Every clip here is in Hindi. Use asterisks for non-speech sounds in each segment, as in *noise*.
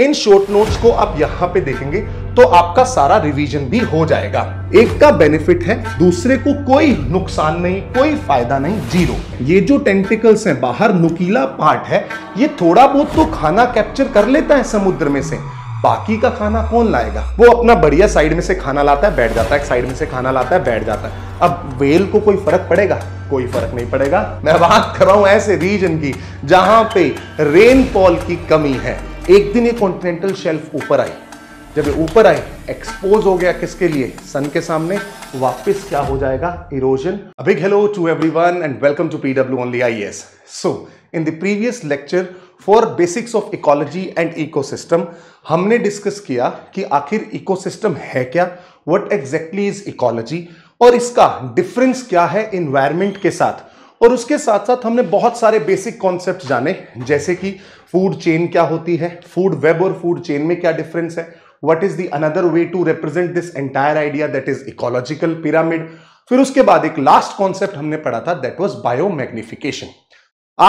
इन शॉर्ट नोट्स को आप यहाँ पे देखेंगे तो आपका सारा रिवीजन भी हो जाएगा एक का बेनिफिट है दूसरे को कोई नुकसान नहीं कोई फायदा नहीं जीरो ये जो टेंटिकल्स हैं बाहर नुकीला पार्ट है ये थोड़ा बहुत तो खाना कैप्चर कर लेता है समुद्र में से बाकी का खाना कौन लाएगा वो अपना बढ़िया साइड में से खाना लाता है बैठ जाता है साइड में से खाना लाता है बैठ जाता है अब वेल को कोई फर्क पड़ेगा कोई फर्क नहीं पड़ेगा मैं बात कर रहा हूं ऐसे रीजन की जहां पे रेनफॉल की कमी है एक दिन ये कॉन्टिनेंटल शेल्फ ऊपर आई जब ये ऊपर आई एक्सपोज हो गया किसके लिए सन के सामने वापस क्या हो जाएगा erosion uh hello to one and welcome to PW only IAS so in the previous lecture for basics of ecology and ecosystem हमने डिस्कस किया कि आखिर इकोसिस्टम है क्या वट एग्जैक्टली इज इकोलॉजी और इसका डिफरेंस क्या है इन्वायरमेंट के साथ और उसके साथ साथ हमने बहुत सारे बेसिक कॉन्सेप्ट जाने जैसे कि फूड चेन क्या होती है फूड वेब और फूड चेन में क्या डिफरेंस है what is the another way to represent this entire idea that is ecological pyramid फिर उसके बाद एक लास्ट कॉन्सेप्ट हमने पढ़ा था दैट वॉज बायोमैग्निफिकेशन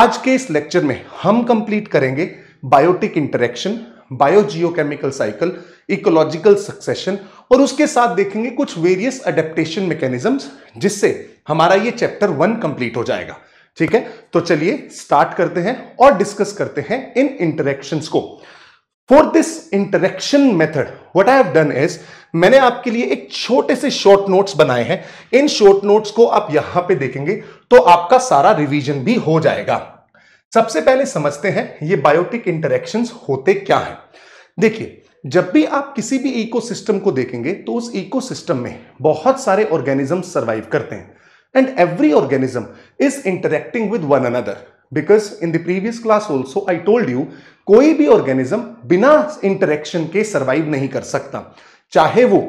आज के इस लेक्चर में हम कंप्लीट करेंगे biotic interaction biogeochemical cycle ecological succession और उसके साथ देखेंगे कुछ वेरियस अडेप्टेशन मैकेनिज्म्स जिससे हमारा ये चैप्टर वन कंप्लीट हो जाएगा ठीक है तो चलिए स्टार्ट करते हैं और डिस्कस करते हैं इन इंटरेक्शन को for this interaction method what I have done is मैंने आपके लिए एक छोटे से शॉर्ट नोट्स बनाए हैं इन शॉर्ट नोट्स को आप यहां पे देखेंगे तो आपका सारा रिवीजन भी हो जाएगा सबसे पहले समझते हैं ये बायोटिक इंटरेक्शंस होते क्या हैं देखिए जब भी आप किसी भी इकोसिस्टम को देखेंगे तो उस इकोसिस्टम में बहुत सारे ऑर्गेनिज्म सर्वाइव करते हैं and every organism is interacting with one another because in the previous class also I told you कोई भी ऑर्गेनिज्म बिना इंटरेक्शन के सर्वाइव नहीं कर सकता चाहे वो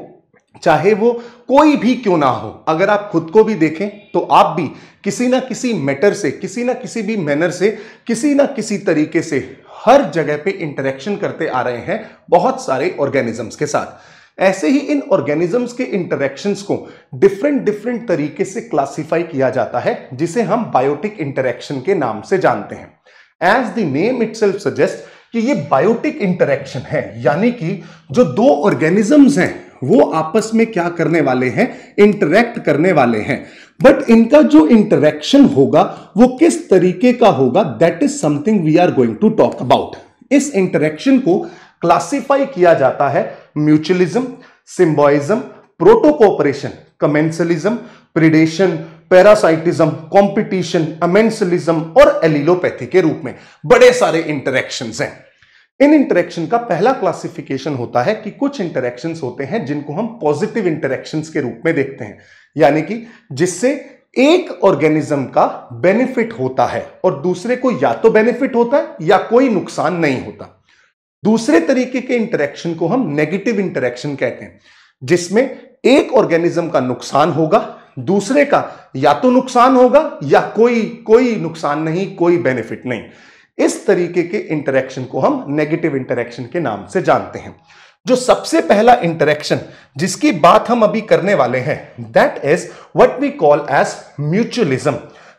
चाहे वो कोई भी क्यों ना हो अगर आप खुद को भी देखें तो आप भी किसी ना किसी मैटर से किसी ना किसी भी मैनर से किसी ना किसी तरीके से हर जगह पे इंटरेक्शन करते आ रहे हैं बहुत सारे ऑर्गेनिजम्स के साथ ऐसे ही इन ऑर्गेनिजम्स के इंटरेक्शंस को डिफरेंट डिफरेंट तरीके से क्लासिफाई किया जाता है जिसे हम बायोटिक इंटरेक्शन के नाम से जानते हैं as the name it suggest कि ये बायोटिक इंटरेक्शन है यानी कि जो दो ऑर्गेनिजम्स हैं वो आपस में क्या करने वाले हैं इंटरेक्ट करने वाले हैं बट इनका जो इंटरेक्शन होगा वो किस तरीके का होगा that is something we are going to talk about इस इंटरेक्शन को क्लासिफाई किया जाता है mutualism symbiosis protocooperation commensalism predation parasitism competition amensalism और एलिलोपैथी के रूप में बड़े सारे इंटरेक्शंस हैं इन इंटरेक्शन का पहला क्लासिफिकेशन होता है कि कुछ इंटरेक्शन होते हैं जिनको हम पॉजिटिव इंटरेक्शन के रूप में देखते हैं यानी कि जिससे एक ऑर्गेनिज्म का बेनिफिट होता है और दूसरे को या तो बेनिफिट होता है या कोई नुकसान नहीं होता दूसरे तरीके के इंटरेक्शन को हम नेगेटिव इंटरेक्शन कहते हैं जिसमें एक ऑर्गेनिज्म का नुकसान होगा दूसरे का या तो नुकसान होगा या कोई कोई नुकसान नहीं कोई बेनिफिट नहीं इस तरीके के इंटरेक्शन को हम नेगेटिव इंटरेक्शन के नाम से जानते हैं जो सबसे पहला इंटरेक्शन जिसकी बात हम अभी करने वाले हैं that is what we call as mutualism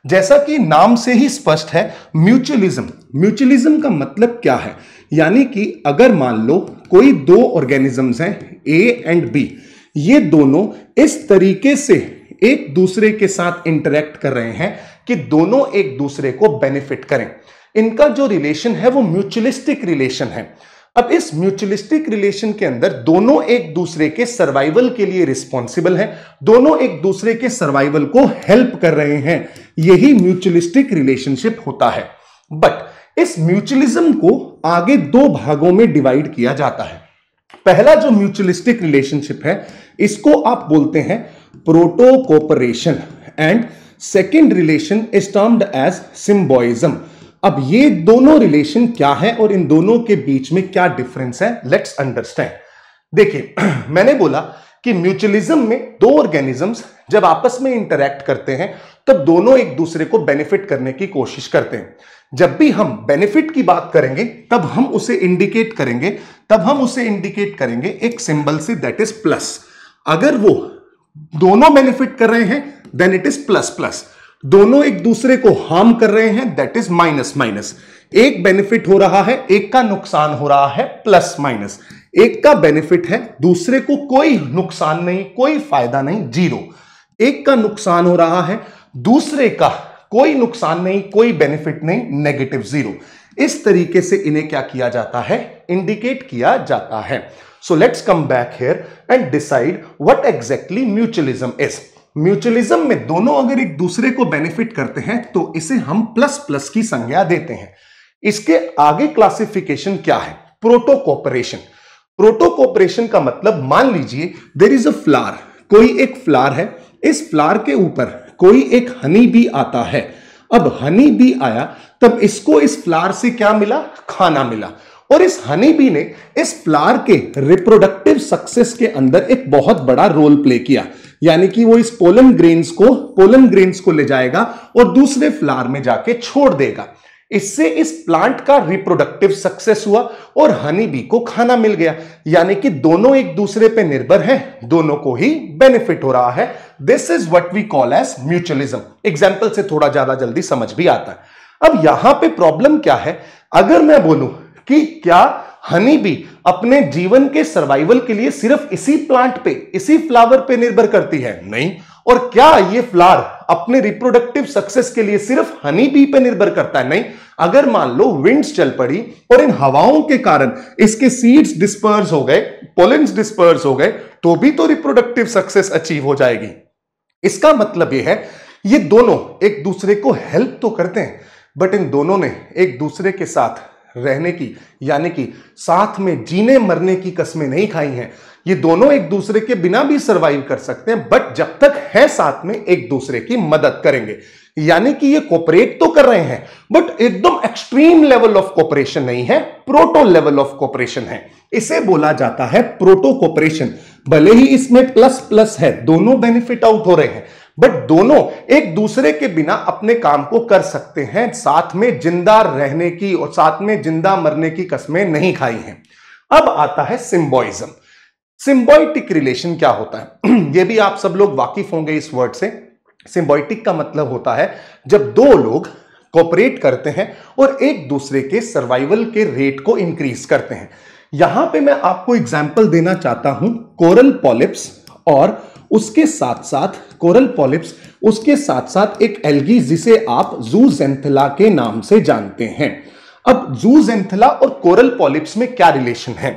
जैसा कि नाम से ही स्पष्ट है म्यूचुअलिज्म म्यूचुअलिज्म का मतलब क्या है यानी कि अगर मान लो कोई दो ऑर्गेनिजम्स हैं ए एंड बी ये दोनों इस तरीके से एक दूसरे के साथ इंटरेक्ट कर रहे हैं कि दोनों एक दूसरे को बेनिफिट करें इनका जो रिलेशन है वो म्यूचुअलिस्टिक रिलेशन है अब इस म्यूचुअलिस्टिक रिलेशन के अंदर दोनों एक दूसरे के सर्वाइवल के लिए रिस्पॉन्सिबल हैं दोनों एक दूसरे के सर्वाइवल को हेल्प कर रहे हैं यही म्यूचुअलिस्टिक रिलेशनशिप होता है बट इस म्यूचुअलिज्म को आगे दो भागों में डिवाइड किया जाता है पहला जो म्यूचुअलिस्टिक रिलेशनशिप है इसको आप बोलते हैं protocooperation and second relation is termed as symbiosis अब ये दोनों रिलेशन क्या है और इन दोनों के बीच में क्या डिफरेंस है लेट्स अंडरस्टैंड देखिए *clears throat* मैंने बोला कि म्यूचुअलिज्म में दो ऑर्गेनिजम्स जब आपस में इंटरेक्ट करते हैं तब दोनों एक दूसरे को बेनिफिट करने की कोशिश करते हैं जब भी हम बेनिफिट की बात करेंगे तब हम उसे इंडिकेट करेंगे तब हम उसे इंडिकेट करेंगे एक symbol say that is plus अगर वो दोनों बेनिफिट कर रहे हैं then it is plus plus दोनों एक दूसरे को हार्म कर रहे हैं दैट इज माइनस माइनस एक बेनिफिट हो रहा है एक का नुकसान हो रहा है प्लस माइनस एक का बेनिफिट है दूसरे को कोई नुकसान नहीं कोई फायदा नहीं जीरो एक का नुकसान हो रहा है दूसरे का कोई नुकसान नहीं कोई बेनिफिट नहीं नेगेटिव जीरो इस तरीके से इन्हें क्या किया जाता है इंडिकेट किया जाता है so let's come back here and decide what exactly mutualism is mutualism में दोनों अगर एक दूसरे को बेनिफिट करते हैं तो इसे हम प्लस प्लस की संज्ञा देते हैं इसके आगे क्लासिफिकेशन क्या है प्रोटोकॉपरेशन प्रोटोकॉपरेशन का मतलब मान लीजिए देर इज अ फ्लार कोई एक फ्लार है इस फ्लार के ऊपर कोई एक हनी भी आता है अब हनी भी आया तब इसको इस फ्लार से क्या मिला खाना मिला और इस हनी बी ने इस फ्लार के रिप्रोडक्टिव सक्सेस के अंदर एक बहुत बड़ा रोल प्ले किया यानी कि वो इस पोलन ग्रेन्स को पोलन ग्रेन्स को ले जाएगा और दूसरे फ्लावर में जाके छोड़ देगा इससे इस प्लांट का रिप्रोडक्टिव सक्सेस हुआ और हनी बी को खाना मिल गया यानी कि दोनों एक दूसरे पे निर्भर हैं दोनों को ही बेनिफिट हो रहा है this is what we call as mutualism example से थोड़ा ज्यादा जल्दी समझ भी आता है अब यहां पे प्रॉब्लम क्या है अगर मैं बोलूं कि क्या हनी बी अपने जीवन के सर्वाइवल के लिए सिर्फ इसी प्लांट पे इसी फ्लावर पे निर्भर करती है नहीं और क्या ये फ्लावर अपने रिप्रोडक्टिव सक्सेस के लिए सिर्फ हनी बी पे निर्भर करता है नहीं अगर मान लो विंड्स चल पड़ी और इन हवाओं के कारण इसके सीड्स डिस्पर्स हो गए पोलेंस डिस्पर्स हो गए तो भी तो रिप्रोडक्टिव सक्सेस अचीव हो जाएगी इसका मतलब यह है ये दोनों एक दूसरे को हेल्प तो करते हैं बट इन दोनों ने एक दूसरे के साथ रहने की यानी कि साथ में जीने मरने की कस्में नहीं खाई हैं ये दोनों एक दूसरे के बिना भी सरवाइव कर सकते हैं बट जब तक है साथ में एक दूसरे की मदद करेंगे यानी कि ये कोऑपरेट तो कर रहे हैं बट एकदम एक्सट्रीम लेवल ऑफ कोऑपरेशन नहीं है प्रोटो लेवल ऑफ कोऑपरेशन है इसे बोला जाता है प्रोटो कोऑपरेशन भले ही इसमें प्लस प्लस है दोनों बेनिफिट आउट हो रहे हैं बट दोनों एक दूसरे के बिना अपने काम को कर सकते हैं साथ में जिंदा रहने की और साथ में जिंदा मरने की कस्में नहीं खाई हैं अब आता है सिम्बॉइज्म सिंबॉइटिक रिलेशन क्या होता है *clears throat* यह भी आप सब लोग वाकिफ होंगे इस वर्ड से सिम्बॉइटिक का मतलब होता है जब दो लोग कॉपरेट करते हैं और एक दूसरे के सर्वाइवल के रेट को इंक्रीज करते हैं यहां पे मैं आपको एग्जाम्पल देना चाहता हूं कोरल पॉलिप्स और उसके साथ साथ कोरल पॉलिप्स उसके साथ साथ एक एल्गी जिसे आप जू जेंथला के नाम से जानते हैं अब जू जेंथला और कोरल पॉलिप्स में क्या रिलेशन है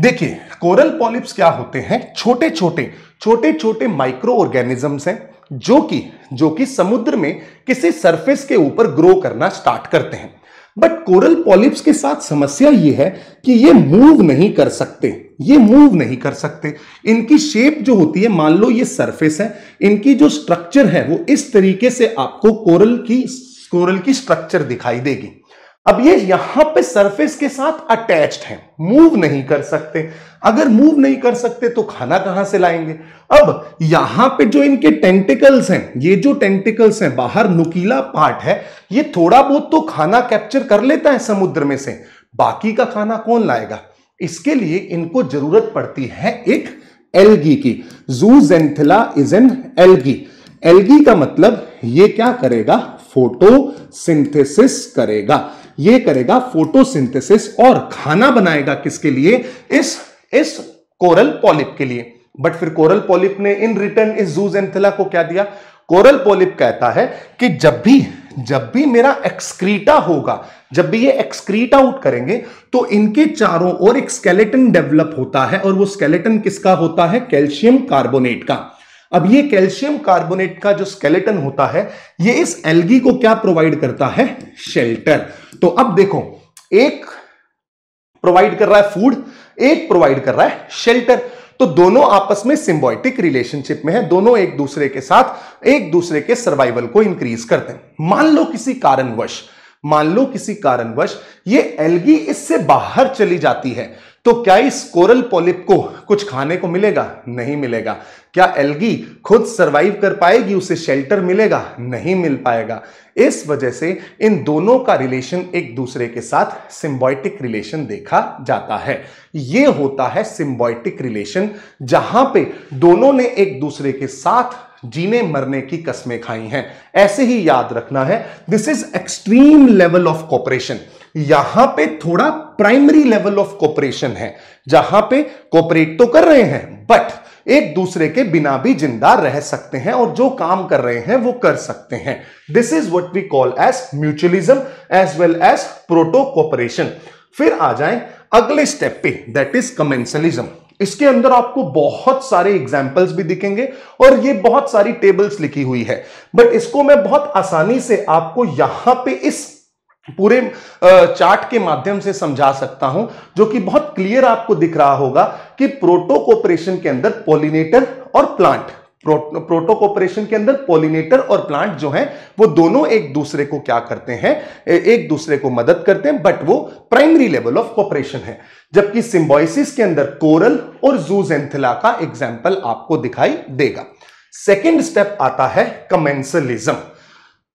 देखिए कोरल पॉलिप्स क्या होते हैं छोटे छोटे छोटे छोटे माइक्रो ऑर्गेनिजम्स हैं जो कि जो कि समुद्र में किसी सरफेस के ऊपर ग्रो करना स्टार्ट करते हैं बट कोरल पॉलिप्स के साथ समस्या ये है कि ये मूव नहीं कर सकते ये मूव नहीं कर सकते इनकी शेप जो होती है मान लो ये सरफेस है इनकी जो स्ट्रक्चर है वो इस तरीके से आपको कोरल की कोरल की स्ट्रक्चर दिखाई देगी अब ये यहां पे सरफेस के साथ अटैच्ड है मूव नहीं कर सकते अगर मूव नहीं कर सकते तो खाना कहां से लाएंगे अब यहां पे जो इनके टेंटिकल्स हैं ये जो टेंटिकल्स हैं बाहर नुकीला पार्ट है ये थोड़ा बहुत तो खाना कैप्चर कर लेता है समुद्र में से बाकी का खाना कौन लाएगा इसके लिए इनको जरूरत पड़ती है एक एलगी की zooxanthellae is an algae algae का मतलब ये क्या करेगा फोटोसिंथेसिस करेगा ये करेगा फोटोसिंथेसिस और खाना बनाएगा किसके लिए इस इस कोरल पॉलिप के लिए बट फिर कोरल पॉलिप ने इन रिटर्न इस जूज एंथेला को क्या दिया कोरल पॉलिप कहता है कि जब भी जब भी मेरा एक्सक्रीटा होगा जब भी ये एक्सक्रीट आउट करेंगे तो इनके चारों ओर एक स्केलेटन डेवलप होता है और वो स्केलेटन किसका होता है कैल्शियम कार्बोनेट का अब ये कैल्शियम कार्बोनेट का जो स्केलेटन होता है ये इस एल्गी को क्या प्रोवाइड करता है शेल्टर तो अब देखो एक प्रोवाइड कर रहा है फूड एक प्रोवाइड कर रहा है शेल्टर तो दोनों आपस में सिम्बॉयटिक रिलेशनशिप में है दोनों एक दूसरे के साथ एक दूसरे के सर्वाइवल को इंक्रीज करते हैं मान लो किसी कारणवश मान लो किसी कारणवश ये एलगी इससे बाहर चली जाती है तो क्या इस कोरल पॉलिप को कुछ खाने को मिलेगा नहीं मिलेगा क्या एलगी खुद सरवाइव कर पाएगी उसे शेल्टर मिलेगा नहीं मिल पाएगा इस वजह से इन दोनों का रिलेशन एक दूसरे के साथ सिंबॉयटिक रिलेशन देखा जाता है यह होता है सिंबॉयटिक रिलेशन जहां पे दोनों ने एक दूसरे के साथ जीने मरने की कस्में खाई हैं ऐसे ही याद रखना है this is extreme level of cooperation यहां पे थोड़ा प्राइमरी लेवल ऑफ कॉपरेशन है जहां पे कॉपरेट तो कर रहे हैं बट एक दूसरे के बिना भी जिंदा रह सकते हैं और जो काम कर रहे हैं वो कर सकते हैं this is what we call as mutualism as well as protocooperation फिर आ जाए अगले स्टेप पे दैट इज कमेंसलिज्म इसके अंदर आपको बहुत सारे एग्जाम्पल्स भी दिखेंगे और ये बहुत सारी टेबल्स लिखी हुई है बट इसको मैं बहुत आसानी से आपको यहां पे इस पूरे चार्ट के माध्यम से समझा सकता हूं जो कि बहुत क्लियर आपको दिख रहा होगा कि प्रोटोकोपरेशन के अंदर पोलिनेटर और प्लांट प्रोटोकोपरेशन के अंदर पोलिनेटर और प्लांट जो हैं वो दोनों एक दूसरे को क्या करते हैं एक दूसरे को मदद करते हैं बट वो प्राइमरी लेवल ऑफ कॉपरेशन है जबकि सिम्बॉइसिस के अंदर कोरल और जूज एंथिला का एग्जाम्पल आपको दिखाई देगा सेकेंड स्टेप आता है कमेंसलिज्म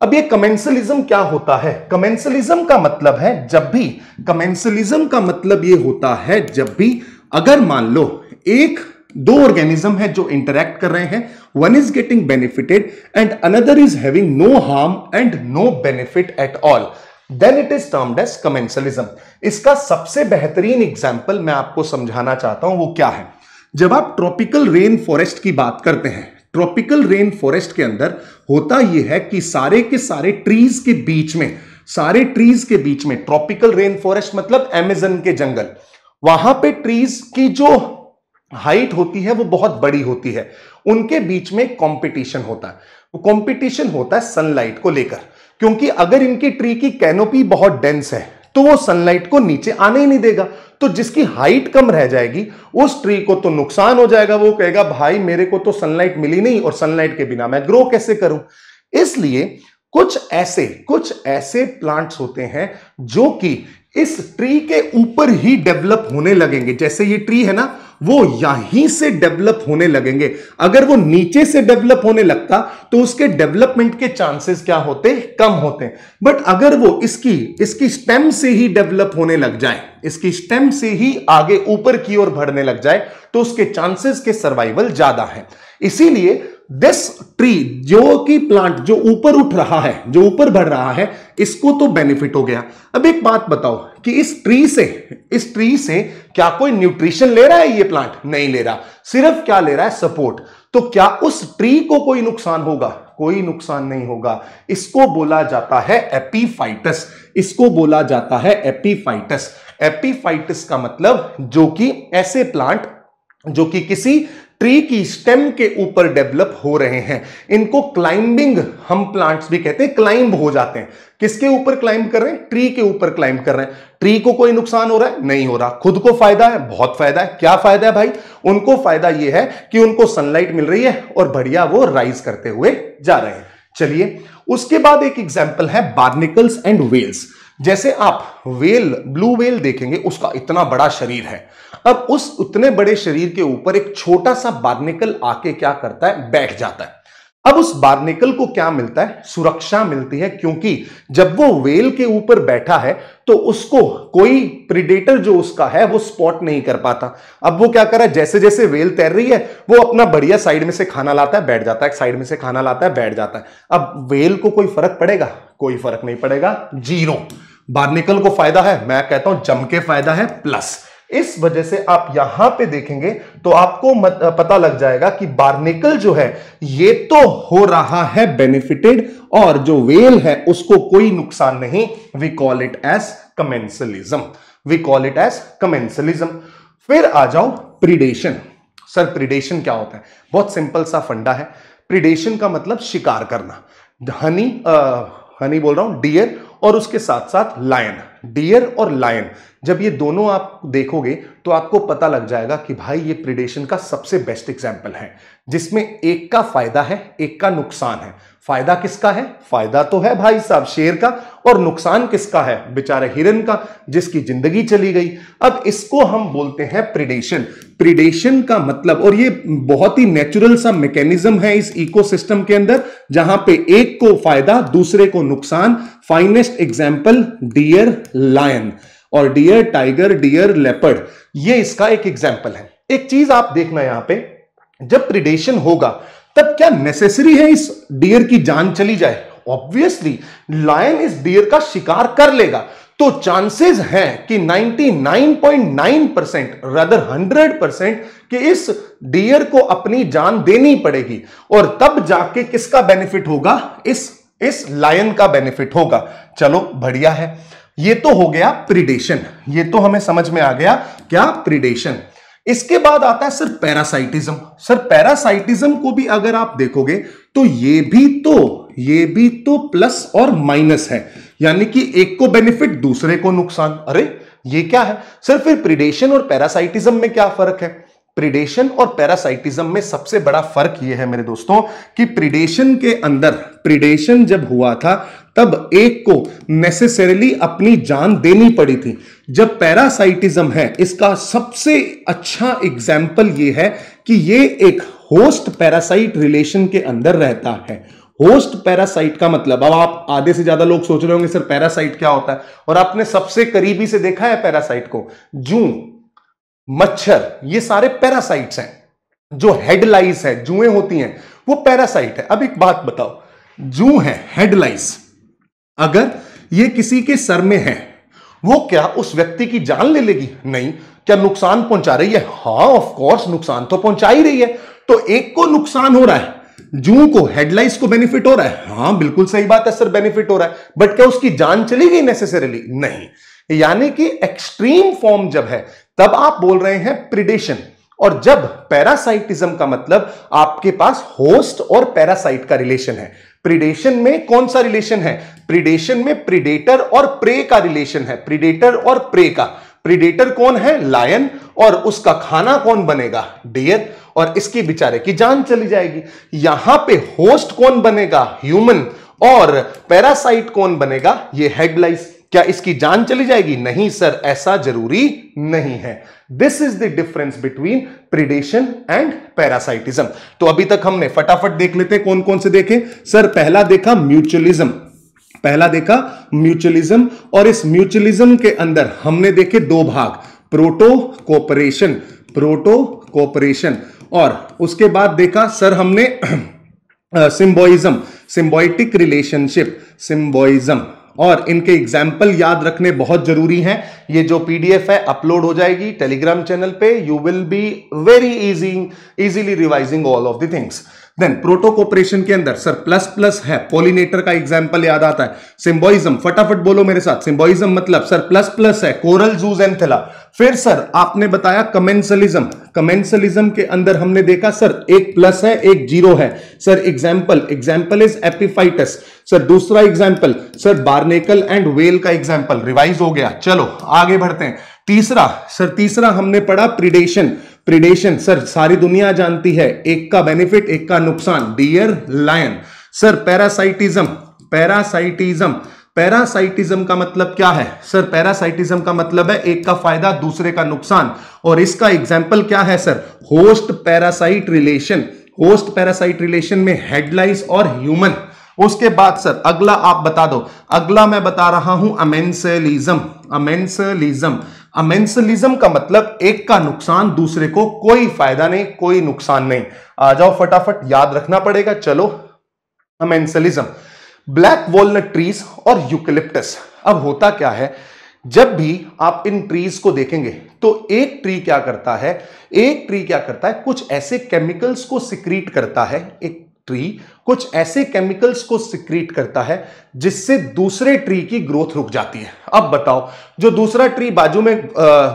अब ये कमेंसलिज्म क्या होता है कमेंसलिज्म का मतलब है जब भी कमेंसलिज्म का मतलब ये होता है जब भी अगर मान लो एक दो ऑर्गेनिज्म है जो इंटरेक्ट कर रहे हैं one is getting benefited and another is having no harm and no benefit at all then it is termed as commensalism इसका सबसे बेहतरीन एग्जाम्पल मैं आपको समझाना चाहता हूं वो क्या है जब आप ट्रॉपिकल रेन फॉरेस्ट की बात करते हैं ट्रॉपिकल रेन फॉरेस्ट के अंदर होता यह है कि सारे के सारे ट्रीज के बीच में सारे ट्रीज के बीच में ट्रॉपिकल रेन फॉरेस्ट मतलब एमेजन के जंगल वहां पे ट्रीज की जो हाइट होती है वो बहुत बड़ी होती है उनके बीच में कंपटीशन होता है कंपटीशन होता है सनलाइट को लेकर क्योंकि अगर इनकी ट्री की कैनोपी बहुत डेंस है तो वो सनलाइट को नीचे आने ही नहीं देगा तो जिसकी हाइट कम रह जाएगी उस ट्री को तो नुकसान हो जाएगा वो कहेगा भाई मेरे को तो सनलाइट मिली नहीं और सनलाइट के बिना मैं ग्रो कैसे करूं इसलिए कुछ ऐसे कुछ ऐसे प्लांट्स होते हैं जो कि इस ट्री के ऊपर ही डेवलप होने लगेंगे जैसे ये ट्री है ना वो यहीं से डेवलप होने लगेंगे अगर वो नीचे से डेवलप होने लगता तो उसके डेवलपमेंट के चांसेस क्या होते कम होते बट अगर वो इसकी इसकी स्टेम से ही डेवलप होने लग जाए इसकी स्टेम से ही आगे ऊपर की ओर बढ़ने लग जाए तो उसके चांसेस के सर्वाइवल ज्यादा है इसीलिए दिस ट्री जो कि प्लांट जो ऊपर उठ रहा है जो ऊपर बढ़ रहा है इसको तो बेनिफिट हो गया अब एक बात बताओ कि इस ट्री से इस ट्री से क्या कोई न्यूट्रिशन ले रहा है ये प्लांट नहीं ले रहा सिर्फ क्या ले रहा है सपोर्ट तो क्या उस ट्री को कोई नुकसान होगा कोई नुकसान नहीं होगा इसको बोला जाता है एपीफाइटस इसको बोला जाता है एपीफाइटस एपीफाइटस का मतलब जो कि ऐसे प्लांट जो कि किसी ट्री की स्टेम के ऊपर डेवलप हो रहे हैं इनको क्लाइंबिंग हम प्लांट्स भी कहते हैं क्लाइंब हो जाते हैं किसके ऊपर क्लाइंब कर रहे हैं ट्री के ऊपर क्लाइंब कर रहे हैं ट्री को कोई नुकसान हो रहा है नहीं हो रहा खुद को फायदा है बहुत फायदा है क्या फायदा है भाई उनको फायदा यह है कि उनको सनलाइट मिल रही है और बढ़िया वो राइज करते हुए जा रहे हैं चलिए उसके बाद एक एग्जाम्पल है बार्निकल्स एंड वेल्स जैसे आप वेल ब्लू वेल देखेंगे उसका इतना बड़ा शरीर है अब उस उतने बड़े शरीर के ऊपर एक छोटा सा बार्निकल आके क्या करता है बैठ जाता है अब उस बार्निकल को क्या मिलता है सुरक्षा मिलती है क्योंकि जब वो वेल के ऊपर बैठा है तो उसको कोई प्रिडेटर जो उसका है वो स्पॉट नहीं कर पाता अब वो क्या कर रहा है जैसे जैसे वेल तैर रही है वो अपना बढ़िया साइड में से खाना लाता है बैठ जाता है साइड में से खाना लाता है बैठ जाता है अब वेल को कोई फर्क पड़ेगा कोई फर्क नहीं पड़ेगा जीरो बार्निकल को फायदा है मैं कहता हूं जम के फायदा है प्लस इस वजह से आप यहां पे देखेंगे तो आपको मत, पता लग जाएगा कि बार्निकल जो है ये तो हो रहा है बेनिफिटेड और जो वेल है उसको कोई नुकसान नहीं we call it as commensalism we call it as commensalism फिर आ जाओ प्रिडेशन सर प्रिडेशन क्या होता है बहुत सिंपल सा फंडा है प्रिडेशन का मतलब शिकार करना हनी आ, हनी बोल रहा हूं डियर और उसके साथ साथ लायन डियर और लायन जब ये दोनों आप देखोगे तो आपको पता लग जाएगा कि भाई ये प्रिडेशन का सबसे बेस्ट एग्जाम्पल है जिसमें एक का फायदा है एक का नुकसान है फायदा किसका है फायदा तो है भाई साहब शेर का और नुकसान किसका है बेचारे हिरन का जिसकी जिंदगी चली गई अब इसको हम बोलते हैं प्रिडेशन प्रिडेशन का मतलब और ये बहुत ही नेचुरल सा मैकेनिज्म है इस इकोसिस्टम के अंदर जहां पे एक को फायदा दूसरे को नुकसान फाइनेस्ट एग्जाम्पल डियर लायन और डियर टाइगर डियर लेपर्ड ये इसका एक एग्जाम्पल है एक चीज आप देखना यहां पे जब प्रिडेशन होगा तब क्या नेसेसरी है इस डियर की जान चली जाए ऑब्वियसली लायन इस डियर का शिकार कर लेगा तो चांसेस हैं कि 99.9 परसेंट रदर 100 परसेंट कि इस डियर को अपनी जान देनी पड़ेगी और तब जाके किसका बेनिफिट होगा इस इस लायन का बेनिफिट होगा चलो बढ़िया है ये तो हो गया प्रिडेशन ये तो हमें समझ में आ गया क्या प्रिडेशन इसके बाद आता है सर पैरासाइटिज्म सर पैरासाइटिज्म को भी अगर आप देखोगे तो ये भी तो ये भी तो प्लस और माइनस है यानी कि एक को बेनिफिट दूसरे को नुकसान अरे ये क्या है सर फिर प्रिडेशन और पैरासाइटिज्म में क्या फर्क है प्रिडेशन और पैरासाइटिज्म में सबसे बड़ा फर्क यह है मेरे दोस्तों कि प्रिडेशन के अंदर प्रिडेशन जब हुआ था तब एक को नेसेसरली अपनी जान देनी पड़ी थी जब पैरासाइटिज्म है इसका सबसे अच्छा एग्जाम्पल यह है कि यह एक होस्ट पैरासाइट रिलेशन के अंदर रहता है होस्ट पैरासाइट का मतलब अब आप आधे से ज्यादा लोग सोच रहे होंगे सर पैरासाइट क्या होता है और आपने सबसे करीबी से देखा है पैरासाइट को जू मच्छर ये सारे पैरासाइट्स हैं जो हेडलाइस है जुएं होती हैं वो पैरासाइट है अब एक बात बताओ जू है हेडलाइस अगर ये किसी के सर में है वो क्या उस व्यक्ति की जान ले लेगी नहीं क्या नुकसान पहुंचा रही है हाँ ऑफ कोर्स नुकसान तो पहुंचा ही रही है तो एक को नुकसान हो रहा है जू को हेडलाइस को बेनिफिट हो रहा है हाँ बिल्कुल सही बात है सर बेनिफिट हो रहा है बट क्या उसकी जान चली गई नेसेसरीली नहीं यानी कि एक्सट्रीम फॉर्म जब है तब आप बोल रहे हैं प्रिडेशन और जब पैरासाइटिज्म का मतलब आपके पास होस्ट और पैरासाइट का रिलेशन है प्रिडेशन में कौन सा रिलेशन है प्रिडेशन में प्रिडेटर और प्रे का रिलेशन है प्रिडेटर और प्रे का प्रिडेटर कौन है लायन और उसका खाना कौन बनेगा डियर और इसकी बिचारे की जान चली जाएगी यहां पे होस्ट कौन बनेगा ह्यूमन और पैरासाइट कौन बनेगा ये हेडलाइस क्या इसकी जान चली जाएगी नहीं सर ऐसा जरूरी नहीं है this is the difference between predation and parasitism तो अभी तक हमने फटाफट देख लेते कौन कौन से देखे सर पहला देखा म्यूचुअलिज्म पहला देखा म्यूचुअलिज्म और इस म्यूचुअलिज्म के अंदर हमने देखे दो भाग प्रोटो कोऑपरेशन प्रोटो कोऑपरेशन और उसके बाद देखा सर हमने सिंबोइज्म सिंबॉइटिक रिलेशनशिप सिंबोइज्म और इनके एग्जाम्पल याद रखने बहुत जरूरी हैं ये जो पीडीएफ है अपलोड हो जाएगी टेलीग्राम चैनल पे you will be very easy easily revising all of the things then protocooperation के अंदर सर प्लस प्लस है पोलिनेटर का एग्जाम्पल याद आता है सिंबोइजम फटाफट बोलो मेरे साथ सिंबोइजम मतलब सर प्लस प्लस है कोरल जूज एंथेला फिर सर आपने बताया कमेंसलिज्म कमेंसलिज्म के अंदर हमने देखा सर एक प्लस है एक जीरो है sir example example is epiphytes sir दूसरा example sir barnacle and whale का एग्जाम्पल रिवाइज हो गया चलो आगे बढ़ते हैं तीसरा सर तीसरा हमने पढ़ा प्रिडेशन प्रिडेशन सर सारी दुनिया जानती है एक का बेनिफिट एक का नुकसान deer lion sir parasitism parasitism parasitism का मतलब क्या है सर पैरासाइटिज्म का मतलब है एक का फायदा दूसरे का नुकसान और इसका एग्जाम्पल क्या है sir host parasite relation host parasite relation में हेडलाइस और ह्यूमन उसके बाद सर अगला आप बता दो अगला मैं बता रहा हूं अमेंसलिज्म अमेंसलिज्म अमेंसलिज्म का मतलब एक का नुकसान दूसरे को कोई फायदा नहीं कोई नुकसान नहीं आ जाओ फटाफट याद रखना पड़ेगा चलो अमेंसलिज्म ब्लैक वॉलनट ट्रीज और यूकलिप्टस अब होता क्या है जब भी आप इन ट्रीज को देखेंगे तो एक ट्री क्या करता है एक ट्री क्या करता है कुछ ऐसे केमिकल्स को सिक्रीट करता है एक ट्री कुछ ऐसे केमिकल्स को सिक्रीट करता है जिससे दूसरे ट्री की ग्रोथ रुक जाती है अब बताओ जो दूसरा ट्री बाजू में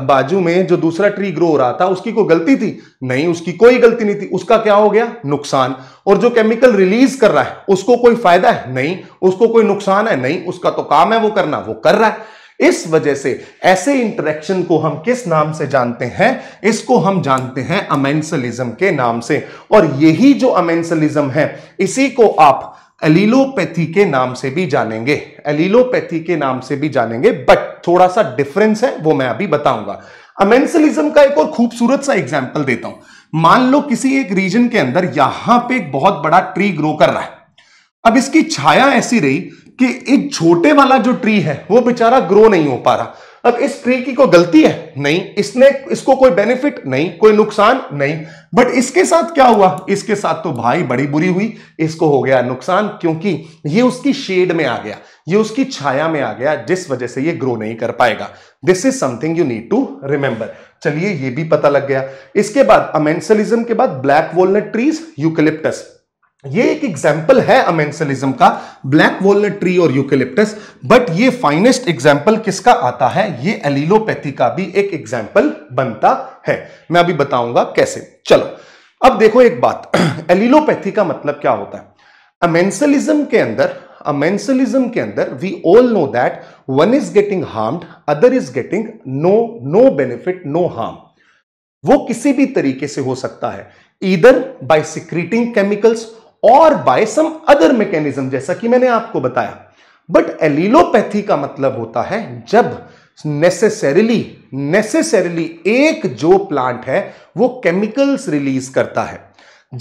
बाजू में जो दूसरा ट्री ग्रो हो रहा था उसकी कोई गलती थी नहीं उसकी कोई गलती नहीं थी उसका क्या हो गया नुकसान और जो केमिकल रिलीज कर रहा है उसको कोई फायदा है नहीं उसको कोई नुकसान है नहीं उसका तो काम है वो करना वो कर रहा है इस वजह से ऐसे इंटरेक्शन को हम किस नाम से जानते हैं इसको हम जानते हैं अमेंसलिज्म के नाम से और यही जो अमेंसलिज्म है इसी को आप एलिलोपैथी के नाम से भी जानेंगे एलिलोपैथी के नाम से भी जानेंगे बट थोड़ा सा डिफरेंस है वो मैं अभी बताऊंगा अमेंसलिज्म का एक और खूबसूरत सा एग्जाम्पल देता हूं मान लो किसी एक रीजन के अंदर यहां पे एक बहुत बड़ा ट्री ग्रो कर रहा है अब इसकी छाया ऐसी रही कि एक छोटे वाला जो ट्री है वो बेचारा ग्रो नहीं हो पा रहा अब इस ट्री की कोई गलती है नहीं इसने इसको कोई बेनिफिट नहीं कोई नुकसान नहीं बट इसके साथ क्या हुआ इसके साथ तो भाई बड़ी बुरी हुई इसको हो गया नुकसान क्योंकि ये उसकी शेड में आ गया ये उसकी छाया में आ गया जिस वजह से ये ग्रो नहीं कर पाएगा this is something you need to remember चलिए ये भी पता लग गया इसके बाद अमेंसलिज्म के बाद ब्लैक वॉलनट ट्रीज यूकलिप्टस ये एक एग्जाम्पल है अमेंसलिज्म का ब्लैक वॉलनट ट्री और यूकेलिप्टस बट ये फाइनेस्ट एग्जाम्पल किसका आता है ये एलिलोपैथी का भी एक एग्जाम्पल बनता है मैं अभी बताऊंगा कैसे चलो अब देखो एक बात एलिलोपैथी *clears throat* का मतलब क्या होता है अमेंसलिज्म के अंदर अमेंसलिज्म के अंदर we all know that one is getting harmed other is getting no no benefit no harm वो किसी भी तरीके से हो सकता है इधर बाय सिक्रीटिंग केमिकल्स और बाय सम अदर मैकेनिज्म जैसा कि मैंने आपको बताया बट एलिलोपैथी का मतलब होता है जब नेसेसरिली नेसेसरिली एक जो प्लांट है वो केमिकल्स रिलीज करता है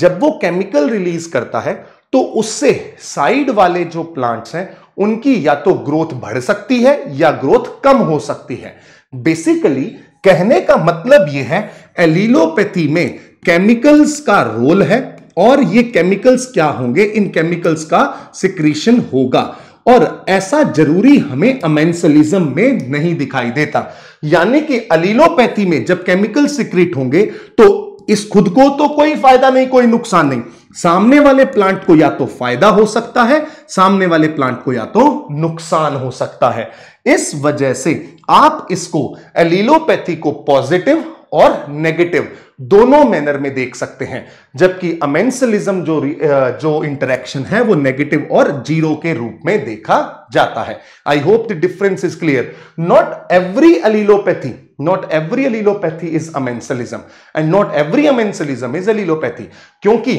जब वो केमिकल रिलीज करता है तो उससे साइड वाले जो प्लांट्स हैं उनकी या तो ग्रोथ बढ़ सकती है या ग्रोथ कम हो सकती है बेसिकली कहने का मतलब यह है एलिलोपैथी में केमिकल्स का रोल है और ये केमिकल्स क्या होंगे इन केमिकल्स का सिक्रीशन होगा और ऐसा जरूरी हमें अमेंसलिज्म में नहीं दिखाई देता यानी कि अलीलोपैथी में जब केमिकल सिक्रीट होंगे तो इस खुद को तो कोई फायदा नहीं कोई नुकसान नहीं सामने वाले प्लांट को या तो फायदा हो सकता है सामने वाले प्लांट को या तो नुकसान हो सकता है इस वजह से आप इसको एलिलोपैथी को पॉजिटिव और नेगेटिव दोनों मैनर में देख सकते हैं जबकि अमेंसलिज्म जो जो इंटरेक्शन है वो नेगेटिव और जीरो के रूप में देखा जाता है I hope the difference is clear not every allelopathy not every allelopathy is amensalism and not every amensalism is allelopathy क्योंकि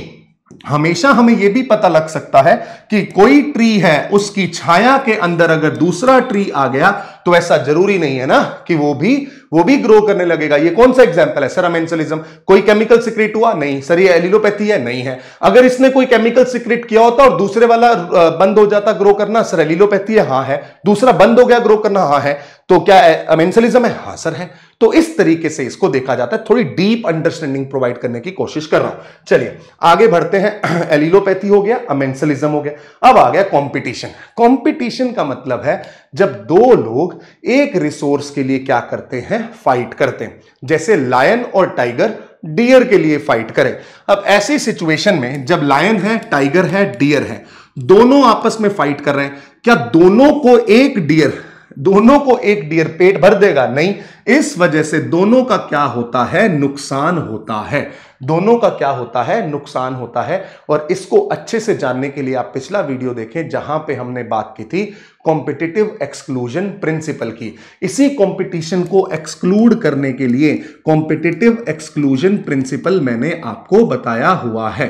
हमेशा हमें यह भी पता लग सकता है कि कोई ट्री है उसकी छाया के अंदर अगर दूसरा ट्री आ गया तो ऐसा जरूरी नहीं है ना कि वो भी वो भी ग्रो करने लगेगा ये कौन सा एग्जाम्पल है सर अमेंसलिज्म कोई केमिकल सिक्रेट हुआ नहीं सर ये एलिलोपैथी है नहीं है अगर इसने कोई केमिकल सिक्रेट किया होता और दूसरे वाला बंद हो जाता ग्रो करना सर एलिलोपैथी है हाँ है दूसरा बंद हो गया ग्रो करना हाँ है तो क्या अमेंसलिज्म है हाँ सर है तो इस तरीके से इसको देखा जाता है थोड़ी डीप अंडरस्टैंडिंग प्रोवाइड करने की कोशिश कर रहा हूं चलिए आगे बढ़ते हैं एलिलोपैथी *clears throat* हो गया अमेंसलिज्म हो गया अब आ गया कंपटीशन कंपटीशन का मतलब है जब दो लोग एक रिसोर्स के लिए क्या करते हैं फाइट करते हैं जैसे लायन और टाइगर डियर के लिए फाइट करें अब ऐसी सिचुएशन में जब लायन है टाइगर है डियर है दोनों आपस में फाइट कर रहे हैं क्या दोनों को एक डियर दोनों को एक डियर पेट भर देगा नहीं इस वजह से दोनों का क्या होता है नुकसान होता है दोनों का क्या होता है नुकसान होता है और इसको अच्छे से जानने के लिए आप पिछला वीडियो देखें जहां पे हमने बात की थी कॉम्पिटिटिव एक्सक्लूजन प्रिंसिपल की इसी कंपटीशन को एक्सक्लूड करने के लिए कॉम्पिटिटिव एक्सक्लूजन प्रिंसिपल मैंने आपको बताया हुआ है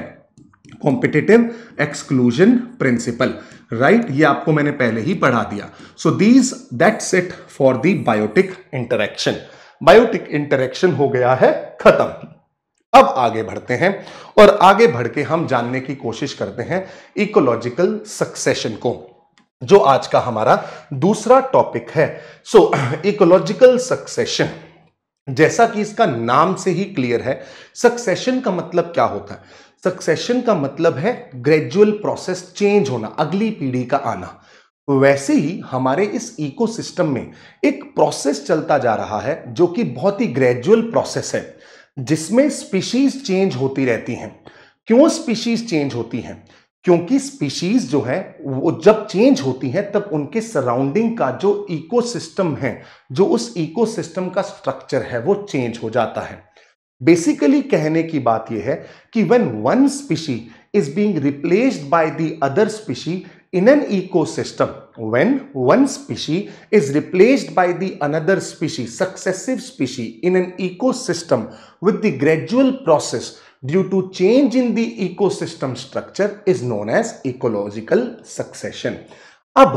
competitive exclusion principle right right? ये आपको मैंने पहले ही पढ़ा दिया so these that set for the biotic interaction biotic interaction हो गया है खत्म अब आगे बढ़ते हैं और आगे बढ़ के हम जानने की कोशिश करते हैं इकोलॉजिकल सक्सेशन को जो आज का हमारा दूसरा टॉपिक है सो इकोलॉजिकल सक्सेशन जैसा कि इसका नाम से ही क्लियर है सक्सेशन का मतलब क्या होता है सक्सेशन का मतलब है ग्रेजुअल प्रोसेस चेंज होना अगली पीढ़ी का आना वैसे ही हमारे इस इकोसिस्टम में एक प्रोसेस चलता जा रहा है जो कि बहुत ही ग्रेजुअल प्रोसेस है जिसमें स्पीशीज चेंज होती रहती हैं क्यों स्पीशीज चेंज होती हैं क्योंकि स्पीशीज जो है वो जब चेंज होती हैं तब उनके सराउंडिंग का जो इकोसिस्टम है जो उस इकोसिस्टम का स्ट्रक्चर है वो चेंज हो जाता है बेसिकली कहने की बात यह है कि when one species is being replaced by the other species in an ecosystem when one species is replaced by the another species successive species in an ecosystem with the gradual process due to change in the ecosystem structure is known as ecological succession अब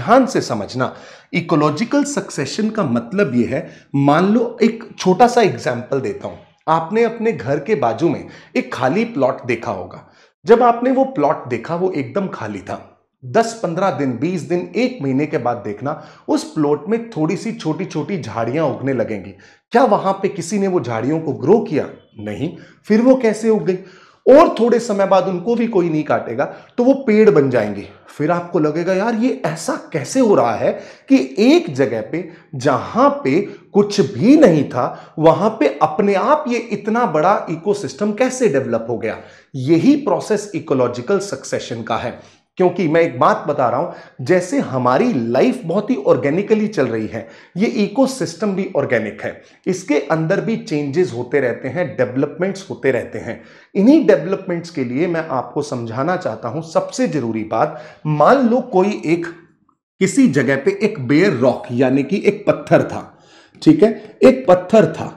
ध्यान से समझना इकोलॉजिकल सक्सेशन का मतलब यह है मान लो एक छोटा सा एग्जाम्पल देता हूं आपने अपने घर के बाजू में एक खाली प्लॉट देखा होगा जब आपने वो प्लॉट देखा वो एकदम खाली था दस पंद्रह दिन बीस दिन एक महीने के बाद देखना उस प्लॉट में थोड़ी सी छोटी छोटी झाड़ियां उगने लगेंगी क्या वहां पे किसी ने वो झाड़ियों को ग्रो किया नहीं फिर वो कैसे उग गई और थोड़े समय बाद उनको भी कोई नहीं काटेगा तो वो पेड़ बन जाएंगे फिर आपको लगेगा यार ये ऐसा कैसे हो रहा है कि एक जगह पे जहां पे कुछ भी नहीं था वहां पे अपने आप ये इतना बड़ा इकोसिस्टम कैसे डेवलप हो गया यही प्रोसेस इकोलॉजिकल सक्सेशन का है क्योंकि मैं एक बात बता रहा हूं जैसे हमारी लाइफ बहुत ही ऑर्गेनिकली चल रही है ये इकोसिस्टम भी ऑर्गेनिक है इसके अंदर भी चेंजेस होते रहते हैं डेवलपमेंट्स होते रहते हैं इन्हीं डेवलपमेंट्स के लिए मैं आपको समझाना चाहता हूं सबसे जरूरी बात मान लो कोई एक किसी जगह पे एक बेयर रॉक यानी कि एक पत्थर था ठीक है एक पत्थर था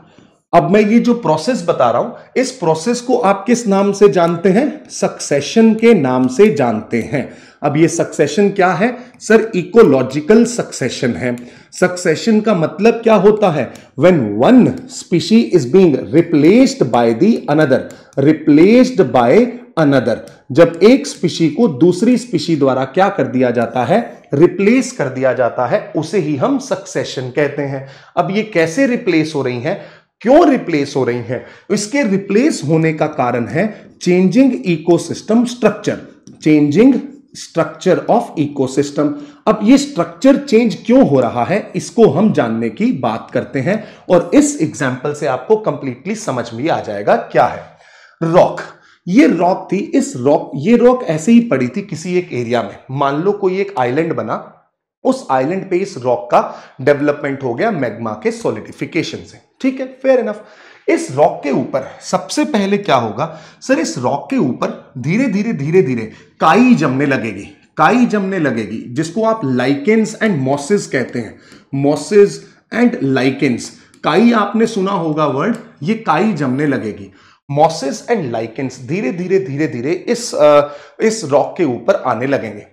अब मैं ये जो प्रोसेस बता रहा हूं इस प्रोसेस को आप किस नाम से जानते हैं सक्सेशन के नाम से जानते हैं अब ये सक्सेशन क्या है सर इकोलॉजिकल सक्सेशन है सक्सेशन का मतलब क्या होता है when one species is being replaced by the another replaced by another जब एक स्पीशी को दूसरी स्पीशी द्वारा क्या कर दिया जाता है रिप्लेस कर दिया जाता है उसे ही हम सक्सेशन कहते हैं अब ये कैसे रिप्लेस हो रही हैं क्यों रिप्लेस हो रही हैं इसके रिप्लेस होने का कारण है changing ecosystem structure changing structure of ecosystem अब ये स्ट्रक्चर चेंज क्यों हो रहा है इसको हम जानने की बात करते हैं और इस एग्जाम्पल से आपको कंप्लीटली समझ में आ जाएगा क्या है रॉक ये रॉक थी इस रॉक ये रॉक ऐसे ही पड़ी थी किसी एक एरिया में मान लो कोई एक आइलैंड बना उस आइलैंड पे इस रॉक का डेवलपमेंट हो गया मैग्मा के सोलिडिफिकेशन से ठीक है फेयर इनफ इस रॉक के ऊपर सबसे पहले क्या होगा सर इस रॉक के ऊपर धीरे धीरे धीरे धीरे काई जमने लगेगी काई जमने लगेगी जिसको आप लाइकेंस एंड मॉसेस कहते हैं मॉसेस एंड लाइकेंस काई आपने सुना होगा वर्ड ये काई जमने लगेगी मॉसेस एंड लाइकेंस धीरे धीरे धीरे धीरे इस इस रॉक के ऊपर आने लगेंगे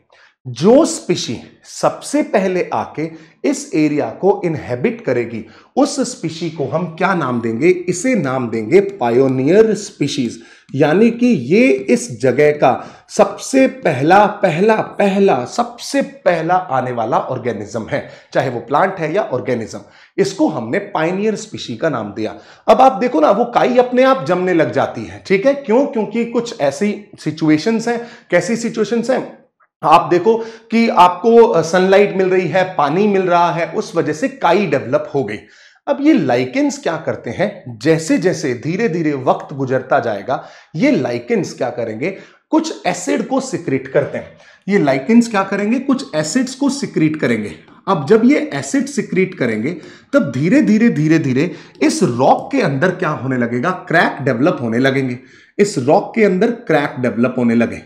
जो स्पीशी सबसे पहले आके इस एरिया को इनहेबिट करेगी उस स्पीशी को हम क्या नाम देंगे इसे नाम देंगे पायोनियर स्पीशीज यानी कि ये इस जगह का सबसे पहला पहला पहला सबसे पहला आने वाला ऑर्गेनिज्म है चाहे वो प्लांट है या ऑर्गेनिज्म इसको हमने पाइनियर स्पीशी का नाम दिया अब आप देखो ना वो काई अपने आप जमने लग जाती है ठीक है क्यों क्योंकि कुछ ऐसी सिचुएशंस हैं कैसी सिचुएशंस हैं आप देखो कि आपको सनलाइट मिल रही है पानी मिल रहा है उस वजह से काई डेवलप हो गई अब ये लाइकेंस क्या करते हैं जैसे जैसे धीरे धीरे वक्त गुजरता जाएगा ये लाइकेंस क्या करेंगे कुछ एसिड को सिक्रेट करते हैं ये लाइकेंस क्या करेंगे कुछ एसिड्स को सिक्रेट करेंगे अब जब ये एसिड सिक्रीट करेंगे तब धीरे धीरे धीरे धीरे इस रॉक के अंदर क्या होने लगेगा क्रैक डेवलप होने लगेंगे इस रॉक के अंदर क्रैक डेवलप होने लगे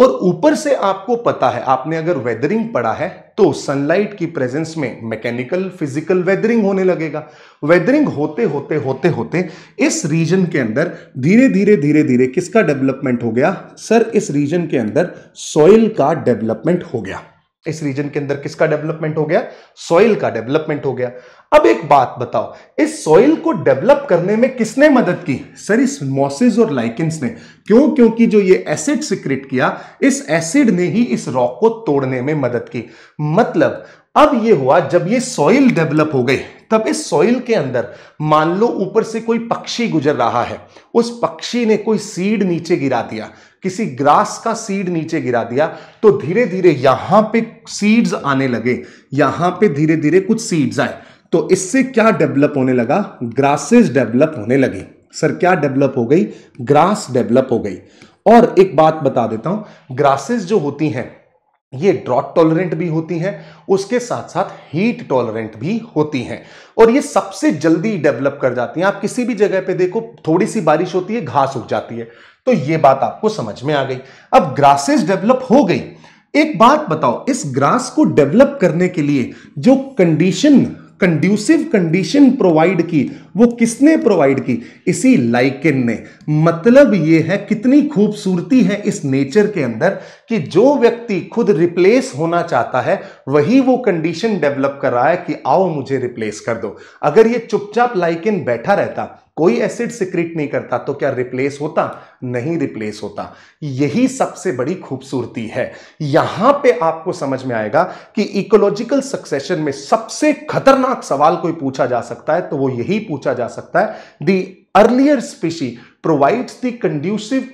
और ऊपर से आपको पता है आपने अगर वेदरिंग पढ़ा है तो सनलाइट की प्रेजेंस में मैकेनिकल फिजिकल वेदरिंग होने लगेगा वेदरिंग होते होते होते होते इस रीजन के अंदर धीरे धीरे धीरे धीरे किसका डेवलपमेंट हो गया सर इस रीजन के अंदर सॉइल का डेवलपमेंट हो गया इस रीजन के अंदर किसका डेवलपमेंट हो गया सॉइल का डेवलपमेंट हो गया अब एक बात बताओ इस सॉइल को डेवलप करने में किसने मदद की सर इस मोसेज और लाइकेंस ने क्यों क्योंकि जो ये एसिड सिक्रेट किया इस एसिड ने ही इस रॉक को तोड़ने में मदद की मतलब अब ये हुआ जब ये सॉइल डेवलप हो गई तब इस सॉइल के अंदर मान लो ऊपर से कोई पक्षी गुजर रहा है उस पक्षी ने कोई सीड नीचे गिरा दिया किसी ग्रास का सीड नीचे गिरा दिया तो धीरे धीरे यहां पे सीड्स आने लगे यहां पे धीरे धीरे कुछ सीड्स आए तो इससे क्या डेवलप होने लगा ग्रासेस डेवलप होने लगी सर क्या डेवलप हो गई ग्रास डेवलप हो गई और एक बात बता देता हूं ग्रासेस जो होती हैं ये ड्रॉट टॉलरेंट भी होती हैं उसके साथ साथ हीट टॉलरेंट भी होती हैं और ये सबसे जल्दी डेवलप कर जाती हैं आप किसी भी जगह पे देखो थोड़ी सी बारिश होती है घास उग जाती है तो ये बात आपको समझ में आ गई अब ग्रासेस डेवलप हो गई एक बात बताओ इस ग्रास को डेवलप करने के लिए जो कंडीशन कंड्यूसिव कंडीशन प्रोवाइड की वो किसने प्रोवाइड की इसी लाइकिन ने मतलब ये है कितनी खूबसूरती है इस नेचर के अंदर कि जो व्यक्ति खुद रिप्लेस होना चाहता है वही वो कंडीशन डेवलप कर रहा है कि आओ मुझे रिप्लेस कर दो अगर ये चुपचाप लाइकिन बैठा रहता कोई एसिड सिक्रिट नहीं करता तो क्या रिप्लेस होता नहीं रिप्लेस होता यही सबसे बड़ी खूबसूरती है यहां पे आपको समझ में आएगा कि इकोलॉजिकल सक्सेशन में सबसे खतरनाक सवाल कोई पूछा जा सकता है तो वो यही पूछा जा सकता है the earlier species provide the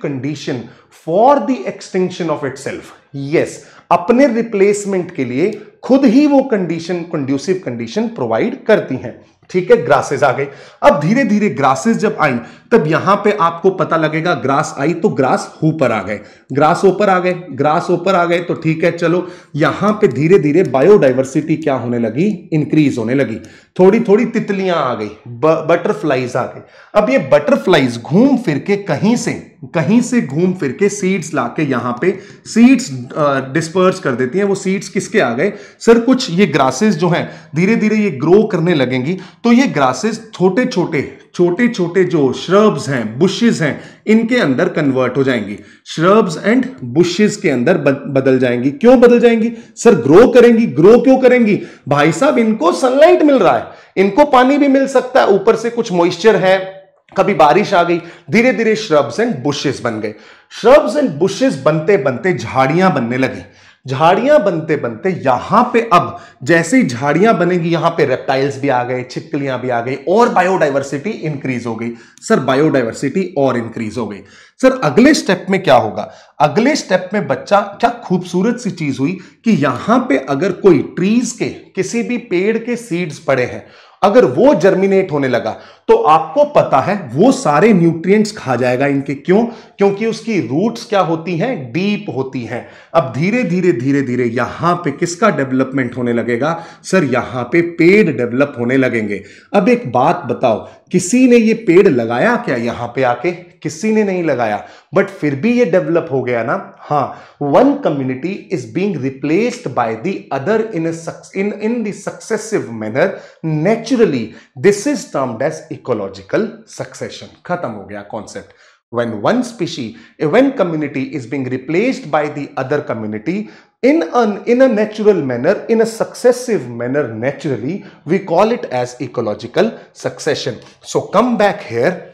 condition for the extension of itself yes अपने रिप्लेसमेंट के लिए खुद ही वो कंडीशन कंड्यूसिव कंडीशन प्रोवाइड करती हैं ठीक है ग्रासेस आ गई अब धीरे धीरे ग्रासेस जब आई तब यहां पे आपको पता लगेगा ग्रास आई तो ग्रास ऊपर आ गए ग्रास ऊपर आ गए ग्रास ऊपर आ गए तो ठीक है चलो यहां पे धीरे धीरे बायोडाइवर्सिटी क्या होने लगी इंक्रीज होने लगी थोड़ी थोड़ी तितलियां आ गई बटरफ्लाइज आ गई अब ये बटरफ्लाइज घूम फिर के कहीं से कहीं से घूम फिर के सीड्स ला के यहाँ पे सीड्स डिस्पर्स कर देती हैं वो सीड्स किसके आ गए सर कुछ ये ग्रासेस जो हैं धीरे धीरे ये ग्रो करने लगेंगी तो ये ग्रासेस छोटे छोटे छोटे छोटे जो श्रब्स हैं बुशेज हैं इनके अंदर कन्वर्ट हो जाएंगी श्रब्स एंड बुशेज के अंदर बदल जाएंगी क्यों बदल जाएंगी सर ग्रो करेंगी ग्रो क्यों करेंगी भाई साहब इनको सनलाइट मिल रहा है इनको पानी भी मिल सकता है ऊपर से कुछ मॉइस्चर है कभी बारिश आ गई धीरे धीरे श्रब्स एंड बुशेस बन गए श्रब्स एंड बुशेस बनते बनते झाड़ियां बनने लगी झाड़ियां बनते बनते यहां पे अब जैसे ही झाड़ियां बनेगी यहां पे रेप्टाइल्स भी आ गए छिपकलियां भी आ गई और बायोडाइवर्सिटी इंक्रीज हो गई सर बायोडाइवर्सिटी और इंक्रीज हो गई सर अगले स्टेप में क्या होगा अगले स्टेप में बच्चा क्या खूबसूरत सी चीज हुई कि यहां पे अगर कोई ट्रीज के किसी भी पेड़ के सीड्स पड़े हैं अगर वो जर्मिनेट होने लगा तो आपको पता है वो सारे न्यूट्रिएंट्स खा जाएगा इनके क्यों क्योंकि उसकी रूट्स क्या होती हैं डीप होती हैं अब धीरे धीरे धीरे धीरे यहां पे किसका डेवलपमेंट होने लगेगा सर यहां पे पेड़ डेवलप होने लगेंगे अब एक बात बताओ किसी ने ये पेड़ लगाया क्या यहां पे आके किसी ने नहीं लगाया बट फिर भी ये डेवलप हो गया ना हाँ one community is being replaced by the other in in in successive manner naturally this is termed as ecological succession खत्म हो गया concept when one species when community is being replaced by the other community in in a manner in a manner naturally we call it as ecological succession so come back here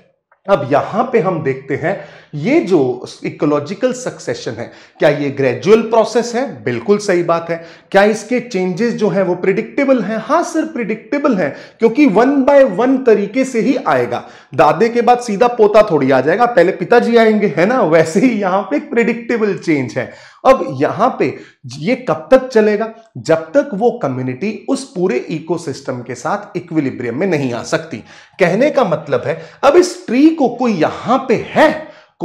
अब यहां पर हम देखते हैं ये जो इकोलॉजिकल सक्सेशन है क्या ये ग्रेजुअल प्रोसेस है बिल्कुल सही बात है क्या इसके चेंजेस जो हैं वो प्रिडिक्टेबल हैं हाँ सर प्रिडिक्टेबल हैं क्योंकि वन बाय वन तरीके से ही आएगा दादे के बाद सीधा पोता थोड़ी आ जाएगा पहले पिताजी आएंगे है ना वैसे ही यहां पे प्रिडिक्टेबल चेंज है अब यहां पे ये कब तक चलेगा जब तक वो कम्युनिटी उस पूरे इकोसिस्टम के साथ इक्विलिब्रियम में नहीं आ सकती कहने का मतलब है अब इस ट्री को कोई यहां पे है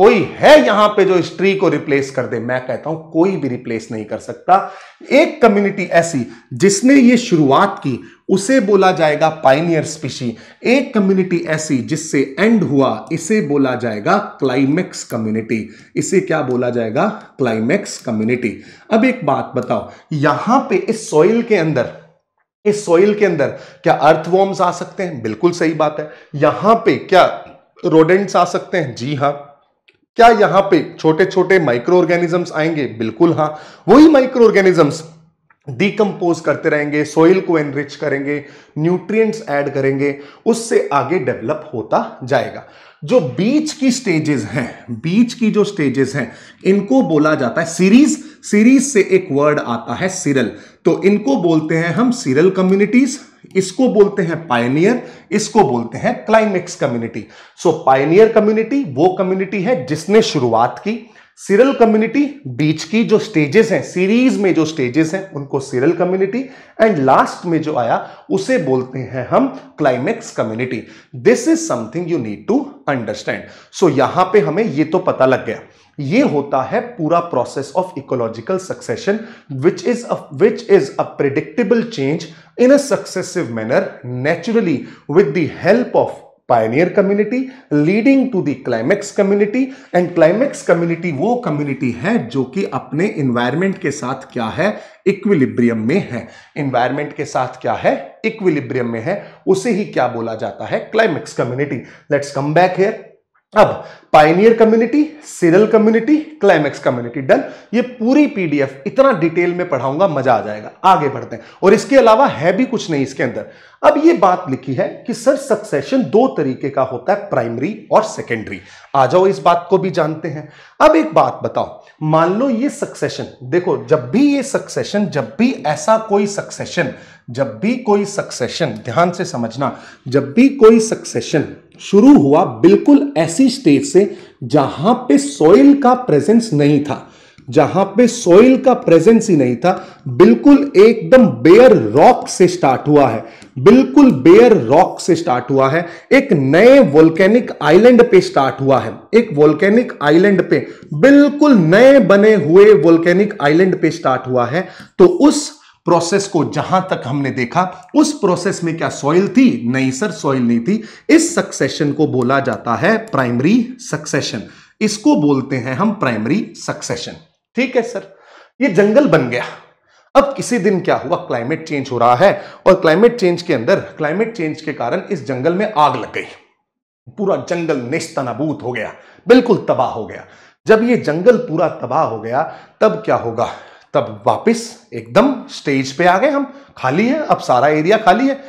कोई है यहां पे जो इस ट्री को रिप्लेस कर दे मैं कहता हूं कोई भी रिप्लेस नहीं कर सकता एक कम्युनिटी ऐसी जिसने ये शुरुआत की उसे बोला जाएगा पाइनियर स्पीशी एक कम्युनिटी ऐसी जिससे एंड हुआ इसे बोला जाएगा क्लाइमेक्स कम्युनिटी इसे क्या बोला जाएगा क्लाइमेक्स कम्युनिटी अब एक बात बताओ यहां पे इस सॉइल के अंदर इस सॉइल के अंदर क्या अर्थवॉर्म्स आ सकते हैं बिल्कुल सही बात है यहां पे क्या रोडेंट्स आ सकते हैं जी हां क्या यहां पे छोटे छोटे माइक्रो ऑर्गेनिजम्स आएंगे बिल्कुल हाँ वही माइक्रो ऑर्गेनिजम्स डीकम्पोज करते रहेंगे सोइल को एनरिच करेंगे न्यूट्रिएंट्स ऐड करेंगे उससे आगे डेवलप होता जाएगा जो बीच की स्टेजेस हैं बीच की जो स्टेजेस हैं इनको बोला जाता है सीरीज सीरीज से एक वर्ड आता है सिरल तो इनको बोलते हैं हम सिरल कम्युनिटीज इसको बोलते हैं पायनियर इसको बोलते हैं climax community so pioneer community वो कम्युनिटी है जिसने शुरुआत की सिरल कम्युनिटी बीच की जो स्टेजेस हैं सीरीज में जो स्टेजेस हैं उनको सिरल कम्युनिटी एंड लास्ट में जो आया उसे बोलते हैं हम climax community this is something you need to understand so यहां पे हमें ये तो पता लग गया ये होता है पूरा process of ecological succession which is which is a predictable change in a successive manner naturally with the help of pioneer community leading to the climax community and climax community वो कम्युनिटी है जो कि अपने इन्वायरमेंट के साथ क्या है इक्विलिब्रियम में है इन्वायरमेंट के साथ क्या है इक्विलिब्रियम में है उसे ही क्या बोला जाता है climax community let's come back here अब pioneer community seral community climax community done ये पूरी पीडीएफ इतना डिटेल में पढ़ाऊंगा मजा आ जाएगा आगे बढ़ते हैं और इसके अलावा है भी कुछ नहीं इसके अंदर अब ये बात लिखी है कि सर सक्सेशन दो तरीके का होता है प्राइमरी और सेकेंडरी आ जाओ इस बात को भी जानते हैं अब एक बात बताओ मान लो ये सक्सेशन देखो जब भी ये सक्सेशन जब भी ऐसा कोई सक्सेशन जब भी कोई सक्सेशन ध्यान से समझना जब भी कोई सक्सेशन शुरू हुआ बिल्कुल ऐसी स्टेज से जहां पे सोइल का प्रेजेंस नहीं था जहां पे सोइल का प्रेजेंस ही नहीं था बिल्कुल एकदम बेयर रॉक से स्टार्ट हुआ है बिल्कुल बेयर रॉक से स्टार्ट हुआ है एक नए वोल्केनिक आइलैंड पे स्टार्ट हुआ है एक वोल्केनिक आइलैंड पे बिल्कुल नए बने हुए वोल्केनिक आइलैंड पे स्टार्ट हुआ है तो उस प्रोसेस को जहां तक हमने देखा उस प्रोसेस में क्या सॉइल थी नहीं सर सॉइल नहीं थी इस सक्सेशन को बोला जाता है प्राइमरी सक्सेशन इसको बोलते हैं हम प्राइमरी सक्सेशन ठीक है सर ये जंगल बन गया अब किसी दिन क्या हुआ क्लाइमेट चेंज हो रहा है और क्लाइमेट चेंज के अंदर क्लाइमेट चेंज के कारण इस जंगल में आग लग गई पूरा जंगल नेस्तनाबूत हो गया बिल्कुल तबाह हो गया जब ये जंगल पूरा तबाह हो गया तब क्या होगा तब वापस एकदम स्टेज पे आ गए हम खाली है अब सारा एरिया खाली है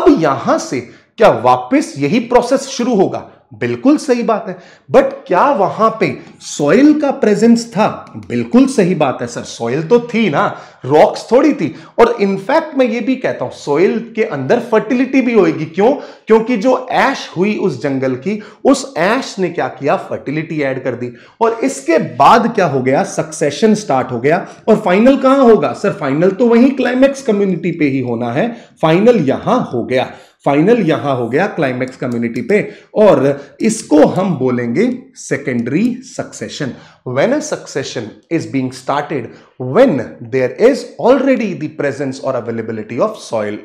अब यहां से क्या वापस यही प्रोसेस शुरू होगा बिल्कुल सही बात है बट क्या वहां पे सॉइल का प्रेजेंस था बिल्कुल सही बात है सर सॉइल तो थी ना रॉक्स थोड़ी थी और इनफैक्ट मैं ये भी कहता हूं सॉइल के अंदर फर्टिलिटी भी होगी क्यों क्योंकि जो ऐश हुई उस जंगल की उस ऐश ने क्या किया फर्टिलिटी ऐड कर दी और इसके बाद क्या हो गया सक्सेशन स्टार्ट हो गया और फाइनल कहां होगा सर फाइनल तो वहीं क्लाइमैक्स कम्युनिटी पे ही होना है फाइनल यहां हो गया फाइनल यहां हो गया क्लाइमेक्स कम्युनिटी पे और इसको हम बोलेंगे secondary succession when a succession is being started when there is already the presence और availability of soil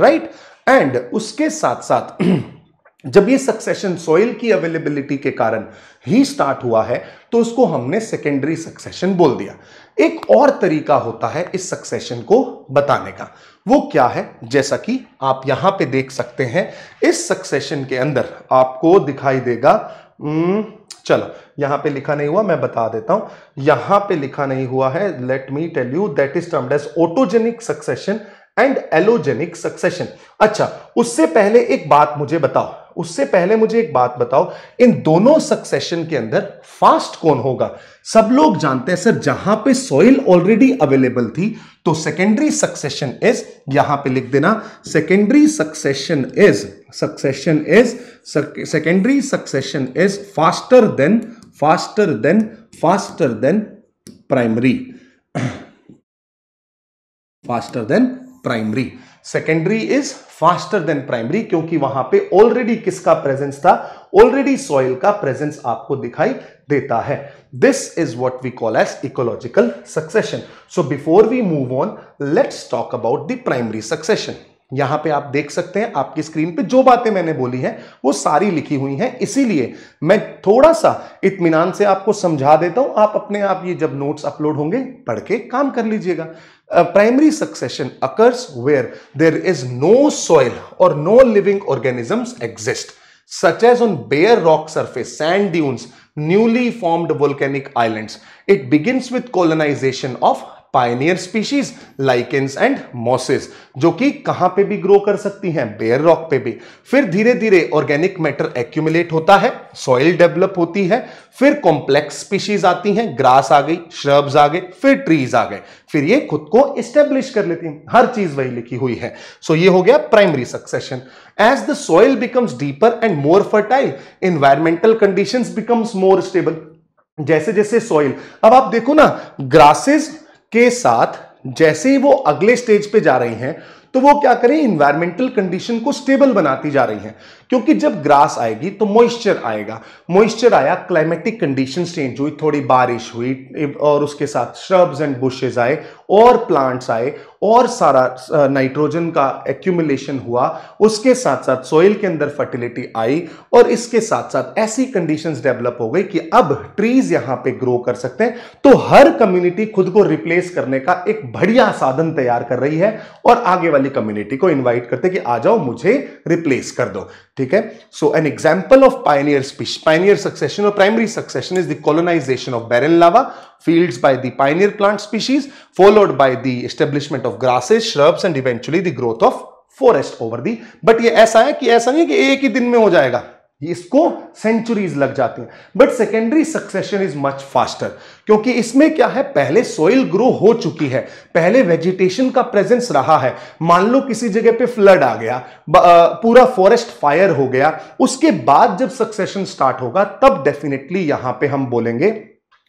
right and उसके साथ साथ *clears throat* जब ये सक्सेशन सॉइल की अवेलेबिलिटी के कारण ही स्टार्ट हुआ है तो उसको हमने सेकेंडरी सक्सेशन बोल दिया एक और तरीका होता है इस सक्सेशन को बताने का वो क्या है जैसा कि आप यहां पे देख सकते हैं इस सक्सेशन के अंदर आपको दिखाई देगा चलो यहां पे लिखा नहीं हुआ मैं बता देता हूं यहां पे लिखा नहीं हुआ है let me tell you that is termed as autogenic succession and allogenic succession अच्छा उससे पहले एक बात मुझे बताओ उससे पहले मुझे एक बात बताओ इन दोनों सक्सेशन के अंदर फास्ट कौन होगा सब लोग जानते हैं सर जहां पे सॉइल ऑलरेडी अवेलेबल थी तो सेकेंडरी सक्सेशन इज यहां पे लिख देना secondary succession is succession is secondary succession is faster than faster than faster than primary faster than primary secondary is faster than primary क्योंकि वहां पे ऑलरेडी किसका प्रेजेंस था ऑलरेडी सॉइल का प्रेजेंस आपको दिखाई देता है this is what we call as ecological succession so before we move on let's talk about the primary succession यहां पे आप देख सकते हैं आपकी स्क्रीन पे जो बातें मैंने बोली हैं वो सारी लिखी हुई हैं इसीलिए मैं थोड़ा सा इतमान से आपको समझा देता हूं आप अपने आप ये जब नोट्स अपलोड होंगे पढ़ के काम कर लीजिएगा A primary succession occurs where there is no soil or no living organisms exist, such as on bare rock surface, sand dunes, newly formed volcanic islands. It begins with colonization of pioneer species lichens and mosses जो कि कहां पे भी ग्रो कर सकती हैं बेयर रॉक पे भी फिर धीरे धीरे ऑर्गेनिक मैटर एक्यूमुलेट होता है सॉइल डेवलप होती है फिर कॉम्प्लेक्स स्पीशीज आती हैं ग्रास आ गई श्रब्स आ गए फिर ट्रीज आ गए फिर ये खुद को स्टेब्लिश कर लेती हैं हर चीज वही लिखी हुई है सो so ये हो गया primary succession as the soil becomes deeper and more fertile environmental condition becomes more stable जैसे जैसे सॉइल अब आप देखो ना ग्रासेस के साथ जैसे ही वो अगले स्टेज पे जा रही हैं तो वो क्या करें इन्वायरमेंटल कंडीशन को स्टेबल बनाती जा रही हैं क्योंकि जब ग्रास आएगी तो मॉइस्चर आएगा मॉइस्चर आया क्लाइमेटिक कंडीशन चेंज हुई थोड़ी बारिश हुई और उसके साथ श्रब्स एंड बुशेज आए और प्लांट्स आए और सारा नाइट्रोजन का एक्यूमुलेशन हुआ उसके साथ साथ सोइल के अंदर फर्टिलिटी आई और इसके साथ साथ ऐसी कंडीशंस डेवलप हो गई कि अब ट्रीज यहां पे ग्रो कर सकते हैं तो हर कम्युनिटी खुद को रिप्लेस करने का एक बढ़िया साधन तैयार कर रही है और आगे वाली कम्युनिटी को इन्वाइट करते कि आ जाओ मुझे रिप्लेस कर दो ठीक है so an example of pioneer species pioneer succession और primary succession is the colonization of barren lava fields by the pioneer plant species, followed by the establishment of grasses, shrubs and eventually the growth of forest over the. But ये ऐसा है कि ऐसा नहीं है कि एक ही दिन में हो जाएगा इसको सेंचुरीज लग जाती हैं but secondary succession is much faster क्योंकि इसमें क्या है पहले सॉइल ग्रो हो चुकी है पहले वेजिटेशन का प्रेजेंस रहा है मान लो किसी जगह पे फ्लड आ गया पूरा फॉरेस्ट फायर हो गया उसके बाद जब सक्सेशन स्टार्ट होगा तब डेफिनेटली यहां पे हम बोलेंगे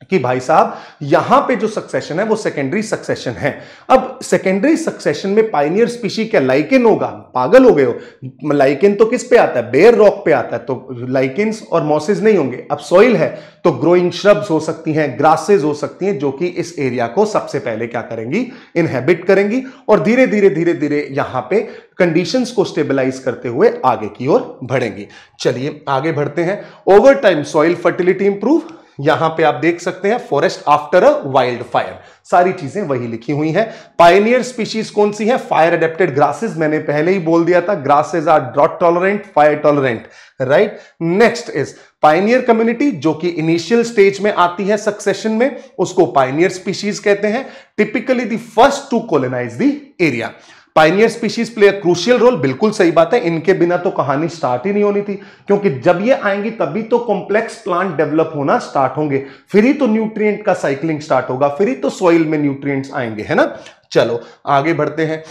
कि भाई साहब यहां पे जो सक्सेशन है वो सेकेंडरी सक्सेशन है अब सेकेंडरी सक्सेशन में पाइनियर स्पीशी क्या लाइकेन होगा पागल हो गए हो लाइकेन तो किस पे आता है बेयर रॉक पे आता है तो लाइकिन और मॉसेज नहीं होंगे अब सॉइल है तो ग्रोइंग श्रब्स हो सकती हैं ग्रासेस हो सकती हैं जो कि इस एरिया को सबसे पहले क्या करेंगी इनहेबिट करेंगी और धीरे धीरे धीरे धीरे यहां पे कंडीशंस को स्टेबलाइज करते हुए आगे की ओर बढ़ेंगी चलिए आगे बढ़ते हैं over time soil fertility improve यहां पे आप देख सकते हैं forest after a wild fire सारी चीजें वही लिखी हुई हैं पायनियर स्पीशीज कौन सी है फायर अडेप्टेड ग्रासेस मैंने पहले ही बोल दिया था grasses are drought tolerant fire tolerant right next is pioneer community जो कि इनिशियल स्टेज में आती है सक्सेशन में उसको पायनियर स्पीशीज कहते हैं typically the first to colonize the area pioneer species play a crucial role बिल्कुल सही बात है इनके बिना तो कहानी स्टार्ट ही नहीं होनी थी क्योंकि जब ये आएंगी तभी तो कॉम्प्लेक्स प्लांट डेवलप होना स्टार्ट होंगे फिर ही तो न्यूट्रिएंट का साइकिलिंग स्टार्ट होगा फिर ही तो सॉइल में न्यूट्रिएंट्स आएंगे है ना चलो आगे बढ़ते हैं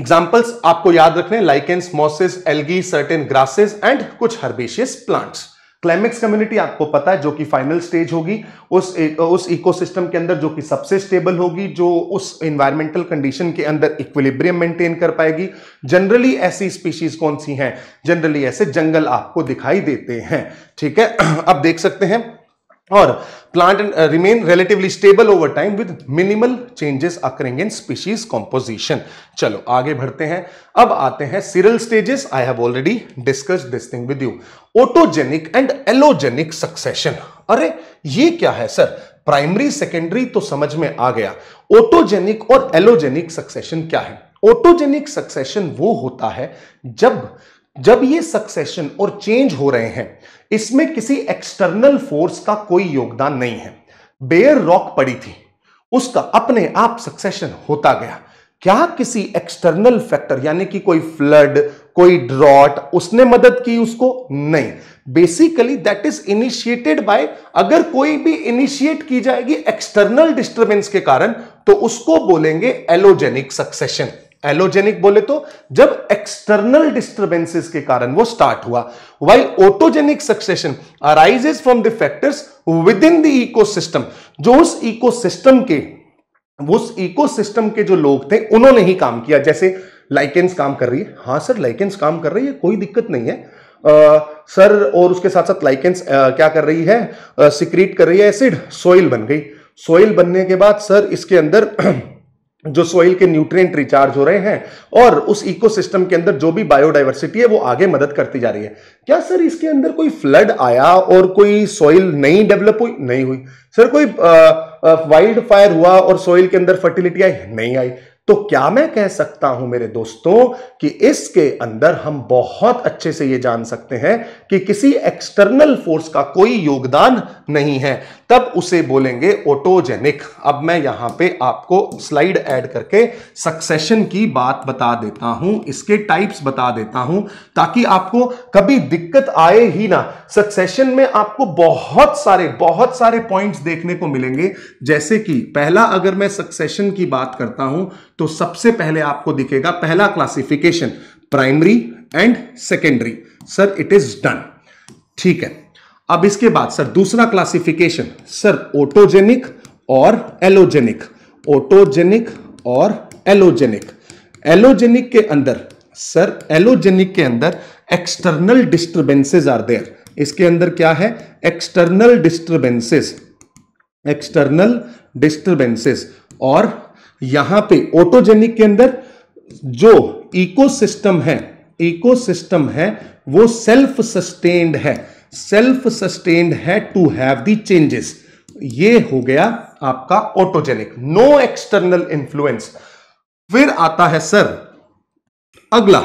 एग्जाम्पल्स आपको याद रखने lichens mosses algae certain grasses and कुछ हर्बेशियस प्लांट्स क्लाइमेक्स कम्युनिटी आपको पता है जो कि फाइनल स्टेज होगी उस उस इकोसिस्टम के अंदर जो कि सबसे स्टेबल होगी जो उस इन्वायरमेंटल कंडीशन के अंदर इक्विलिब्रियम मेंटेन कर पाएगी जनरली ऐसी स्पीशीज कौन सी हैं जनरली ऐसे जंगल आपको दिखाई देते हैं ठीक है *clears throat* अब देख सकते हैं और plant remain relatively stable over time with minimal changes occurring in species composition चलो आगे बढ़ते हैं अब आते हैं serial stages I have already discussed this thing with you autogenic and allogenic succession अरे ये क्या है सर प्राइमरी सेकेंडरी तो समझ में आ गया ओटोजेनिक और एलोजेनिक सक्सेशन क्या है ओटोजेनिक सक्सेशन वो होता है जब जब ये सक्सेशन और चेंज हो रहे हैं इसमें किसी एक्सटर्नल फोर्स का कोई योगदान नहीं है बेयर रॉक पड़ी थी उसका अपने आप सक्सेशन होता गया क्या किसी एक्सटर्नल फैक्टर यानी कि कोई फ्लड कोई ड्रॉट उसने मदद की उसको नहीं basically that is initiated by अगर कोई भी इनिशिएट की जाएगी एक्सटर्नल डिस्टरबेंस के कारण तो उसको बोलेंगे एलोजेनिक सक्सेशन एलोजेनिक बोले तो जब एक्सटर्नल डिस्टरबेंसेस के कारण वो स्टार्ट हुआ while autogenic succession arises from the factors within the ecosystem जो उस इकोसिस्टम के उस इकोसिस्टम के जो लोग थे उन्होंने ही काम किया जैसे लाइकेंस काम कर रही है हाँ सर लाइकेंस काम कर रही है कोई दिक्कत नहीं है आ, सर और उसके साथ साथ लाइकेंस क्या कर रही है सिक्रीट कर रही है एसिड सोइल बन गई सोइल बनने के बाद सर इसके अंदर *clears throat* जो सोइल के न्यूट्रिएंट रिचार्ज हो रहे हैं और उस इकोसिस्टम के अंदर जो भी बायोडाइवर्सिटी है वो आगे मदद करती जा रही है क्या सर इसके अंदर कोई फ्लड आया और कोई सोइल नहीं डेवलप हुई नहीं हुई सर कोई वाइल्ड फायर हुआ और सोइल के अंदर फर्टिलिटी आई नहीं आई तो क्या मैं कह सकता हूं मेरे दोस्तों कि इसके अंदर हम बहुत अच्छे से यह जान सकते हैं कि किसी एक्सटर्नल फोर्स का कोई योगदान नहीं है तब उसे बोलेंगे ओटोजेनिक अब मैं यहां पे आपको स्लाइड ऐड करके सक्सेशन की बात बता देता हूं इसके टाइप्स बता देता हूं ताकि आपको कभी दिक्कत आए ही ना सक्सेशन में आपको बहुत सारे बहुत सारे पॉइंट्स देखने को मिलेंगे जैसे कि पहला अगर मैं सक्सेशन की बात करता हूं तो सबसे पहले आपको दिखेगा पहला classification primary and secondary sir it is done ठीक है अब इसके बाद सर दूसरा क्लासिफिकेशन सर ओटोजेनिक और एलोजेनिक ओटोजेनिक और एलोजेनिक एलोजेनिक के अंदर सर एलोजेनिक के अंदर एक्सटर्नल डिस्टर्बेंसेज आर देयर इसके अंदर क्या है एक्सटर्नल डिस्टर्बेंसेस एक्सटर्नल डिस्टर्बेंसेस और यहां पे ओटोजेनिक के अंदर जो इकोसिस्टम है इकोसिस्टम है वो सेल्फ सस्टेन्ड है सेल्फ सस्टेन्ड है टू हैव दी चेंजेस ये हो गया आपका ऑटोजेनिक नो एक्सटर्नल इंफ्लुएंस फिर आता है सर अगला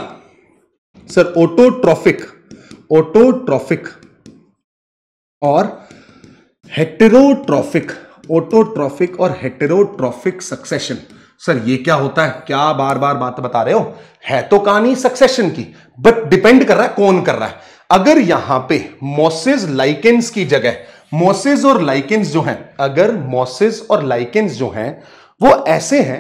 सर ऑटोट्रॉफिक ऑटोट्रॉफिक और हेटेरोट्रॉफिक ऑटोट्रॉफिक और हेटेरोट्रॉफिक सक्सेशन सर ये क्या होता है क्या बार बार बात बता रहे हो है तो कहानी सक्सेशन की बट डिपेंड कर रहा है कौन कर रहा है अगर यहां पे मोसेज लाइकेंस की जगह मोसेज और लाइकेंस जो हैं अगर मोसेज और लाइकेंस जो हैं वो ऐसे हैं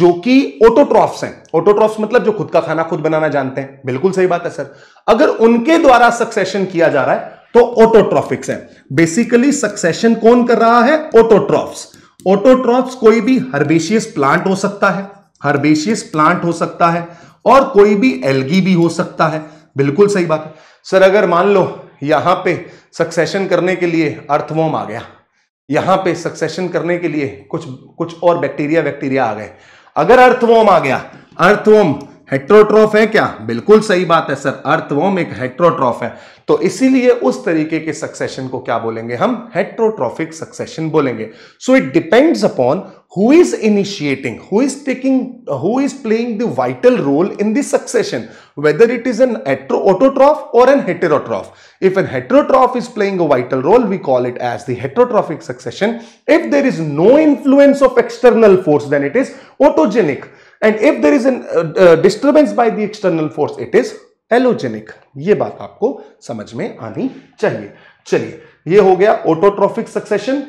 जो कि ऑटोट्रॉफ्स हैं ऑटोट्रॉफ्स मतलब जो खुद का खाना खुद बनाना जानते हैं बिल्कुल सही बात है सर अगर उनके द्वारा सक्सेशन किया जा रहा है तो ऑटोट्रॉफिक्स है बेसिकली सक्सेशन कौन कर रहा है ऑटोट्रॉफ्स ऑटोट्रॉफ्स कोई भी हर्बेशियस प्लांट हो सकता है हर्बेशियस प्लांट हो सकता है और कोई भी एल्गी भी हो सकता है बिल्कुल सही बात है सर अगर मान लो यहां पे सक्सेशन करने के लिए अर्थवॉम आ गया यहां पे सक्सेशन करने के लिए कुछ कुछ और बैक्टीरिया वैक्टीरिया आ गए अगर अर्थवॉम आ गया अर्थवॉम हेट्रोट्रॉफ है क्या बिल्कुल सही बात है सर अर्थवॉम एक हेट्रोट्रॉफ है तो इसीलिए उस तरीके के सक्सेशन को क्या बोलेंगे हम हेट्रोट्रॉफिक सक्सेशन बोलेंगे so it depends upon who is initiating who is taking who is playing the vital role in this succession whether it is an autotroph or an heterotroph if an heterotroph is playing a vital role we call it as the heterotrophic succession if there is no influence of external force then it is autogenic and if there is an disturbance by the external force it is allogenic ये बात आपको समझ में आनी चाहिए चलिए ये हो गया ऑटोट्रॉफिक सक्सेशन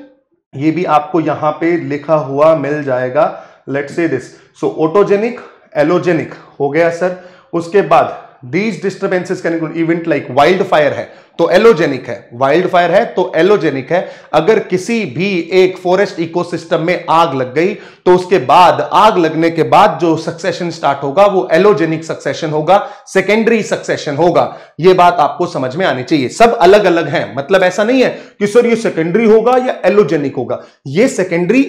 ये भी आपको यहां पे लिखा हुआ मिल जाएगा लेट से दिस सो ऑटोजेनिक एलोजेनिक हो गया सर उसके बाद these disturbances can include event like wild fire है तो एलोजेनिक है वाइल्ड फायर है तो एलोजेनिक है अगर किसी भी एक फॉरेस्ट इकोसिस्टम में आग लग गई तो उसके बाद आग लगने के बाद जो सक्सेशन स्टार्ट होगा वो एलोजेनिक सक्सेशन होगा सेकेंडरी सक्सेशन होगा ये बात आपको समझ में आनी चाहिए सब अलग अलग हैं मतलब ऐसा नहीं है कि सर ये सेकेंडरी होगा या एलोजेनिक होगा ये सेकेंडरी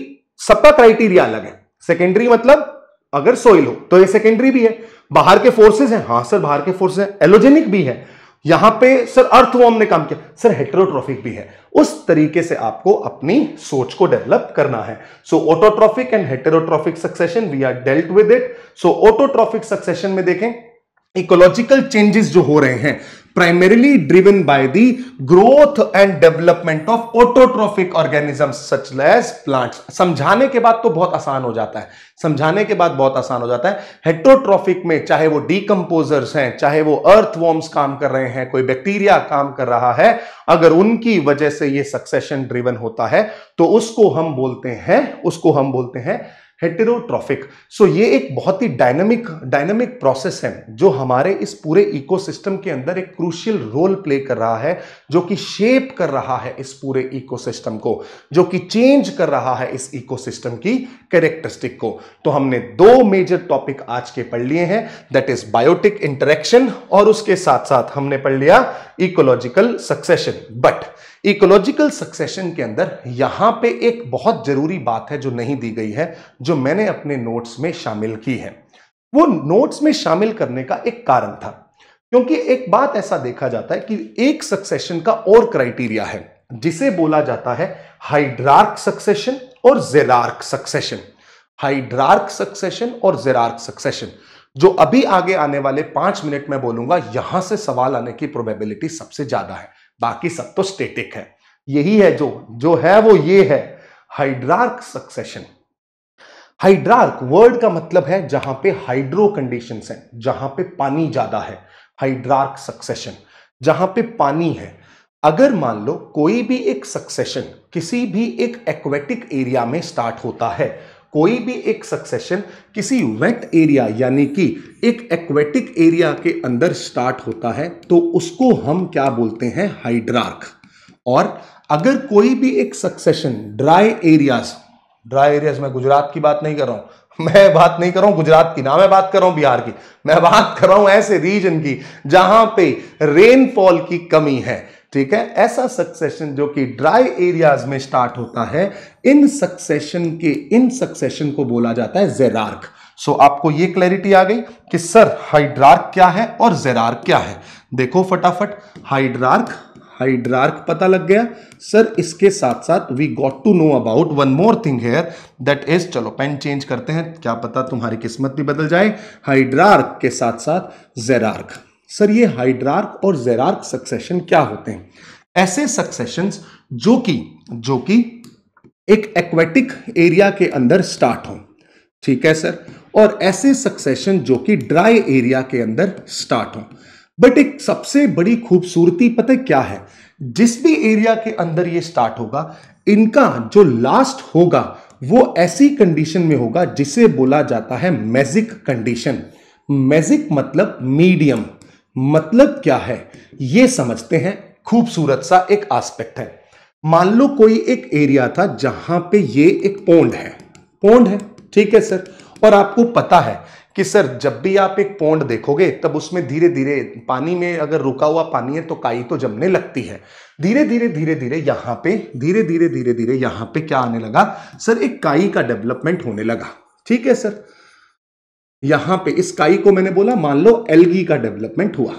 सबका क्राइटेरिया अलग है सेकेंडरी मतलब अगर सोइल हो तो ये सेकेंडरी भी है बाहर के फोर्सेस हैं हाँ सर बाहर के फोर्सेस हैं एलोजेनिक भी है यहां पे सर अर्थवॉर्म ने काम किया सर हेट्रोट्रॉफिक भी है उस तरीके से आपको अपनी सोच को डेवलप करना है so autotrophic and heterotrophic succession we are dealt with it so autotrophic succession में देखें इकोलॉजिकल चेंजेस जो हो रहे हैं primarily driven by the growth and development of autotrophic organisms such as plants समझाने के बाद तो बहुत आसान हो जाता है समझाने के बाद बहुत आसान हो जाता है हेट्रोट्रॉफिक में चाहे वो डीकम्पोजर्स हैं चाहे वो वॉर्म्स काम कर रहे हैं कोई बैक्टीरिया काम कर रहा है अगर उनकी वजह से ये सक्सेशन ड्रिवन होता है तो उसको हम बोलते हैं उसको हम बोलते हैं हेटेरोट्रॉफिक सो ये एक बहुत ही डायनामिक डायनामिक प्रोसेस है जो हमारे इस पूरे इकोसिस्टम के अंदर एक क्रूशियल रोल प्ले कर रहा है जो कि शेप कर रहा है इस पूरे इकोसिस्टम को जो कि चेंज कर रहा है इस इकोसिस्टम की कैरेक्टरिस्टिक को तो हमने दो मेजर टॉपिक आज के पढ़ लिए हैं दैट इज बायोटिक इंटरेक्शन और उसके साथ साथ हमने पढ़ लिया ecological succession but ecological succession के अंदर यहां पे एक बहुत ज़रूरी बात है जो नहीं दी गई है जो मैंने अपने नोट्स में शामिल की है वो नोट्स में शामिल करने का एक कारण था क्योंकि एक बात ऐसा देखा जाता है कि एक सक्सेशन का और क्राइटेरिया है जिसे बोला जाता है हाइड्रार्क सक्सेशन और जेरार्क सक्सेशन हाइड्रार्क सक्सेशन और जेरार्क सक्सेशन जो अभी आगे आने वाले पांच मिनट में बोलूंगा यहां से सवाल आने की प्रोबेबिलिटी सबसे ज्यादा है बाकी सब तो स्टेटिक है यही है जो जो है वो ये है हाइड्रार्क सक्सेशन हाइड्रार्क वर्ड का मतलब है जहां पे हाइड्रो कंडीशन है जहां पे पानी ज्यादा है हाइड्रार्क सक्सेशन जहां पे पानी है अगर मान लो कोई भी एक सक्सेशन किसी भी एक एक्वेटिक एरिया में स्टार्ट होता है कोई भी एक सक्सेशन किसी वेट एरिया यानी कि एक एक्वेटिक एरिया के अंदर स्टार्ट होता है तो उसको हम क्या बोलते हैं हाइड्रार्क और अगर कोई भी एक succession dry areas dry areas मैं गुजरात की बात नहीं कर रहा हूं *laughs* मैं बात नहीं कर रहा हूं गुजरात की ना मैं बात कर रहा हूं बिहार की मैं बात कर रहा हूं ऐसे रीजन की जहां पे रेनफॉल की कमी है ठीक है ऐसा सक्सेशन जो कि ड्राई एरियाज में स्टार्ट होता है इन सक्सेशन के इन सक्सेशन को बोला जाता है जेरार्क सो आपको ये क्लैरिटी आ गई कि सर हाइड्रार्क क्या है और जेरार्क क्या है देखो फटाफट हाइड्रार्क हाइड्रार्क पता लग गया सर इसके साथ साथ we got to know about one more thing here that is चलो पेन चेंज करते हैं क्या पता तुम्हारी किस्मत भी बदल जाए हाइड्रार्क के साथ साथ जेरार्क सर ये हाइड्रार्क और जेरार्क सक्सेशन क्या होते हैं ऐसे सक्सेशन जो कि जो कि एक एक्वेटिक एरिया के अंदर स्टार्ट हो ठीक है सर और ऐसे सक्सेशन जो कि ड्राई एरिया के अंदर स्टार्ट हो बट एक सबसे बड़ी खूबसूरती पता क्या है जिस भी एरिया के अंदर ये स्टार्ट होगा इनका जो लास्ट होगा वो ऐसी कंडीशन में होगा जिसे बोला जाता है मैजिक कंडीशन मैजिक मतलब मीडियम मतलब क्या है यह समझते हैं खूबसूरत सा एक आस्पेक्ट है मान लो कोई एक एरिया था जहां पे ये एक पोंड है पोंड है ठीक है सर और आपको पता है कि सर जब भी आप एक पोंड देखोगे तब उसमें धीरे धीरे पानी में अगर रुका हुआ पानी है तो काई तो जमने लगती है धीरे धीरे धीरे धीरे यहां पे धीरे धीरे धीरे धीरे यहां पे क्या आने लगा सर एक काई का डेवलपमेंट होने लगा ठीक है सर यहां पे इस काई को मैंने बोला मान लो एलगी का डेवलपमेंट हुआ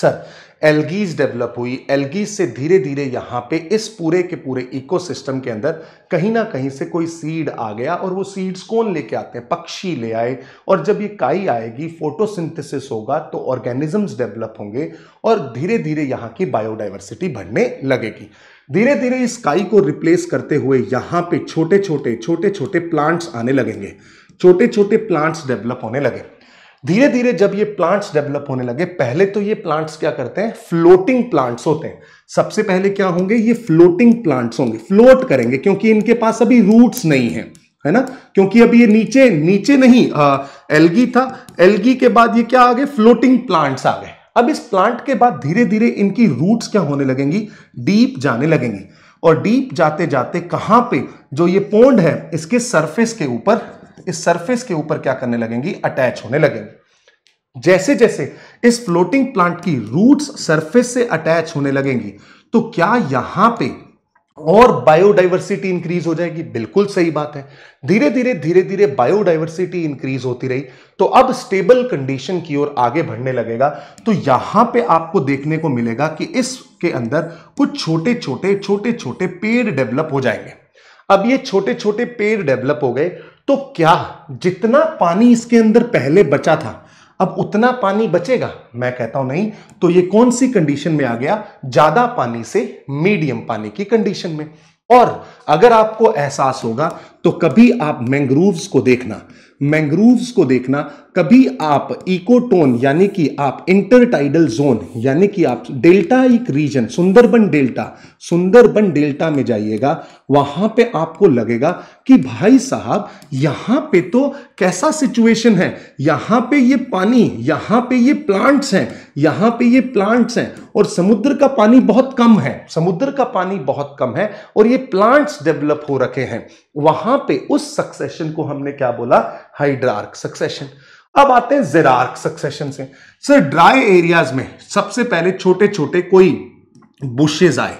सर एलगीज डेवलप हुई एलगीज से धीरे धीरे यहां पे इस पूरे के पूरे इकोसिस्टम के अंदर कहीं ना कहीं से कोई सीड आ गया और वो सीड्स कौन लेके आते हैं पक्षी ले आए और जब ये काई आएगी फोटोसिंथेसिस होगा तो ऑर्गेनिजम्स डेवलप होंगे और धीरे धीरे यहाँ की बायोडाइवर्सिटी बढ़ने लगेगी धीरे धीरे इस काई को रिप्लेस करते हुए यहाँ पे छोटे छोटे छोटे छोटे प्लांट्स आने लगेंगे छोटे छोटे प्लांट्स डेवलप होने लगे धीरे धीरे जब ये प्लांट्स डेवलप होने लगे पहले तो ये प्लांट्स क्या करते हैं फ्लोटिंग प्लांट्स होते हैं सबसे पहले क्या होंगे ये फ्लोटिंग प्लांट्स होंगे फ्लोट करेंगे क्योंकि इनके पास अभी रूट्स नहीं है है ना क्योंकि अभी ये नीचे नीचे नहीं आ, था एलगी के बाद ये क्या आ गए फ्लोटिंग प्लांट्स आ गए अब इस प्लांट के बाद धीरे धीरे इनकी रूट्स क्या होने लगेंगी डीप जाने लगेंगी और डीप जाते जाते कहाँ पे जो ये पोंड है इसके सरफेस के ऊपर इस सरफेस के ऊपर क्या करने लगेंगी अटैच होने लगेंगी जैसे जैसे इस फ्लोटिंग प्लांट की रूट्स सरफेस से अटैच होने लगेंगी तो क्या यहां पे और बायोडाइवर्सिटी इंक्रीज हो जाएगी बिल्कुल सही बात है धीरे धीरे धीरे धीरे बायोडाइवर्सिटी इंक्रीज होती रही तो अब स्टेबल कंडीशन की ओर आगे बढ़ने लगेगा तो यहां पे आपको देखने को मिलेगा कि इसके अंदर कुछ छोटे छोटे छोटे छोटे पेड़ डेवलप हो जाएंगे अब ये छोटे छोटे पेड़ डेवलप हो गए तो क्या जितना पानी इसके अंदर पहले बचा था अब उतना पानी बचेगा मैं कहता हूं नहीं तो ये कौन सी कंडीशन में आ गया ज्यादा पानी से मीडियम पानी की कंडीशन में और अगर आपको एहसास होगा तो कभी आप मैंग्रूव्स को देखना मैंग्रूव्स को देखना कभी आप इकोटोन यानी कि आप इंटरटाइडल जोन यानी कि आप डेल्टा एक region Sundarban delta Sundarban delta में जाइएगा वहां पे आपको लगेगा कि भाई साहब यहाँ पे तो कैसा सिचुएशन है यहां पे ये पानी यहाँ पे ये प्लांट्स हैं यहाँ पे ये प्लांट्स हैं और समुद्र का पानी बहुत कम है समुद्र का पानी बहुत कम है और ये प्लांट्स डेवलप हो रखे हैं वहां पे उस सक्सेशन को हमने क्या बोला हाइड्रार्क सक्सेशन अब आते हैं जेरार्क सक्सेशन से सर ड्राई एरियाज में सबसे पहले छोटे छोटे कोई बुशेज आए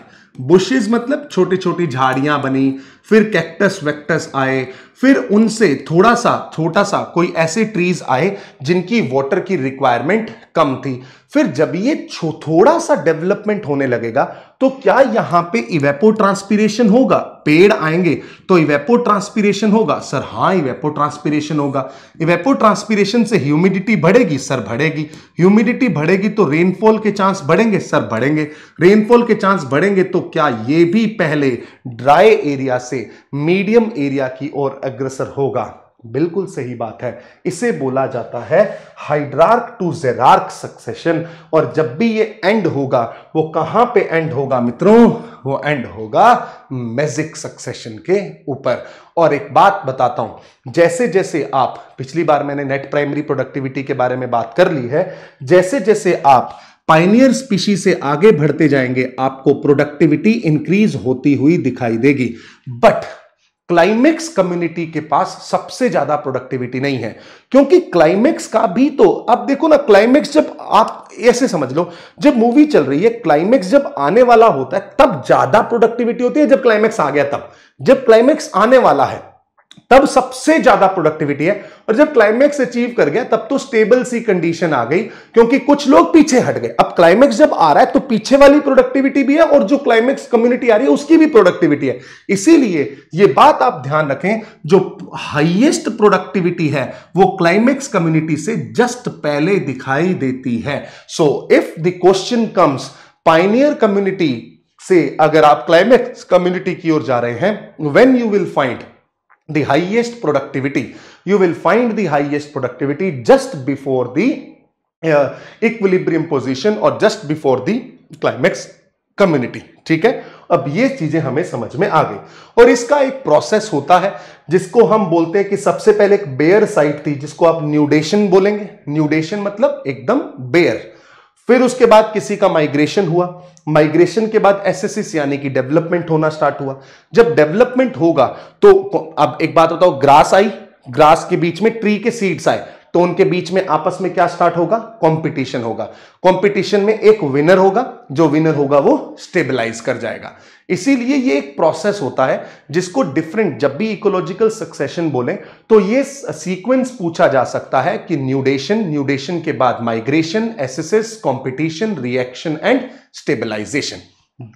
बुशेज मतलब छोटी छोटी झाड़ियां बनी फिर कैक्टस वेक्टस आए फिर उनसे थोड़ा सा छोटा सा कोई ऐसे ट्रीज आए जिनकी वाटर की रिक्वायरमेंट कम थी फिर जब ये थोड़ा सा डेवलपमेंट होने लगेगा तो क्या यहां पे इवेपो ट्रांसपीरेशन होगा पेड़ आएंगे तो इवेपो ट्रांसपीरेशन होगा सर हाँ इवेपो ट्रांसपीरेशन होगा इवेपो ट्रांसपीरेशन से ह्यूमिडिटी बढ़ेगी सर बढ़ेगी ह्यूमिडिटी बढ़ेगी तो रेनफॉल के चांस बढ़ेंगे सर बढ़ेंगे रेनफॉल के चांस बढ़ेंगे तो क्या ये भी पहले ड्राई एरिया से मीडियम एरिया की ओर अग्रसर होगा बिल्कुल सही बात है इसे बोला जाता है हाइड्रार्क टू जेरार्क सक्सेशन और जब भी ये एंड होगा वो कहां पे एंड होगा मित्रों वो एंड होगा मैजिक सक्सेशन के ऊपर और एक बात बताता हूं जैसे जैसे आप पिछली बार मैंने नेट प्राइमरी प्रोडक्टिविटी के बारे में बात कर ली है जैसे जैसे आप पाइनियर स्पीशी से आगे बढ़ते जाएंगे आपको प्रोडक्टिविटी इंक्रीज होती हुई दिखाई देगी बट क्लाइमेक्स कम्युनिटी के पास सबसे ज्यादा प्रोडक्टिविटी नहीं है क्योंकि क्लाइमेक्स का भी तो अब देखो ना क्लाइमेक्स जब आप ऐसे समझ लो जब मूवी चल रही है क्लाइमेक्स जब आने वाला होता है तब ज्यादा प्रोडक्टिविटी होती है जब क्लाइमेक्स आ गया तब जब क्लाइमेक्स आने वाला है तब सबसे ज्यादा प्रोडक्टिविटी है और जब क्लाइमेक्स अचीव कर गया तब तो स्टेबल सी कंडीशन आ गई क्योंकि कुछ लोग पीछे हट गए अब क्लाइमैक्स जब आ रहा है तो पीछे वाली प्रोडक्टिविटी भी है और जो क्लाइमेक्स कम्युनिटी आ रही है उसकी भी प्रोडक्टिविटी है इसीलिए ये बात आप ध्यान रखें जो हाइएस्ट प्रोडक्टिविटी है वो क्लाइमेक्स कम्युनिटी से जस्ट पहले दिखाई देती है so if the question comes pioneer community से अगर आप क्लाइमेक्स कम्युनिटी की ओर जा रहे हैं when you will find the highest productivity. You will find the highest productivity just before the uh, equilibrium position or just before the climax community ठीक है अब ये चीजें हमें समझ में आ गई और इसका एक प्रोसेस होता है जिसको हम बोलते हैं कि सबसे पहले एक बेयर साइट थी जिसको आप न्यूडेशन बोलेंगे न्यूडेशन मतलब एकदम बेयर फिर उसके बाद किसी का माइग्रेशन हुआ माइग्रेशन के बाद एसएसएस यानी कि डेवलपमेंट होना स्टार्ट हुआ जब डेवलपमेंट होगा तो अब एक बात बताओ ग्रास आई ग्रास के बीच में ट्री के सीड्स आए तो उनके बीच में आपस में क्या स्टार्ट होगा कंपटीशन होगा कंपटीशन में एक विनर होगा जो विनर होगा वो स्टेबलाइज कर जाएगा इसीलिए ये एक प्रोसेस होता है जिसको डिफरेंट जब भी इकोलॉजिकल सक्सेशन बोले तो ये सीक्वेंस पूछा जा सकता है कि न्यूडेशन न्यूडेशन के बाद migration ecesis competition reaction and stabilization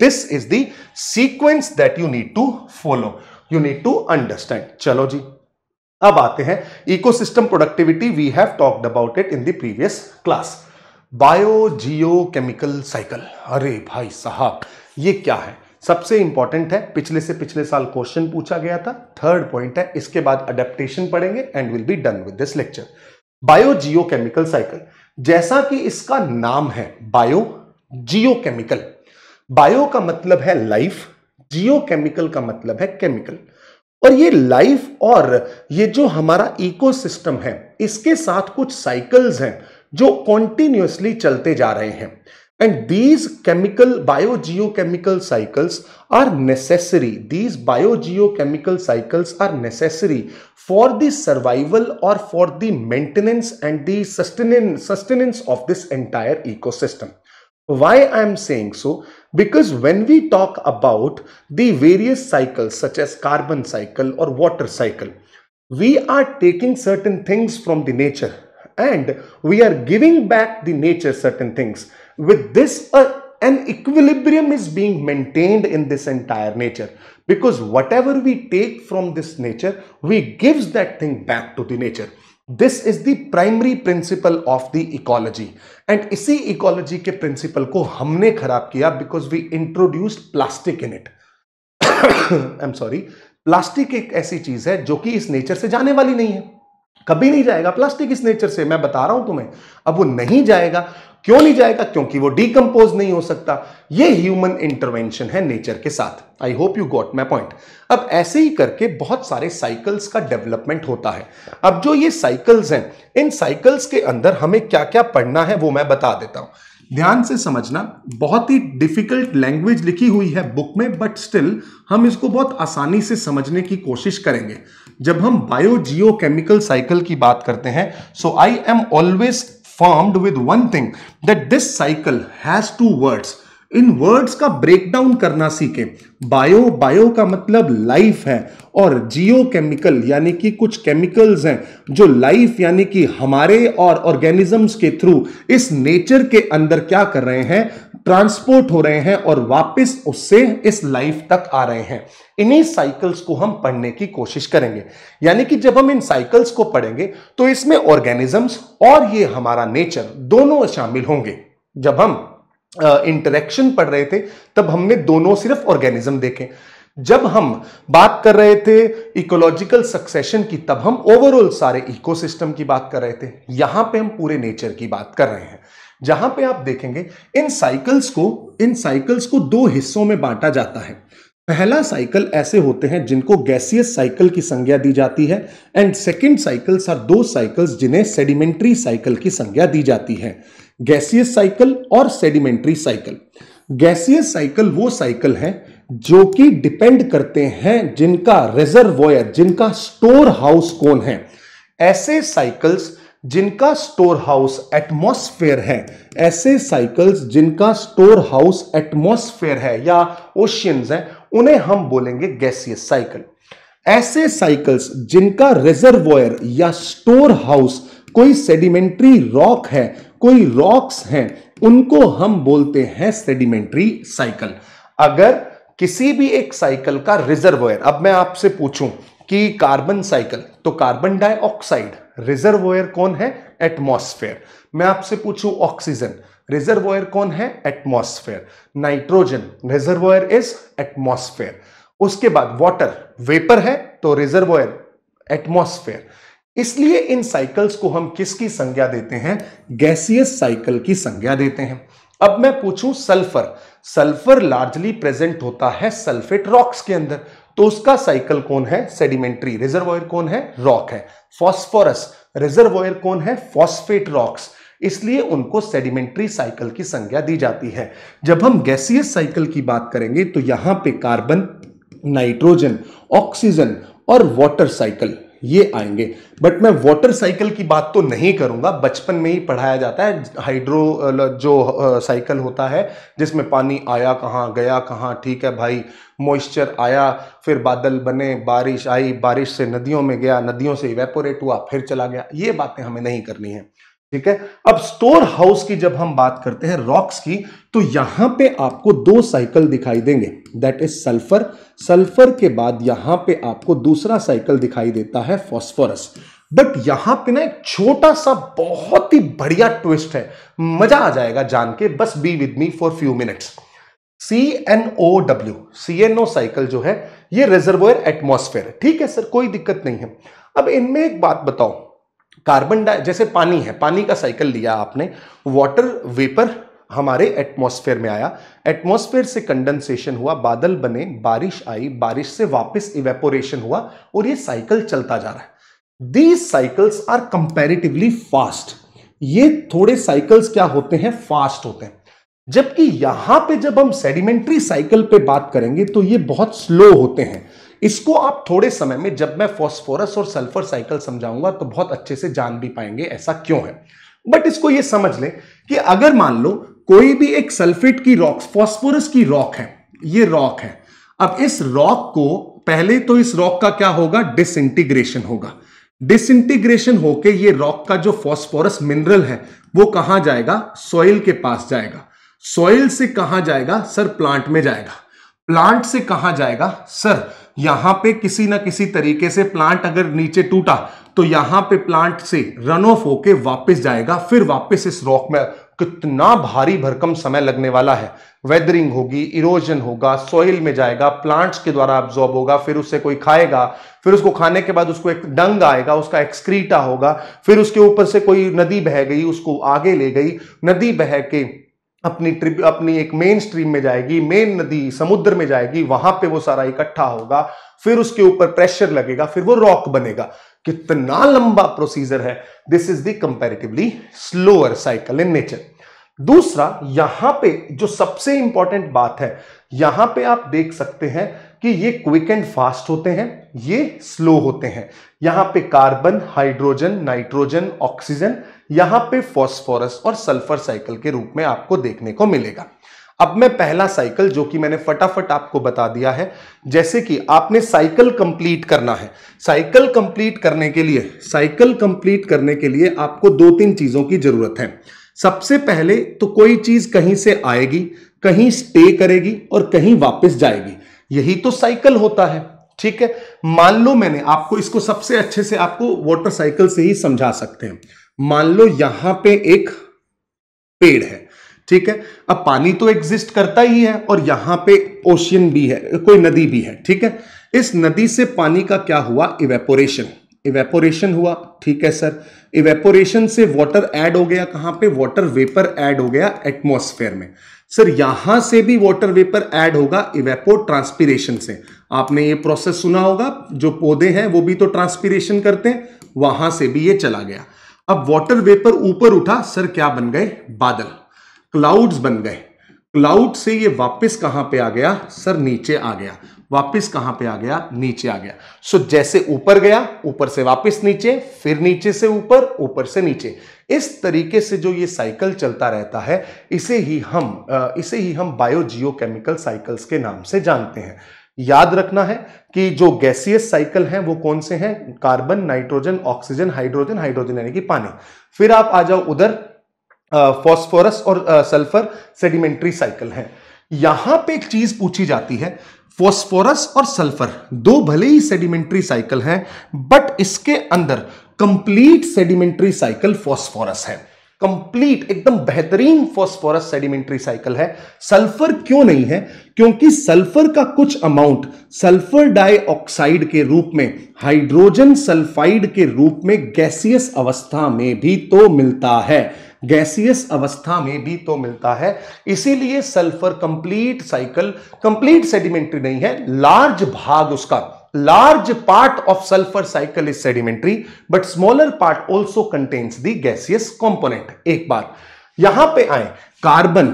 this is the sequence that you need to follow you need to understand चलो जी अब आते हैं ecosystem productivity we have talked about it in the previous class biogeochemical cycle अरे भाई साहब ये क्या है सबसे इंपॉर्टेंट है पिछले से पिछले साल क्वेश्चन पूछा गया था थर्ड पॉइंट है इसके बाद अडेप्टेशन पढ़ेंगे and will be done with this lecture biogeochemical cycle जैसा कि इसका नाम है बायो जियो केमिकल बायो का मतलब है लाइफ जियो केमिकल का मतलब है केमिकल और ये लाइफ और ये जो हमारा इकोसिस्टम है इसके साथ कुछ साइकिल्स हैं जो कॉन्टिन्यूसली चलते जा रहे हैं And these chemical biogeochemical cycles are necessary. These biogeochemical cycles are necessary for the survival or for the maintenance and the sustenance, sustenance of this entire ecosystem. Why I am saying so? Because when we talk about the various cycles such as carbon cycle or water cycle, we are taking certain things from the nature and we are giving back the nature certain things With this, uh, an equilibrium is being maintained in this entire nature because whatever we take from this nature, we gives that thing back to the nature. This is the primary principle of the ecology and इसी इकोलॉजी के प्रिंसिपल को हमने खराब किया because we introduced plastic in it I am sorry plastic एक ऐसी चीज है जो कि इस नेचर से जाने वाली नहीं है कभी नहीं जाएगा प्लास्टिक इस नेचर से मैं बता रहा हूं तुम्हें अब वो नहीं जाएगा क्यों नहीं जाएगा क्योंकि वो डीकम्पोज नहीं हो सकता ये ह्यूमन इंटरवेंशन है नेचर के साथ I hope you got my point अब ऐसे ही करके बहुत सारे साइकिल्स का डेवलपमेंट होता है अब जो ये साइकिल्स हैं इन साइकिल्स के अंदर हमें क्या क्या पढ़ना है वो मैं बता देता हूं ध्यान से समझना बहुत ही डिफिकल्ट लैंग्वेज लिखी हुई है बुक में बट स्टिल हम इसको बहुत आसानी से समझने की कोशिश करेंगे जब हम बायो जियो केमिकल साइकिल की बात करते हैं so I am always formed with one thing that this cycle has two words in words का ब्रेकडाउन करना सीखें बायो बायो का मतलब लाइफ है और जियो केमिकल यानी कि कुछ केमिकल्स हैं जो लाइफ यानी कि हमारे और ऑर्गेनिजम्स के थ्रू इस नेचर के अंदर क्या कर रहे हैं ट्रांसपोर्ट हो रहे हैं और वापस उससे इस लाइफ तक आ रहे हैं इन्हीं साइकिल्स को हम पढ़ने की कोशिश करेंगे यानी कि जब हम इन साइकिल्स को पढ़ेंगे तो इसमें ऑर्गेनिजम्स और ये हमारा नेचर दोनों शामिल होंगे जब हम इंटरेक्शन पढ़ रहे थे तब हमने दोनों सिर्फ ऑर्गेनिज्म देखे जब हम बात कर रहे थे इकोलॉजिकल सक्सेशन की तब हम ओवरऑल सारे इकोसिस्टम की बात कर रहे थे यहां पे हम पूरे नेचर की बात कर रहे हैं जहां पे आप देखेंगे इन साइकिल्स को इन साइकिल्स को दो हिस्सों में बांटा जाता है पहला साइकिल ऐसे होते हैं जिनको गैसियस साइकिल की संज्ञा दी जाती है एंड सेकेंड साइकिल्स आर दो साइकिल्स जिन्हें सेडिमेंट्री साइकिल की संज्ञा दी जाती है गैसियस साइकिल और सेडिमेंट्री साइकिल गैसियस साइकिल वो साइकिल है जो कि डिपेंड करते हैं जिनका रिजर्वोयर जिनका स्टोर हाउस कौन है ऐसे साइकिल्स जिनका स्टोर हाउस एटमोसफेयर है ऐसे साइकिल्स जिनका स्टोर हाउस एटमोसफेयर है या ओशियंस है उन्हें हम बोलेंगे गैसियस साइकिल ऐसे साइकिल्स जिनका रिजर्वयर या स्टोर हाउस कोई सेडिमेंट्री रॉक है कोई रॉक्स हैं उनको हम बोलते हैं सेडिमेंट्री साइकिल अगर किसी भी एक साइकिल का रिजर्वयर अब मैं आपसे पूछूं कि कार्बन साइकिल तो कार्बन डाइऑक्साइड रिजर्वोयर कौन है एटमॉस्फेयर मैं आपसे पूछूं ऑक्सीजन रिजर्वोयर कौन है atmosphere nitrogen reservoir is atmosphere उसके बाद वाटर वेपर है तो रिजर्वोयर एटमॉस्फेयर इसलिए इन साइकिल्स को हम किसकी संज्ञा देते हैं गैसियस साइकिल की संज्ञा देते हैं अब मैं पूछूं सल्फर सल्फर लार्जली प्रेजेंट होता है सल्फेट रॉक्स के अंदर तो उसका साइकिल कौन है सेडिमेंट्री रिजर्वोयर कौन है रॉक है फॉस्फोरस रिजर्वोयर कौन है फॉस्फेट रॉक्स इसलिए उनको सेडिमेंट्री साइकिल की संज्ञा दी जाती है जब हम गैसीय साइकिल की बात करेंगे तो यहां पे कार्बन नाइट्रोजन ऑक्सीजन और वाटर साइकिल ये आएंगे बट मैं वाटर साइकिल की बात तो नहीं करूंगा बचपन में ही पढ़ाया जाता है हाइड्रो जो साइकिल होता है जिसमें पानी आया कहाँ गया कहाँ ठीक है भाई मॉइस्चर आया फिर बादल बने बारिश आई बारिश से नदियों में गया नदियों से इवेपोरेट हुआ फिर चला गया ये बातें हमें नहीं करनी है ठीक है अब स्टोर हाउस की जब हम बात करते हैं रॉक्स की तो यहां पे आपको दो साइकिल दिखाई देंगे दैट इज सल्फर सल्फर के बाद यहां पे आपको दूसरा साइकिल दिखाई देता है फॉस्फोरस बट यहां पे ना एक छोटा सा बहुत ही बढ़िया ट्विस्ट है मजा आ जाएगा जान के बस be with me for few minutes C N O W C N O cycle जो है ये रिजर्वोयर एटमोस्फेयर ठीक है सर कोई दिक्कत नहीं है अब इनमें एक बात बताओ कार्बन डाइ जैसे पानी है पानी का साइकिल लिया आपने वाटर वेपर हमारे एटमॉस्फेयर में आया एटमॉस्फेयर से कंडेंसेशन हुआ बादल बने बारिश आई बारिश से वापस इवेपोरेशन हुआ और ये साइकिल चलता जा रहा है these cycles are comparatively fast ये थोड़े साइकिल्स क्या होते हैं फास्ट होते हैं जबकि यहां पे जब हम सेडिमेंट्री साइकिल पे बात करेंगे तो ये बहुत स्लो होते हैं इसको आप थोड़े समय में जब मैं फॉस्फोरस और सल्फर साइकिल समझाऊंगा तो बहुत अच्छे से जान भी पाएंगे ऐसा क्यों है बट इसको ये समझ लें कि अगर मान लो कोई भी एक सल्फेट की रॉक फॉस्फोरस की रॉक है ये रॉक है अब इस रॉक को पहले तो इस रॉक का क्या होगा डिसइंटीग्रेशन होगा डिसइंटीग्रेशन होके ये रॉक का जो फॉस्फोरस मिनरल है वो कहां जाएगा सॉइल के पास जाएगा सॉइल से कहा जाएगा सर प्लांट में जाएगा प्लांट से कहा जाएगा सर यहां पे किसी ना किसी तरीके से प्लांट अगर नीचे टूटा तो यहां पे प्लांट से रन ऑफ होके वापस जाएगा फिर वापस इस रॉक में कितना भारी भरकम समय लगने वाला है वेदरिंग होगी इरोजन होगा सॉइल में जाएगा प्लांट्स के द्वारा ऑब्जॉर्ब होगा फिर उससे कोई खाएगा फिर उसको खाने के बाद उसको एक डंग आएगा उसका एक्सक्रीटा होगा फिर उसके ऊपर से कोई नदी बह गई उसको आगे ले गई नदी बह के अपनी ट्रिप अपनी एक मेन स्ट्रीम में जाएगी मेन नदी समुद्र में जाएगी वहां पे वो सारा इकट्ठा होगा फिर उसके ऊपर प्रेशर लगेगा फिर वो रॉक बनेगा कितना लंबा प्रोसीजर है this is the slower cycle in nature दूसरा यहां पे जो सबसे इंपॉर्टेंट बात है यहां पे आप देख सकते हैं कि ये क्विक एंड फास्ट होते हैं ये स्लो होते हैं यहां पे कार्बन हाइड्रोजन नाइट्रोजन ऑक्सीजन यहां पे फॉस्फोरस और सल्फर साइकिल के रूप में आपको देखने को मिलेगा अब मैं पहला साइकिल जो कि मैंने फटाफट आपको बता दिया है जैसे कि आपने साइकिल कंप्लीट करना है साइकिल कंप्लीट करने के लिए साइकिल कंप्लीट करने के लिए आपको दो तीन चीजों की जरूरत है सबसे पहले तो कोई चीज कहीं से आएगी कहीं स्टे करेगी और कहीं वापस जाएगी यही तो साइकिल होता है ठीक है मान लो मैंने आपको इसको सबसे अच्छे से आपको वाटर साइकिल से ही समझा सकते हैं मान लो यहां पे एक पेड़ है ठीक है अब पानी तो एग्जिस्ट करता ही है और यहां पे ओशियन भी है कोई नदी भी है ठीक है इस नदी से पानी का क्या हुआ इवेपोरेशन इवेपोरेशन हुआ ठीक है सर इवेपोरेशन से वाटर ऐड हो गया कहां पे वाटर वेपर ऐड हो गया एटमोस्फेयर में सर यहां से भी वाटर वेपर ऐड होगा इवेपो ट्रांसपीरेशन से आपने ये प्रोसेस सुना होगा जो पौधे हैं वो भी तो ट्रांसपीरेशन करते हैं वहां से भी ये चला गया अब वाटर वेपर ऊपर उठा सर क्या बन गए बादल क्लाउड्स बन गए क्लाउड से ये वापस कहां पे आ गया सर नीचे आ गया वापस कहां पे आ गया नीचे आ गया सो so, जैसे ऊपर गया ऊपर से वापस नीचे फिर नीचे से ऊपर ऊपर से नीचे इस तरीके से जो ये साइकिल चलता रहता है इसे ही हम इसे ही हम बायोजियोकेमिकल साइकिल्स के नाम से जानते हैं याद रखना है कि जो गैसियस साइकिल हैं वो कौन से हैं carbon nitrogen oxygen hydrogen hydrogen यानी कि पानी फिर आप आ जाओ उधर फॉस्फोरस और सल्फर सेडिमेंट्री साइकिल है यहां पे एक चीज पूछी जाती है फॉस्फोरस और सल्फर दो भले ही सेडिमेंट्री साइकिल हैं बट इसके अंदर कंप्लीट सेडिमेंट्री साइकिल फॉस्फोरस है कंप्लीट एकदम बेहतरीन फॉस्फोरस सेडिमेंट्री साइकिल है सल्फर क्यों नहीं है क्योंकि सल्फर का कुछ अमाउंट सल्फर डाइऑक्साइड के रूप में हाइड्रोजन सल्फाइड के रूप में गैसियस अवस्था में भी तो मिलता है गैसियस अवस्था में भी तो मिलता है इसीलिए sulphur complete cycle complete sedimentary नहीं है लार्ज भाग उसका large part of sulphur cycle is sedimentary but smaller part also contains the gaseous component एक बार यहां पे आए कार्बन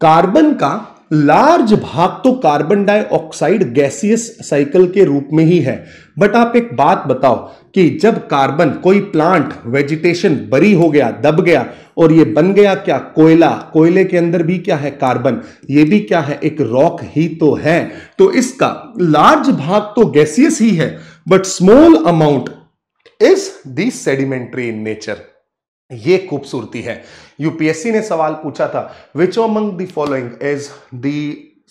कार्बन का लार्ज भाग तो कार्बन डाइऑक्साइड गैसियस साइकिल के रूप में ही है बट आप एक बात बताओ कि जब कार्बन कोई प्लांट वेजिटेशन बरी हो गया दब गया और ये बन गया क्या कोयला कोयले के अंदर भी क्या है कार्बन ये भी क्या है एक रॉक ही तो है तो इसका लार्ज भाग तो गैसियस ही है but small amount is the sedimentary in nature ये खूबसूरती है यूपीएससी ने सवाल पूछा था which among the following is the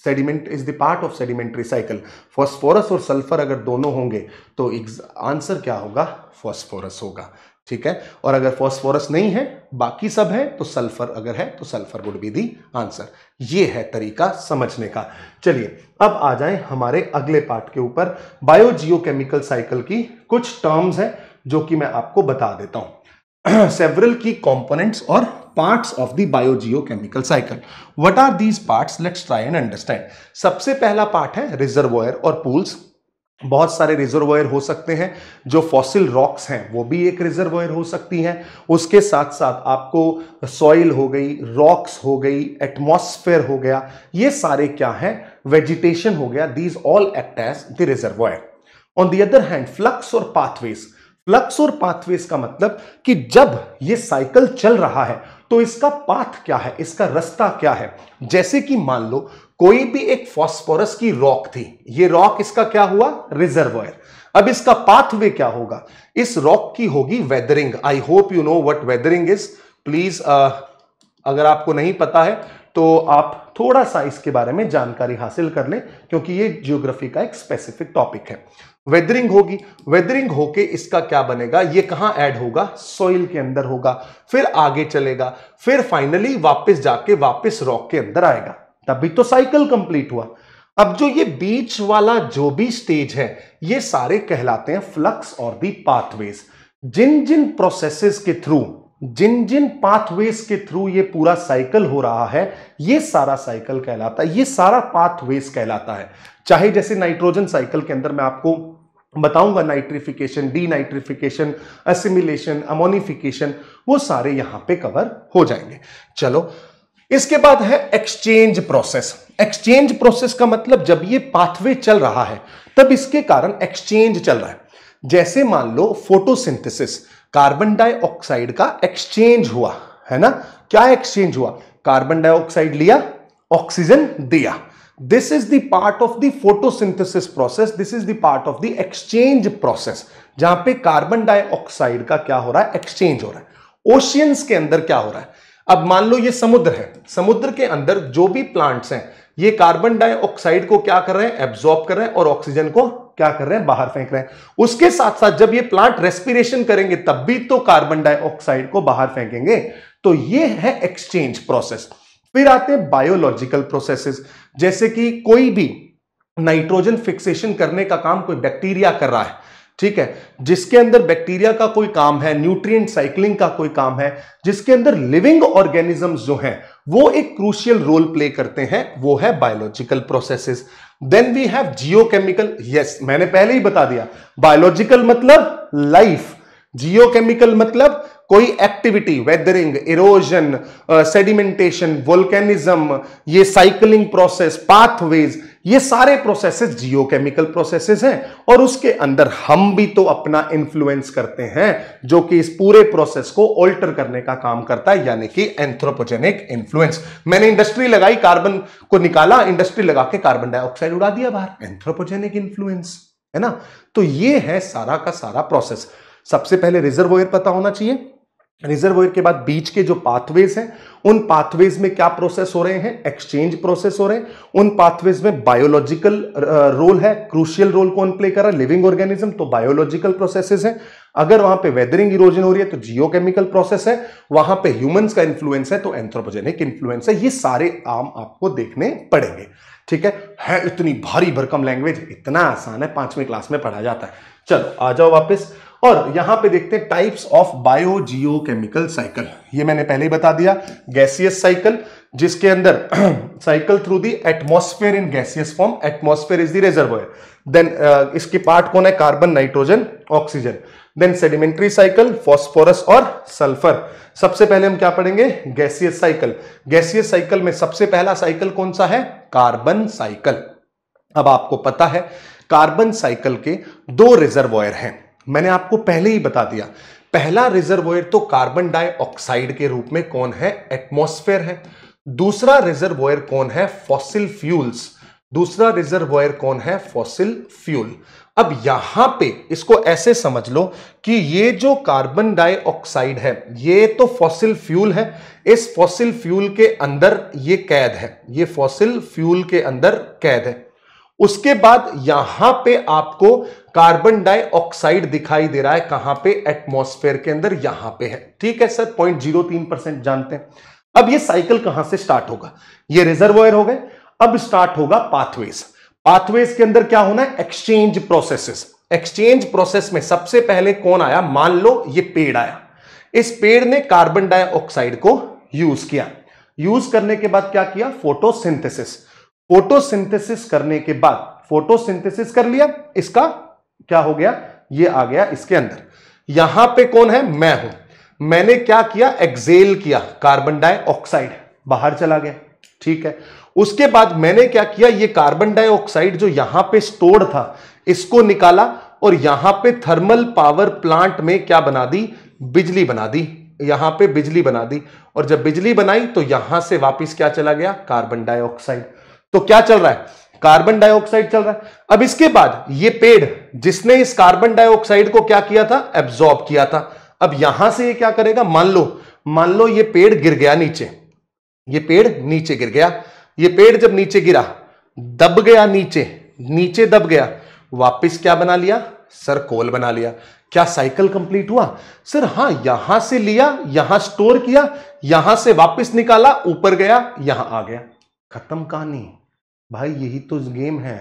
sediment is the part of sedimentary cycle phosphorus और सल्फर अगर दोनों होंगे तो आंसर क्या होगा फॉस्फोरस होगा ठीक है और अगर फॉस्फोरस नहीं है बाकी सब है तो सल्फर अगर है तो sulphur would be the answer ये है तरीका समझने का चलिए अब आ जाए हमारे अगले पार्ट के ऊपर बायोजियोकेमिकल साइकिल की कुछ टर्म्स हैं जो कि मैं आपको बता देता हूं *clears throat* several key components or parts of the biogeochemical cycle. What are these parts? Let's try and understand. सबसे पहला part है reservoir और pools. बहुत सारे रिजर्वायर हो सकते हैं जो फॉसिल रॉक्स हैं वो भी एक रिजर्वायर हो सकती हैं उसके साथ साथ आपको सॉइल हो गई रॉक्स हो गई एटमॉस्फेयर हो गया ये सारे क्या हैं वेजिटेशन हो गया these all act as the reservoir on the other hand flux और पाथवेज फ्लक्स और पाथवेज का मतलब कि जब ये साइकिल चल रहा है तो इसका पाथ क्या है इसका रास्ता क्या है जैसे कि मान लो कोई भी एक फॉस्फोरस की रॉक थी ये रॉक इसका क्या हुआ रिजर्वायर अब इसका पाथवे क्या होगा इस रॉक की होगी weathering I hope you know what weathering is please अगर आपको नहीं पता है तो आप थोड़ा सा इसके बारे में जानकारी हासिल कर लें क्योंकि ये जियोग्राफी का एक स्पेसिफिक टॉपिक है वेदरिंग होगी वेदरिंग होके इसका क्या बनेगा ये कहां ऐड होगा सॉइल के अंदर होगा फिर आगे चलेगा फिर फाइनली वापस जाके वापस रॉक के अंदर आएगा तभी तो साइकिल कंप्लीट हुआ अब जो ये बीच वाला जो भी स्टेज है ये सारे कहलाते हैं फ्लक्स और दी पाथवेज जिन जिन प्रोसेसेस के थ्रू जिन जिन पाथवेज के थ्रू ये पूरा साइकिल हो रहा है ये सारा साइकिल कहलाता है ये सारा पाथवेज कहलाता है चाहे जैसे नाइट्रोजन साइकिल के अंदर मैं आपको बताऊंगा nitrification denitrification assimilation ammonification वो सारे यहां पे कवर हो जाएंगे चलो इसके बाद है एक्सचेंज प्रोसेस एक्सचेंज प्रोसेस का मतलब जब ये पाथवे चल रहा है तब इसके कारण एक्सचेंज चल रहा है जैसे मान लो फोटोसिंथेसिस कार्बन डाइऑक्साइड का एक्सचेंज हुआ है ना क्या एक्सचेंज हुआ कार्बन डाइऑक्साइड लिया ऑक्सीजन दिया this is the part of the photosynthesis process this is the part of the exchange जहां पे कार्बन डाइऑक्साइड का क्या हो रहा है एक्सचेंज हो रहा है ओशियंस के अंदर क्या हो रहा है अब मान लो ये समुद्र है समुद्र के अंदर जो भी प्लांट्स हैं ये कार्बन डाइऑक्साइड को क्या कर रहे हैं एब्जॉर्ब कर रहे हैं और ऑक्सीजन को क्या कर रहे हैं बाहर फेंक रहे हैं उसके साथ साथ जब ये प्लांट रेस्पिरेशन करेंगे तब भी तो कार्बन डाइऑक्साइड को बाहर फेंकेंगे तो ये है एक्सचेंज प्रोसेस फिर आते हैं बायोलॉजिकल प्रोसेसेस जैसे कि कोई भी नाइट्रोजन फिक्सेशन करने का काम कोई बैक्टीरिया कर रहा है ठीक है जिसके अंदर बैक्टीरिया का कोई काम है न्यूट्रिएंट साइकिलिंग का कोई काम है जिसके अंदर लिविंग ऑर्गेनिजम्स जो हैं वो एक क्रूशियल रोल प्ले करते हैं वो है biological processes then we have geochemical yes मैंने पहले ही बता दिया बायोलॉजिकल मतलब लाइफ जियोकेमिकल मतलब कोई activity weathering erosion sedimentation volcanism ये साइकिलिंग प्रोसेस पाथवेज ये सारे प्रोसेसेस जियोकेमिकल प्रोसेसेस हैं और उसके अंदर हम भी तो अपना इन्फ्लुएंस करते हैं जो कि इस पूरे प्रोसेस को ऑल्टर करने का काम करता है यानी कि एंथ्रोपोजेनिक इन्फ्लुएंस मैंने इंडस्ट्री लगाई कार्बन को निकाला इंडस्ट्री लगा के कार्बन डाइऑक्साइड उड़ा दिया बाहर एंथ्रोपोजेनिक इन्फ्लुएंस है ना तो ये है सारा का सारा प्रोसेस सबसे पहले रिजर्वोयर पता होना चाहिए रिजर्वोयर के बाद बीच के जो पाथवेज हैं उन पाथवेज में क्या प्रोसेस हो रहे हैं एक्सचेंज प्रोसेस हो रहे हैं उन पाथवेज में बायोलॉजिकल रोल है क्रूशियल रोल कौन प्ले कर रहा है लिविंग ऑर्गेनिज्म तो बायोलॉजिकल प्रोसेसेस हैं अगर वहां पे वेदरिंग इरोजन हो रही है तो जियोकेमिकल प्रोसेस है वहां पे ह्यूमंस का इन्फ्लुएंस है तो एंथ्रोपोजेनिक इन्फ्लुएंस है ये सारे आम आपको देखने पड़ेंगे ठीक है है इतनी भारी भरकम लैंग्वेज इतना आसान है पांचवी क्लास में पढ़ा जाता है चलो आ जाओ वापस और यहां पे देखते हैं types of biogeochemical cycle ये मैंने पहले ही बता दिया गैसियस साइकिल जिसके अंदर cycle through the atmosphere in gaseous form atmosphere is the reserve then इसके पार्ट कौन है carbon nitrogen oxygen then sedimentary cycle phosphorus और सल्फर सबसे पहले हम क्या पढ़ेंगे गैसियस साइकिल गैसियस साइकिल में सबसे पहला साइकिल कौन सा है कार्बन साइकिल अब आपको पता है कार्बन साइकिल के दो रिजर्वॉयर हैं मैंने आपको पहले ही बता दिया पहला रिजर्वोयर तो कार्बन डाइऑक्साइड के रूप में कौन है एटमोस्फेयर है दूसरा रिजर्वोयर कौन है फॉसिल फ्यूल्स दूसरा रिजर्वोयर कौन है फॉसिल फ्यूल अब यहां पे इसको ऐसे समझ लो कि ये जो कार्बन डाइऑक्साइड है ये तो फॉसिल फ्यूल है इस फॉसिल फ्यूल के अंदर ये कैद है ये फॉसिल फ्यूल के अंदर कैद है उसके बाद यहां पे आपको कार्बन डाइऑक्साइड दिखाई दे रहा है कहां पे एटमॉस्फेयर के अंदर यहां पे है ठीक है सर पॉइंट जीरो तीन परसेंट जानते हैं अब ये साइकिल कहां से स्टार्ट होगा ये रिजर्वोयर हो गए अब स्टार्ट होगा पाथवेज पाथवेज के अंदर क्या होना है एक्सचेंज प्रोसेसेस एक्सचेंज प्रोसेस में सबसे पहले कौन आया मान लो ये पेड़ आया इस पेड़ ने कार्बन डाइऑक्साइड को यूज किया यूज करने के बाद क्या किया फोटोसिंथेसिस फोटोसिंथेसिस करने के बाद फोटोसिंथेसिस कर लिया इसका क्या हो गया ये आ गया इसके अंदर यहां पे कौन है मैं हूं मैंने क्या किया एक्सेल किया कार्बन डाइऑक्साइड बाहर चला गया ठीक है उसके बाद मैंने क्या किया ये कार्बन डाइऑक्साइड जो यहां पे स्टोर था इसको निकाला और यहां पे थर्मल पावर प्लांट में क्या बना दी बिजली बना दी यहां पे बिजली बना दी और जब बिजली बनाई तो यहां से वापस क्या चला गया कार्बन डाइऑक्साइड तो क्या चल रहा है कार्बन डाइऑक्साइड चल रहा है अब इसके बाद ये पेड़ जिसने इस कार्बन डाइऑक्साइड को क्या किया था एब्जॉर्ब किया था अब यहां से ये क्या करेगा मान लो मान लो ये पेड़ गिर गया नीचे ये पेड़ नीचे गिर गया ये पेड़ जब नीचे गिरा दब गया नीचे नीचे दब गया वापस क्या बना लिया सर कोल बना लिया क्या साइकिल कंप्लीट हुआ सर हां यहां से लिया यहां स्टोर किया यहां से वापस निकाला ऊपर गया यहां आ गया खत्म कहानी भाई यही तो गेम है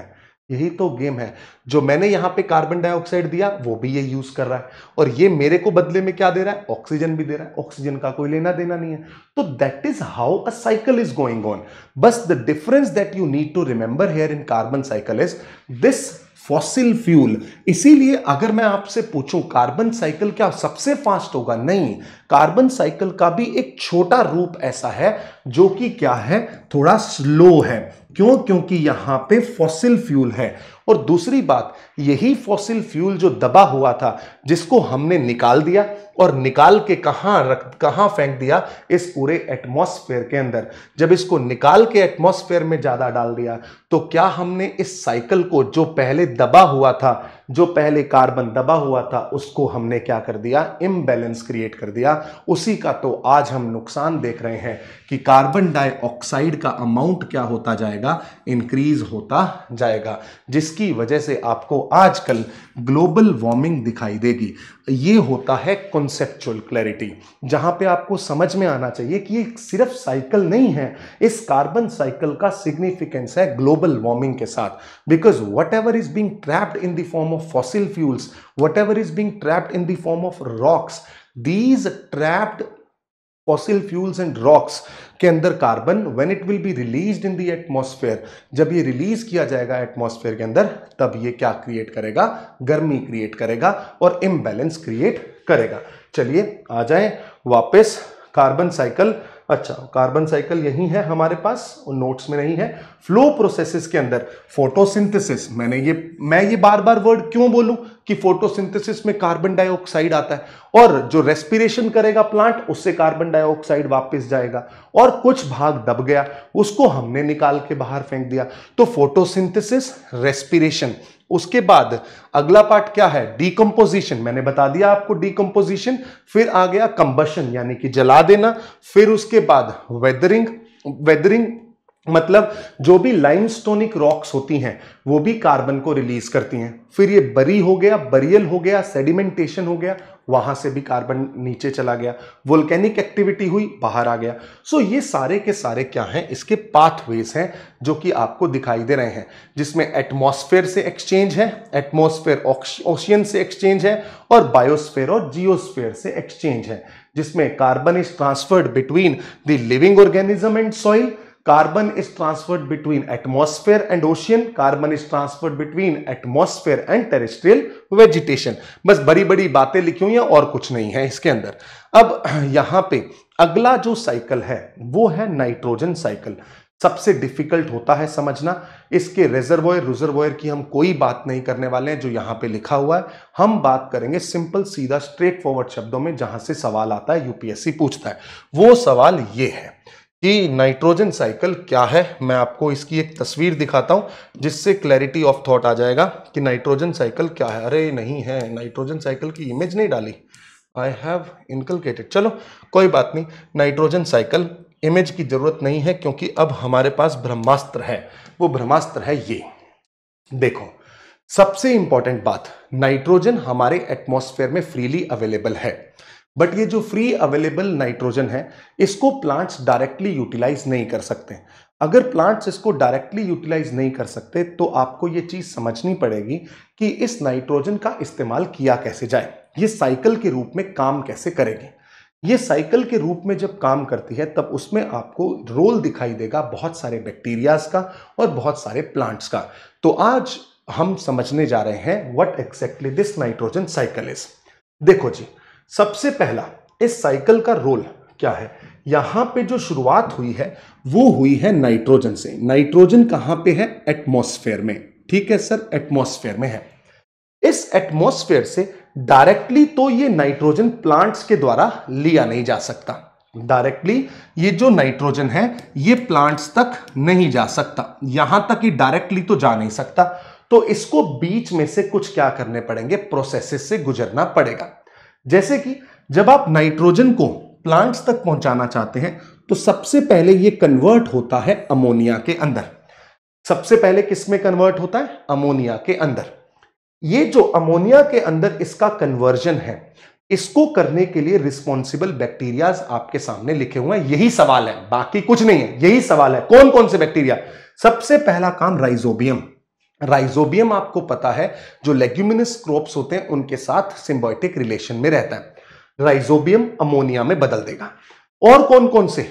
यही तो गेम है जो मैंने यहां पे कार्बन डाइऑक्साइड दिया वो भी ये यूज कर रहा है और ये मेरे को बदले में क्या दे रहा है ऑक्सीजन भी दे रहा है ऑक्सीजन का कोई लेना देना नहीं है तो that is how a cycle is going on बस the difference that you need to remember here in carbon cycle is this fossil fuel इसीलिए अगर मैं आपसे पूछूं कार्बन साइकिल क्या सबसे फास्ट होगा नहीं कार्बन साइकिल का भी एक छोटा रूप ऐसा है जो कि क्या है थोड़ा स्लो है क्यों क्योंकि यहां पे फॉसिल फ्यूल है और दूसरी बात यही फॉसिल फ्यूल जो दबा हुआ था जिसको हमने निकाल दिया और निकाल के कहाँ रख कहाँ फेंक दिया इस पूरे एटमॉस्फेयर के अंदर जब इसको निकाल के एटमॉस्फेयर में ज़्यादा डाल दिया तो क्या हमने इस साइकिल को जो पहले दबा हुआ था जो पहले कार्बन दबा हुआ था उसको हमने क्या कर दिया इम्बैलेंस क्रिएट कर दिया उसी का तो आज हम नुकसान देख रहे हैं कि कार्बन डाइऑक्साइड का अमाउंट क्या होता जाएगा इंक्रीज होता जाएगा जिसकी वजह से आपको आजकल ग्लोबल वार्मिंग दिखाई देगी ये होता है कॉन्सेप्चुअल क्लैरिटी जहां पे आपको समझ में आना चाहिए कि ये सिर्फ साइकिल नहीं है इस कार्बन साइकिल का सिग्निफिकेंस है ग्लोबल वार्मिंग के साथ because whatever is being trapped in the form of fossil fuels whatever is being trapped in the form of rocks these trapped fossil fuels and rocks के अंदर carbon when it will be release in the atmosphere जब ये रिलीज किया जाएगा एटमॉस्फेयर के अंदर तब ये क्या क्रिएट करेगा गर्मी क्रिएट करेगा और इम्बेलेंस क्रिएट करेगा चलिए आ जाए वापस कार्बन साइकिल अच्छा कार्बन साइकिल यही है हमारे पास नोट्स में नहीं है फ्लो प्रोसेसेस के अंदर फोटोसिंथेसिस मैंने ये मैं ये बार बार वर्ड क्यों बोलूं कि फोटोसिंथेसिस में कार्बन डाइऑक्साइड आता है और जो रेस्पिरेशन करेगा प्लांट उससे कार्बन डाइऑक्साइड वापस जाएगा और कुछ भाग दब गया उसको हमने निकाल के बाहर फेंक दिया तो फोटोसिंथेसिस रेस्पिरेशन उसके बाद अगला पार्ट क्या है डीकम्पोजिशन मैंने बता दिया आपको डीकम्पोजिशन फिर आ गया कंबशन यानी कि जला देना फिर उसके बाद वेदरिंग वेदरिंग मतलब जो भी लाइमस्टोनिक रॉक्स होती हैं वो भी कार्बन को रिलीज करती हैं फिर ये बरी हो गया बरियल हो गया सेडिमेंटेशन हो गया वहां से भी कार्बन नीचे चला गया वोल्केनिक एक्टिविटी हुई बाहर आ गया सो ये सारे के सारे क्या हैं इसके पाथवेज हैं जो कि आपको दिखाई दे रहे हैं जिसमें एटमोस्फेयर से एक्सचेंज है एटमॉस्फेयर ओशियन से एक्सचेंज है और बायोस्फेयर और जियोस्फेयर से एक्सचेंज है जिसमें carbon is transferred between the living organism and soil carbon is transferred between atmosphere and ocean carbon is transferred between atmosphere and terrestrial vegetation बस बड़ी बड़ी बातें लिखी हुई हैं और कुछ नहीं है इसके अंदर अब *clears throat* यहां पे अगला जो साइकिल है वो है नाइट्रोजन साइकिल सबसे डिफिकल्ट होता है समझना इसके रेजर्वोयर रिजर्वोयर की हम कोई बात नहीं करने वाले हैं जो यहाँ पे लिखा हुआ है हम बात करेंगे सिंपल सीधा स्ट्रेट फॉरवर्ड शब्दों में जहाँ से सवाल आता है यूपीएससी पूछता है वो सवाल ये है कि नाइट्रोजन साइकिल क्या है मैं आपको इसकी एक तस्वीर दिखाता हूं जिससे क्लैरिटी ऑफ थॉट आ जाएगा कि नाइट्रोजन साइकिल क्या है अरे नहीं है नाइट्रोजन साइकिल की इमेज नहीं डाली आई हैव इनकलकेटेड चलो कोई बात नहीं नाइट्रोजन साइकिल इमेज की ज़रूरत नहीं है क्योंकि अब हमारे पास ब्रह्मास्त्र है वो ब्रह्मास्त्र है ये देखो सबसे इंपॉर्टेंट बात नाइट्रोजन हमारे एटमोसफेयर में फ्रीली अवेलेबल है बट ये जो फ्री अवेलेबल नाइट्रोजन है इसको प्लांट्स डायरेक्टली यूटिलाइज नहीं कर सकते अगर प्लांट्स इसको डायरेक्टली यूटिलाइज नहीं कर सकते तो आपको ये चीज़ समझनी पड़ेगी कि इस नाइट्रोजन का इस्तेमाल किया कैसे जाए ये साइकिल के रूप में काम कैसे करेगी ये साइकिल के रूप में जब काम करती है तब उसमें आपको रोल दिखाई देगा बहुत सारे बैक्टीरियाज का और बहुत सारे प्लांट्स का तो आज हम समझने जा रहे हैं what exactly this nitrogen cycle is देखो जी सबसे पहला इस साइकिल का रोल क्या है यहां पे जो शुरुआत हुई है वो हुई है नाइट्रोजन से नाइट्रोजन कहां पे है एटमॉस्फेयर में ठीक है सर एटमॉस्फेयर में है इस एटमॉस्फेयर से डायरेक्टली तो ये नाइट्रोजन प्लांट्स के द्वारा लिया नहीं जा सकता डायरेक्टली ये जो नाइट्रोजन है ये प्लांट्स तक नहीं जा सकता यहां तक ये डायरेक्टली तो जा नहीं सकता तो इसको बीच में से कुछ क्या करने पड़ेंगे प्रोसेसेस से गुजरना पड़ेगा जैसे कि जब आप नाइट्रोजन को प्लांट्स तक पहुंचाना चाहते हैं तो सबसे पहले ये कन्वर्ट होता है अमोनिया के अंदर सबसे पहले किसमें कन्वर्ट होता है अमोनिया के अंदर ये जो अमोनिया के अंदर इसका कन्वर्जन है इसको करने के लिए रिस्पॉन्सिबल बैक्टीरिया आपके सामने लिखे हुए हैं यही सवाल है बाकी कुछ नहीं है यही सवाल है कौन कौन से बैक्टीरिया सबसे पहला काम राइजोबियम राइजोबियम आपको पता है जो लेग्यूमिनस क्रॉप्स होते हैं उनके साथ सिम्बॉयटिक रिलेशन में रहता है राइजोबियम अमोनिया में बदल देगा और कौन कौन से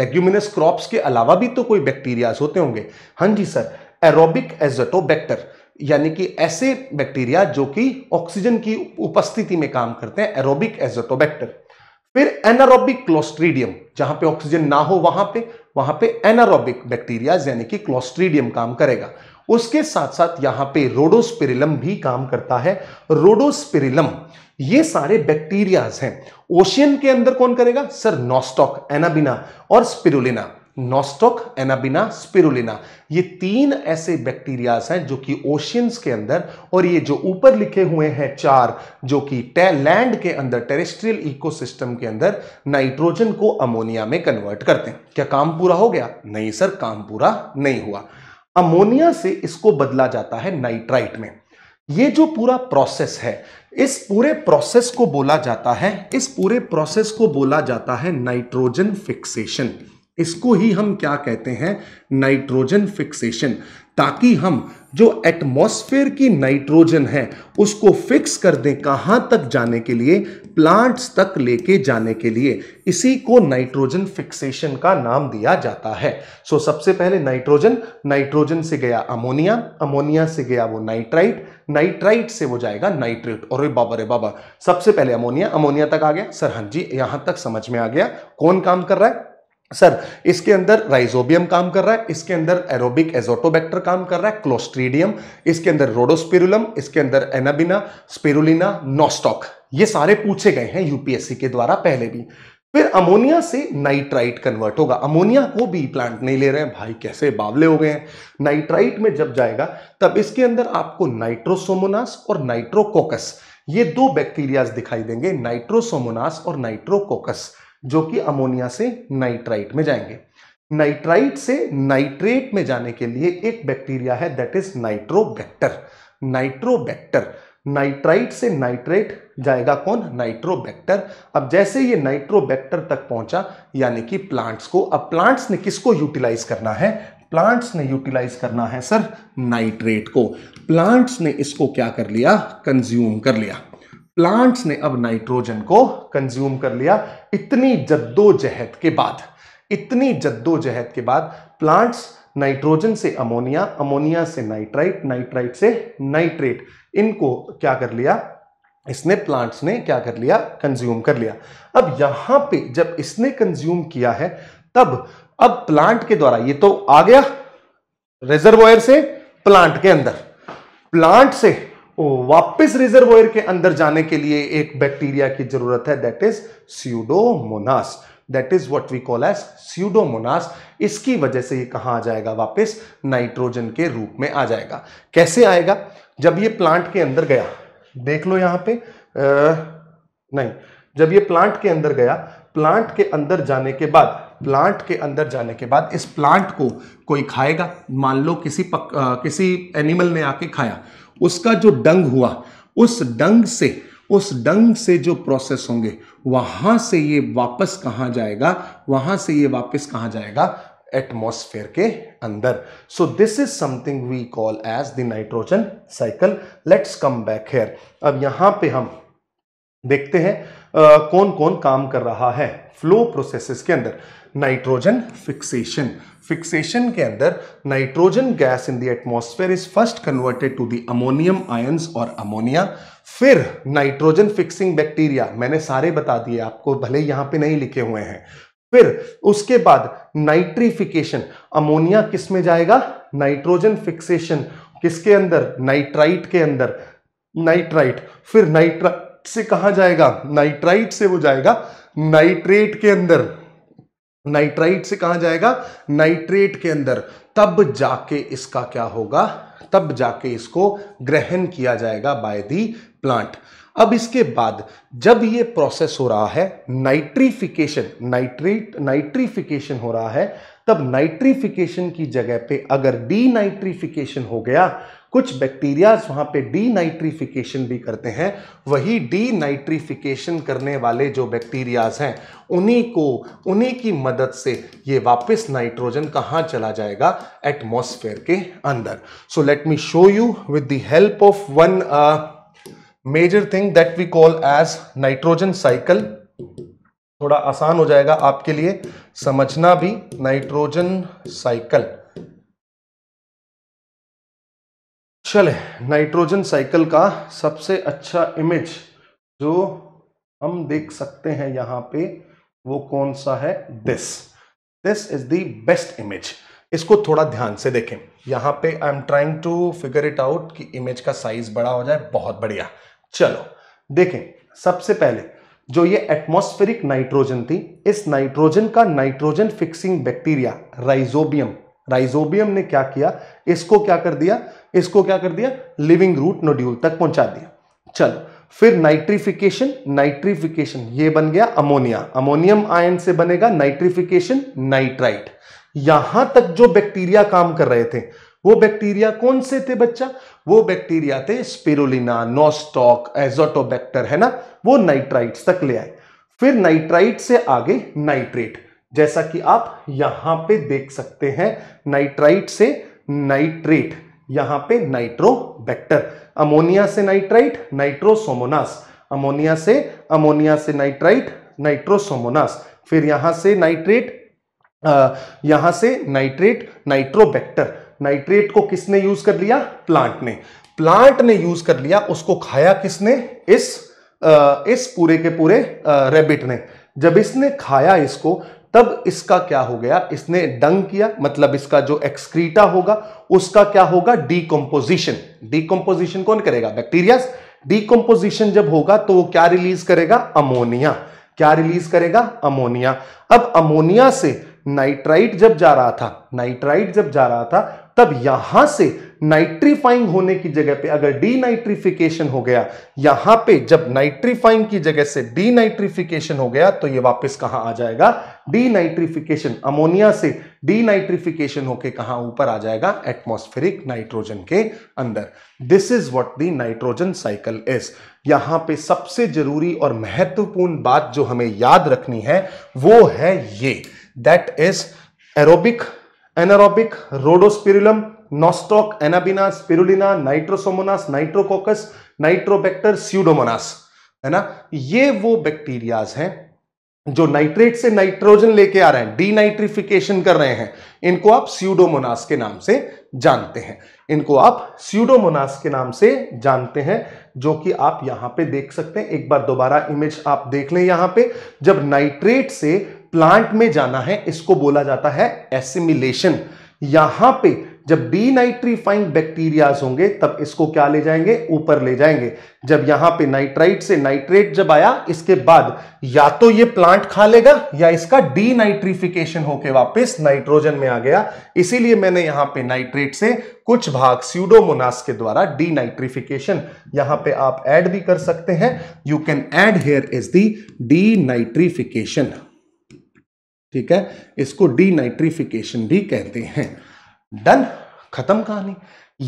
लेग्यूमिनस क्रॉप्स के अलावा भी तो कोई बैक्टीरियाज होते होंगे हाँ जी सर एरोबिक एजोटोबैक्टर यानी कि ऐसे बैक्टीरिया जो कि ऑक्सीजन की उपस्थिति में काम करते हैं एरोबिक एजोटोबैक्टर फिर एनारोबिक क्लोस्ट्रीडियम जहां पे ऑक्सीजन ना हो वहां पे वहां पे एनारोबिक बैक्टीरिया यानी कि क्लोस्ट्रीडियम काम करेगा उसके साथ साथ यहां पे रोडोस्पिरिलम भी काम करता है रोडोस्पिरिलम ये सारे बैक्टीरियाज हैं ओशियन के अंदर कौन करेगा सर नोस्टॉक एनाबिना और स्पिरुलिना नोस्टॉक एनाबिना स्पिरुलिना ये तीन ऐसे बैक्टीरियाज हैं जो कि ओशियंस के अंदर और ये जो ऊपर लिखे हुए हैं चार जो कि लैंड के अंदर टेरेस्ट्रियल इकोसिस्टम के अंदर नाइट्रोजन को अमोनिया में कन्वर्ट करते हैं क्या काम पूरा हो गया नहीं सर काम पूरा नहीं हुआ अमोनिया से इसको बदला जाता है नाइट्राइट में ये जो पूरा प्रोसेस है इस पूरे प्रोसेस को बोला जाता है इस पूरे प्रोसेस को बोला जाता है नाइट्रोजन फिक्सेशन इसको ही हम क्या कहते हैं नाइट्रोजन फिक्सेशन ताकि हम जो एटमॉस्फेयर की नाइट्रोजन है उसको फिक्स कर दें कहां तक जाने के लिए प्लांट्स तक लेके जाने के लिए इसी को नाइट्रोजन फिक्सेशन का नाम दिया जाता है सो so, सबसे पहले नाइट्रोजन नाइट्रोजन से गया अमोनिया अमोनिया से गया वो नाइट्राइट नाइट्राइट से वो जाएगा नाइट्रेट और बाबा रे बाबा सबसे पहले अमोनिया अमोनिया तक आ गया सर हां जी यहां तक समझ में आ गया कौन काम कर रहा है सर इसके अंदर राइजोबियम काम कर रहा है इसके अंदर एरोबिक एजोटोबैक्टर काम कर रहा है क्लोस्ट्रीडियम इसके अंदर रोडोस्पिरुलम इसके अंदर एनाबिना स्पिरुलिना नोस्टॉक ये सारे पूछे गए हैं यूपीएससी के द्वारा पहले भी फिर अमोनिया से नाइट्राइट कन्वर्ट होगा अमोनिया को भी प्लांट नहीं ले रहे हैं भाई कैसे बावले हो गए हैं नाइट्राइट में जब जाएगा तब इसके अंदर आपको नाइट्रोसोमोनास और नाइट्रोकोकस ये दो बैक्टीरियाज दिखाई देंगे नाइट्रोसोमोनास और नाइट्रोकोकस जो कि अमोनिया से नाइट्राइट में जाएंगे नाइट्राइट से नाइट्रेट में जाने के लिए एक बैक्टीरिया है that is nitrobacter nitrobacter nitrite से नाइट्रेट जाएगा कौन नाइट्रोबैक्टर अब जैसे ये नाइट्रोबैक्टर तक पहुंचा यानी कि प्लांट्स को अब प्लांट्स ने किसको यूटिलाइज करना है प्लांट्स ने यूटिलाइज करना है सर नाइट्रेट को प्लांट्स ने इसको क्या कर लिया कंज्यूम कर लिया प्लांट्स ने अब नाइट्रोजन को कंज्यूम कर लिया इतनी जद्दोजहद के बाद इतनी जद्दोजहद के बाद प्लांट्स नाइट्रोजन से अमोनिया अमोनिया से नाइट्राइट नाइट्राइट से नाइट्रेट इनको क्या कर लिया इसने प्लांट्स ने क्या कर लिया कंज्यूम कर लिया अब यहां पे जब इसने कंज्यूम किया है तब अब प्लांट के द्वारा ये तो आ गया रिजर्वयर से प्लांट के अंदर प्लांट से वापस रिजर्वोयर के अंदर जाने के लिए एक बैक्टीरिया की जरूरत है that is pseudomonas that is what we call as pseudomonas इसकी वजह से ये कहां आ जाएगा वापस नाइट्रोजन के रूप में आ जाएगा कैसे आएगा जब ये प्लांट के अंदर गया देख लो यहां पे आ, नहीं जब ये प्लांट के अंदर गया प्लांट के अंदर जाने के बाद प्लांट के अंदर जाने के बाद इस प्लांट को कोई खाएगा मान लो किसी पक, आ, किसी एनिमल ने आके खाया उसका जो डंग हुआ उस डंग से उस डंग से जो प्रोसेस होंगे वहां से ये वापस कहां जाएगा वहां से ये वापस कहां जाएगा एटमॉस्फेयर के अंदर so this is something we call as the nitrogen cycle let's come back here अब यहां पे हम देखते हैं आ, कौन कौन काम कर रहा है फ्लो प्रोसेसेस के अंदर नाइट्रोजन फिक्सेशन फिक्सेशन के अंदर nitrogen gas in the atmosphere is first converted to the ammonium ions और अमोनिया फिर नाइट्रोजन फिक्सिंग बैक्टीरिया मैंने सारे बता दिए आपको भले यहां पे नहीं लिखे हुए हैं फिर उसके बाद नाइट्रीफिकेशन अमोनिया किस में जाएगा नाइट्रोजन फिक्सेशन किसके अंदर नाइट्राइट के अंदर नाइट्राइट फिर नाइट्राइट से कहा जाएगा नाइट्राइट से वो जाएगा नाइट्रेट के अंदर नाइट्राइट से कहा जाएगा नाइट्रेट के अंदर तब जाके इसका क्या होगा तब जाके इसको ग्रहण किया जाएगा बाय दी प्लांट अब इसके बाद जब ये प्रोसेस हो रहा है नाइट्रीफिकेशन नाइट्रेट नाइट्रीफिकेशन हो रहा है तब नाइट्रीफिकेशन की जगह पे अगर नाइट्रीफिकेशन हो गया कुछ बैक्टीरियाज वहां पे नाइट्रीफिकेशन भी करते हैं वही नाइट्रीफिकेशन करने वाले जो बैक्टीरियाज हैं उन्हीं को उन्हीं की मदद से ये वापस नाइट्रोजन कहाँ चला जाएगा एटमोसफेयर के अंदर so let me show you with the help of one major thing that we call as nitrogen cycle थोड़ा आसान हो जाएगा आपके लिए समझना भी नाइट्रोजन साइकिल चले नाइट्रोजन साइकिल का सबसे अच्छा इमेज जो हम देख सकते हैं यहां पे वो कौन सा है this this is the best image इसको थोड़ा ध्यान से देखें यहां पे I am trying to figure it out कि इमेज का साइज बड़ा हो जाए बहुत बढ़िया चलो देखें सबसे पहले जो ये एटमॉस्फेरिक नाइट्रोजन थी इस नाइट्रोजन का nitrogen fixing bacteria rhizobium rhizobium ने क्या किया इसको क्या कर दिया इसको क्या कर दिया लिविंग रूट नोड्यूल तक पहुंचा दिया चलो फिर नाइट्रिफिकेशन नाइट्रिफिकेशन ये बन गया अमोनिया अमोनियम आयन से बनेगा नाइट्रिफिकेशन नाइट्राइट यहां तक जो बैक्टीरिया काम कर रहे थे वो बैक्टीरिया कौन से थे बच्चा वो बैक्टीरिया थे स्पिरुलिना नोस्टॉक एजोटोबैक्टर है ना वो नाइट्राइट तक ले आए फिर नाइट्राइट से आगे नाइट्रेट जैसा कि आप यहां पे देख सकते हैं नाइट्राइट से नाइट्रेट यहां पे नाइट्रोबैक्टर अमोनिया से नाइट्राइट नाइट्रोसोमोनास अमोनिया से अमोनिया से नाइट्राइट नाइट्रोसोमोनास फिर यहां से नाइट्रेट यहां से नाइट्रेट नाइट्रोबैक्टर नाइट्रेट को किसने यूज कर लिया प्लांट ने प्लांट ने यूज कर लिया उसको खाया किसने इस आ, इस पूरे के पूरे रेबिट ने जब इसने खाया इसको तब इसका क्या हो गया इसने डंग किया मतलब इसका जो एक्सक्रीटा होगा उसका क्या होगा डीकम्पोजिशन डीकम्पोजिशन कौन करेगा बैक्टीरिया डीकम्पोजिशन जब होगा तो वो क्या रिलीज करेगा अमोनिया क्या रिलीज करेगा अमोनिया अब अमोनिया से नाइट्राइट जब जा रहा था नाइट्राइट जब जा रहा था तब यहां से नाइट्रीफाइंग होने की जगह पे अगर डीनाइट्रीफिकेशन हो गया यहां पे जब नाइट्रीफाइंग की जगह से नाइट्रीफिकेशन हो गया तो ये वापस कहां आ जाएगा नाइट्रीफिकेशन अमोनिया से डीनाइट्रीफिकेशन होके कहां ऊपर आ जाएगा एटमोस्फेरिक नाइट्रोजन के अंदर this is what the nitrogen cycle is यहां पे सबसे जरूरी और महत्वपूर्ण बात जो हमें याद रखनी है वो है ये that is aerobic anaerobic rhodospirillum nostoc anabaena spirulina nitrosomonas nitrococcus nitrobacter pseudomonas है ना ये वो बैक्टीरियाज हैं जो नाइट्रेट से नाइट्रोजन लेके आ रहे हैं डीनाइट्रिफिकेशन कर रहे हैं इनको आप स्यूडोमोनास के नाम से जानते हैं इनको आप स्यूडोमोनास के नाम से जानते हैं जो कि आप यहां पे देख सकते हैं एक बार दोबारा इमेज आप देख लें यहां पे जब नाइट्रेट से प्लांट में जाना है इसको बोला जाता है एसिमिलेशन यहां पे जब डी नाइट्रीफाइंग बैक्टीरियाज होंगे तब इसको क्या ले जाएंगे ऊपर ले जाएंगे जब यहां पे नाइट्राइट से नाइट्रेट जब आया इसके बाद या तो ये प्लांट खा लेगा या इसका डी नाइट्रीफिकेशन होके वापस नाइट्रोजन में आ गया इसीलिए मैंने यहां पे नाइट्रेट से कुछ भाग सीडोमोनास के द्वारा डी नाइट्रीफिकेशन यहां पे आप एड भी कर सकते हैं you can add here is the denitrification ठीक है इसको डीनाइट्रीफिकेशन भी कहते हैं डन खत्म कहानी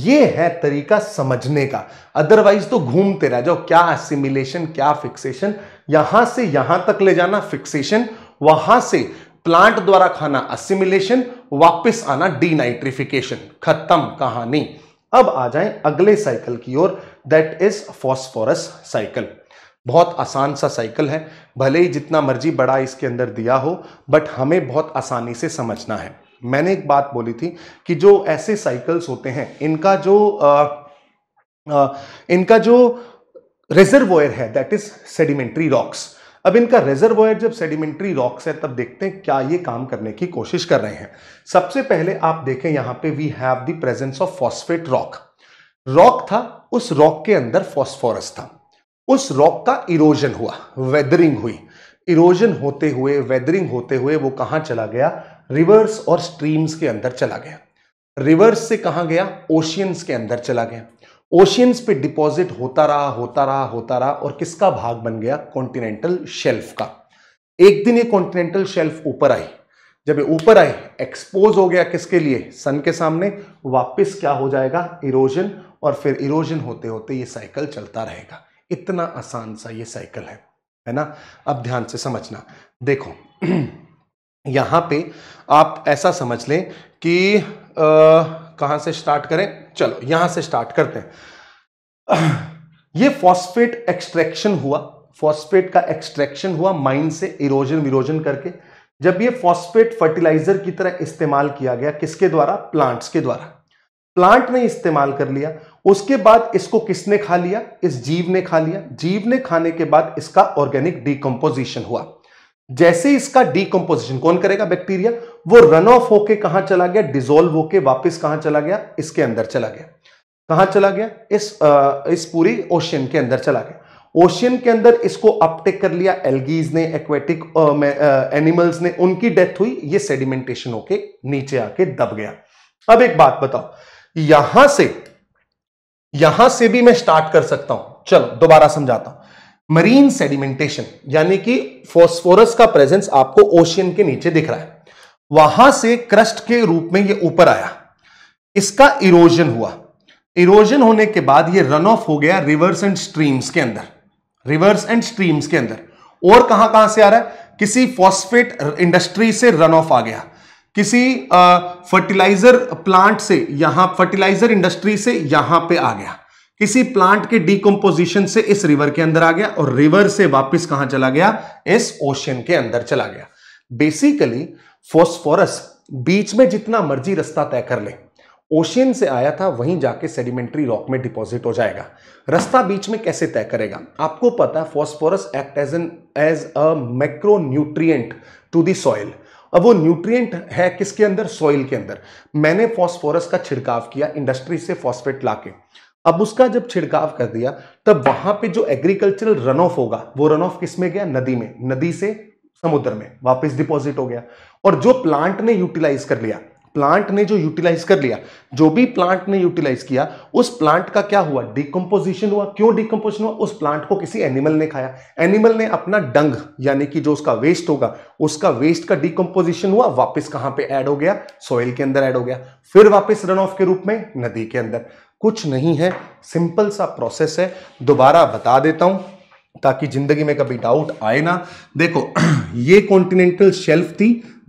ये है तरीका समझने का अदरवाइज तो घूमते रह जाओ क्या एसिमिलेशन क्या फिक्सेशन यहां से यहां तक ले जाना फिक्सेशन वहां से प्लांट द्वारा खाना असिमिलेशन वापस आना डीनाइट्रिफिकेशन खत्म कहानी अब आ जाए अगले साइकिल की ओर दैट इज फॉस्फोरस साइकिल बहुत आसान सा साइकिल है भले ही जितना मर्जी बड़ा इसके अंदर दिया हो बट हमें बहुत आसानी से समझना है मैंने एक बात बोली थी कि जो ऐसे साइकिल्स होते हैं इनका जो आ, आ, इनका जो रिजर्वोयर है दैट इज सेडिमेंट्री रॉक्स अब इनका रिजर्वोयर जब सेडिमेंट्री रॉक्स है तब देखते हैं क्या ये काम करने की कोशिश कर रहे हैं सबसे पहले आप देखें यहां पे we have the presence of phosphate rock rock था उस रॉक के अंदर फॉस्फोरस था उस रॉक का इरोजन हुआ वेदरिंग हुई इरोजन होते हुए वेदरिंग होते हुए वो कहां चला गया रिवर्स और स्ट्रीम्स के अंदर चला गया रिवर्स से कहां गया ओशियंस के अंदर चला गया ओशियंस पे डिपॉजिट होता रहा होता रहा होता रहा और किसका भाग बन गया कॉन्टिनेंटल शेल्फ का एक दिन ये कॉन्टिनेंटल शेल्फ ऊपर आई जब ये ऊपर आई एक्सपोज हो गया किसके लिए सन के सामने वापस क्या हो जाएगा इरोजन और फिर इरोजन होते होते ये साइकिल चलता रहेगा इतना आसान सा ये साइकिल है है ना अब ध्यान से समझना देखो *clears throat* यहां पे आप ऐसा समझ लें कि कहा से स्टार्ट करें चलो यहां से स्टार्ट करते हैं *clears throat* ये फॉस्फेट एक्सट्रैक्शन हुआ फॉस्फेट का एक्सट्रैक्शन हुआ माइन से इरोजन विरोजन करके जब ये फॉस्फेट फर्टिलाइजर की तरह इस्तेमाल किया गया किसके द्वारा प्लांट्स के द्वारा प्लांट ने इस्तेमाल कर लिया उसके बाद इसको किसने खा लिया इस जीव ने खा लिया जीव ने खाने के बाद इसका ऑर्गेनिक डीकम्पोजिशन हुआ जैसे इसका डीकम्पोजिशन कौन करेगा बैक्टीरिया वो रन ऑफ होके कहा चला गया डिजोल्व होके वापस कहां चला गया इसके अंदर चला गया कहां चला गया इस आ, इस पूरी ओशियन के अंदर चला गया ओशियन के अंदर इसको अपटेक कर लिया एल्गीज ने एक्वेटिक एनिमल्स ने उनकी डेथ हुई ये सेडिमेंटेशन होके नीचे आके दब गया अब एक बात बताओ यहां से यहां से भी मैं स्टार्ट कर सकता हूं चलो दोबारा समझाता हूं मरीन सेडिमेंटेशन यानी कि फॉस्फोरस का प्रेजेंस आपको ओशियन के नीचे दिख रहा है वहां से क्रस्ट के रूप में ये ऊपर आया इसका इरोजन हुआ इरोजन होने के बाद ये रन ऑफ हो गया रिवर्स एंड स्ट्रीम्स के अंदर रिवर्स एंड स्ट्रीम्स के अंदर और कहां कहां से आ रहा है किसी फॉस्फेट इंडस्ट्री से रन ऑफ आ गया किसी फर्टिलाइजर प्लांट से यहां फर्टिलाइजर इंडस्ट्री से यहां पे आ गया किसी प्लांट के डिकम्पोजिशन से इस रिवर के अंदर आ गया और रिवर से वापस कहां चला गया इस ओशन के अंदर चला गया बेसिकली फॉस्फोरस बीच में जितना मर्जी रास्ता तय कर ले ओशियन से आया था वहीं जाके सेडिमेंट्री रॉक में डिपॉजिट हो जाएगा रास्ता बीच में कैसे तय करेगा आपको पता है phosphorus act as an as a macro to दॉयल सॉइल अब वो न्यूट्रिएंट है किसके अंदर सॉइल के अंदर मैंने फॉस्फोरस का छिड़काव किया इंडस्ट्री से फॉस्फेट लाके अब उसका जब छिड़काव कर दिया तब वहां पे जो एग्रीकल्चरल रन ऑफ होगा वो रन ऑफ किस में गया नदी में नदी से समुद्र में वापस डिपॉजिट हो गया और जो प्लांट ने यूटिलाइज कर लिया प्लांट ने जो यूटिलाइज कर लिया जो भी प्लांट ने यूटिलाइज किया उस प्लांट का क्या हुआ डिकम्पोजिशन हुआ क्यों डिकम्पोजिशन हुआ उस प्लांट को किसी एनिमल ने खाया एनिमल ने अपना डंग यानी कि जो उसका वेस्ट होगा उसका वेस्ट का डिकम्पोजिशन हुआ वापस कहां पे ऐड हो गया सॉइल के अंदर ऐड हो गया फिर वापस रन ऑफ के रूप में नदी के अंदर कुछ नहीं है सिंपल सा प्रोसेस है दोबारा बता देता हूं ताकि जिंदगी में कभी डाउट आए ना देखो *clears throat* ये कॉन्टिनेंटल शेल्फ थी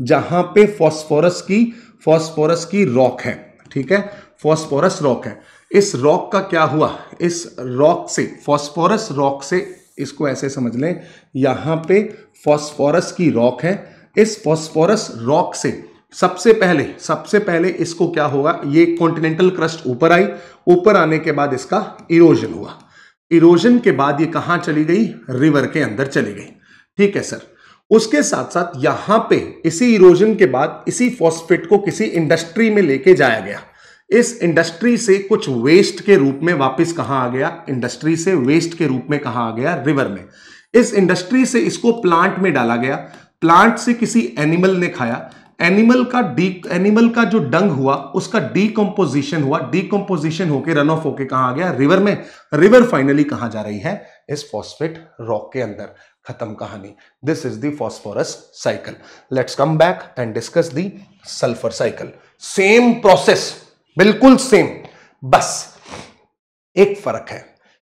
जहां पे फॉस्फोरस की फॉस्फोरस की रॉक है ठीक है फॉस्फोरस रॉक है इस रॉक का क्या हुआ इस रॉक से फॉस्फोरस रॉक से इसको ऐसे समझ लें यहाँ पे फॉस्फोरस की रॉक है इस फॉस्फोरस रॉक से सबसे पहले सबसे पहले इसको क्या होगा ये कॉन्टिनेंटल क्रस्ट ऊपर आई ऊपर आने के बाद इसका इरोजन हुआ इरोजन के बाद ये कहाँ चली गई रिवर के अंदर चली गई ठीक है सर उसके साथ साथ यहां पे इसी इरोजन के बाद इसी फॉस्फेट को किसी इंडस्ट्री में लेके जाया गया इस इंडस्ट्री से कुछ वेस्ट के रूप में वापस कहा आ गया इंडस्ट्री से वेस्ट के रूप में कहां आ गया रिवर में इस इंडस्ट्री से इसको प्लांट में डाला गया प्लांट से किसी एनिमल ने खाया एनिमल का डी एनिमल का जो डंग हुआ उसका डीकम्पोजिशन हुआ डीकम्पोजिशन होकर रन ऑफ होके कहा गया रिवर में रिवर फाइनली कहा जा रही है इस फॉस्फेट रॉक के अंदर खत्म कहानी this is the cycle let's come back and discuss the sulphur cycle same process बिल्कुल सेम बस एक फर्क है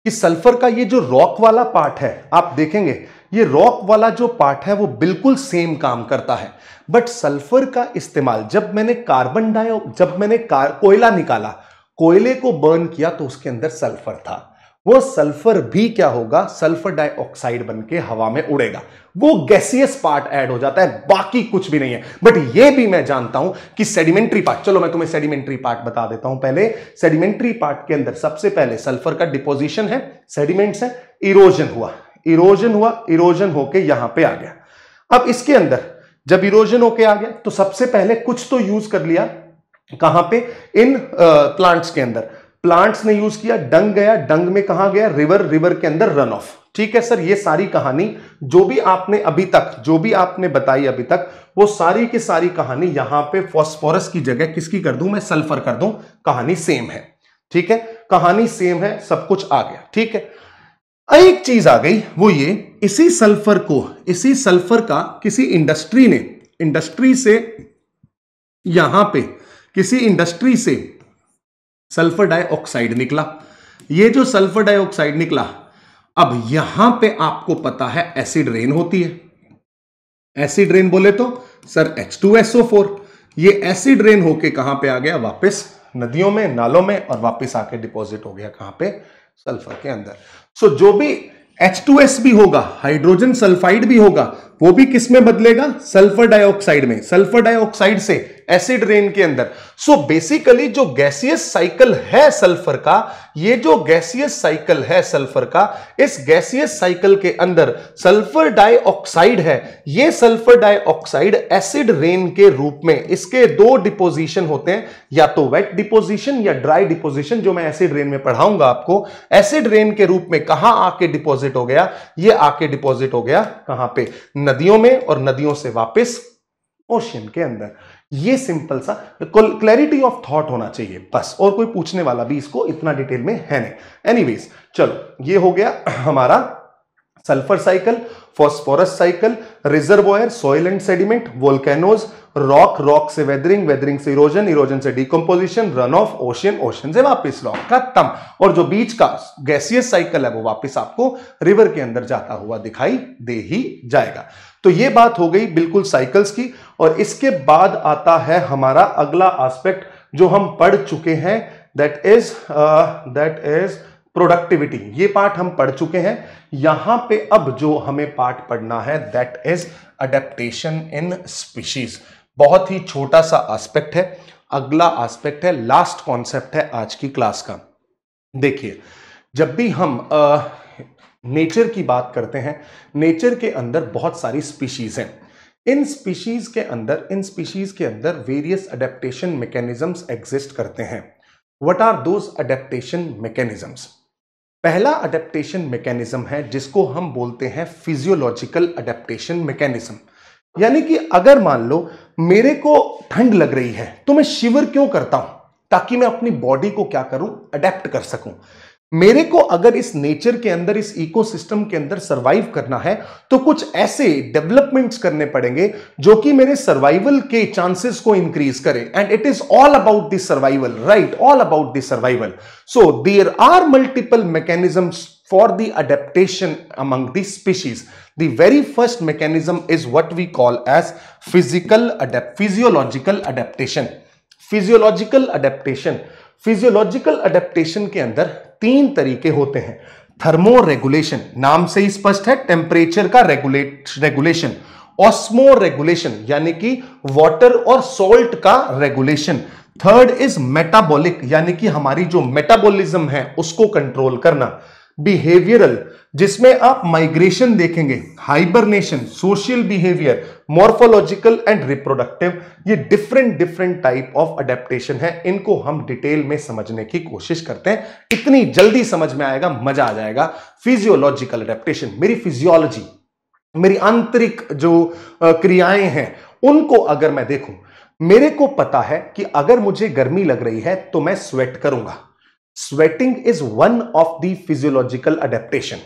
कि सल्फर का ये जो रॉक वाला पार्ट है आप देखेंगे ये रॉक वाला जो पार्ट है वो बिल्कुल सेम काम करता है बट सल्फर का इस्तेमाल जब मैंने कार्बन डाइऑक्साइड जब मैंने कोयला निकाला कोयले को बर्न किया तो उसके अंदर सल्फर था वो सल्फर भी क्या होगा सल्फर डाइऑक्साइड बनके हवा में उड़ेगा वो गैसियस पार्ट ऐड हो जाता है बाकी कुछ भी नहीं है बट ये भी मैं जानता हूं कि सेडिमेंट्री पार्ट चलो मैं तुम्हें सेडिमेंट्री पार्ट बता देता हूं पहले सेडिमेंट्री पार्ट के अंदर सबसे पहले सल्फर का डिपोजिशन है सेडिमेंट्स है इरोजन हुआ इरोजन हुआ इरोजन होके यहां पर आ गया अब इसके अंदर जब इरोजन होके आ गया तो सबसे पहले कुछ तो यूज कर लिया कहां पे इन प्लांट्स के अंदर प्लांट्स ने यूज किया डंग गया डंग में कहा गया रिवर रिवर के अंदर रन ऑफ ठीक है सर ये सारी कहानी जो भी आपने अभी तक जो भी आपने बताई अभी तक वो सारी की सारी कहानी यहां पे फॉस्फोरस की जगह किसकी कर दूं मैं सल्फर कर दूं कहानी सेम है ठीक है कहानी सेम है सब कुछ आ गया ठीक है एक चीज आ गई वो ये इसी सल्फर को इसी सल्फर का किसी इंडस्ट्री ने इंडस्ट्री से यहां पे किसी इंडस्ट्री से सल्फर डाइऑक्साइड निकला ये जो सल्फर डाइऑक्साइड निकला अब यहां पे आपको पता है एसिड रेन होती है एसिड रेन बोले तो सर H2SO4 ये एसिड रेन होके कहां पे आ गया वापस नदियों में नालों में और वापस आके डिपॉजिट हो गया कहां पे सल्फर के अंदर सो जो भी H2S भी होगा हाइड्रोजन सल्फाइड भी होगा वो भी किस में बदलेगा सल्फर डाइऑक्साइड में सल्फर डाइऑक्साइड से एसिड रेन के अंदर सो so बेसिकली जो गैसियस साइकिल है सल्फर का ये जो गैसियस साइकिल है सल्फर का इस गैसियस साइकिल के अंदर सल्फर डाइऑक्साइड है ये सल्फर डाइऑक्साइड एसिड रेन के रूप में इसके दो डिपोजिशन होते हैं या तो वेट डिपोजिशन या ड्राई डिपोजिशन जो मैं एसिड रेन में पढ़ाऊंगा आपको एसिड रेन के रूप में कहां आके डिपोजिट हो गया ये आके डिपोजिट हो गया कहां पे नदियों में और नदियों से वापस ओशियन के अंदर ये सिंपल सा क्लैरिटी ऑफ थॉट होना चाहिए बस और कोई पूछने वाला भी इसको इतना डिटेल में है नहीं एनीवेज चलो ये हो गया हमारा sulphur cycle phosphorus cycle reservoir soil and sediment volcanoes rock rock से वेदरिंग वेदरिंग से इरोजन इरोजन से decomposition run off ocean ocean से वापस रॉक का तम और जो बीच का गैसियस साइकिल है वो वापस आपको रिवर के अंदर जाता हुआ दिखाई दे ही जाएगा तो ये बात हो गई बिल्कुल साइकिल्स की और इसके बाद आता है हमारा अगला एस्पेक्ट जो हम पढ़ चुके हैं that is that is productivity ये पार्ट हम पढ़ चुके हैं यहां पे अब जो हमें पार्ट पढ़ना है that is adaptation in species बहुत ही छोटा सा एस्पेक्ट है अगला एस्पेक्ट है लास्ट कॉन्सेप्ट है आज की क्लास का देखिए जब भी हम नेचर uh, की बात करते हैं नेचर के अंदर बहुत सारी स्पीशीज हैं इन स्पीशीज के अंदर इन स्पीशीज के अंदर वेरियस अडेप्टेशन मैकेनिज्म्स एग्जिस्ट करते हैं what are those adaptation mechanisms पहला अडेप्टेशन मैकेनिज्म है जिसको हम बोलते हैं फिजियोलॉजिकल अडेप्टेशन मैकेनिज्म यानी कि अगर मान लो मेरे को ठंड लग रही है तो मैं शिवर क्यों करता हूं ताकि मैं अपनी बॉडी को क्या करूं अडेप्ट कर सकूं मेरे को अगर इस नेचर के अंदर इस इकोसिस्टम के अंदर सरवाइव करना है तो कुछ ऐसे डेवलपमेंट्स करने पड़ेंगे जो कि मेरे सर्वाइवल के चांसेस को इंक्रीज करें and it is all about the survival right all about the survival so there are multiple mechanisms for the adaptation among the species the very first mechanism is what we call as physical physiological adaptation physiological adaptation physiological adaptation के अंदर तीन तरीके होते हैं थर्मो रेगुलेशन नाम से ही स्पष्ट है टेम्परेचर का रेगुलेट रेगुलेशन ऑस्मो रेगुलेशन यानी कि वाटर और सोल्ट का रेगुलेशन थर्ड इज मेटाबॉलिक यानी कि हमारी जो मेटाबॉलिज्म है उसको कंट्रोल करना बिहेवियरल जिसमें आप माइग्रेशन देखेंगे hibernation social behaviour morphological and reproductive ये different different type of adaptation है इनको हम डिटेल में समझने की कोशिश करते हैं इतनी जल्दी समझ में आएगा मजा आ जाएगा फिजियोलॉजिकल अडेप्टेशन मेरी फिजियोलॉजी मेरी आंतरिक जो क्रियाएं हैं उनको अगर मैं देखूं मेरे को पता है कि अगर मुझे गर्मी लग रही है तो मैं स्वेट करूंगा sweating is one of the physiological adaptation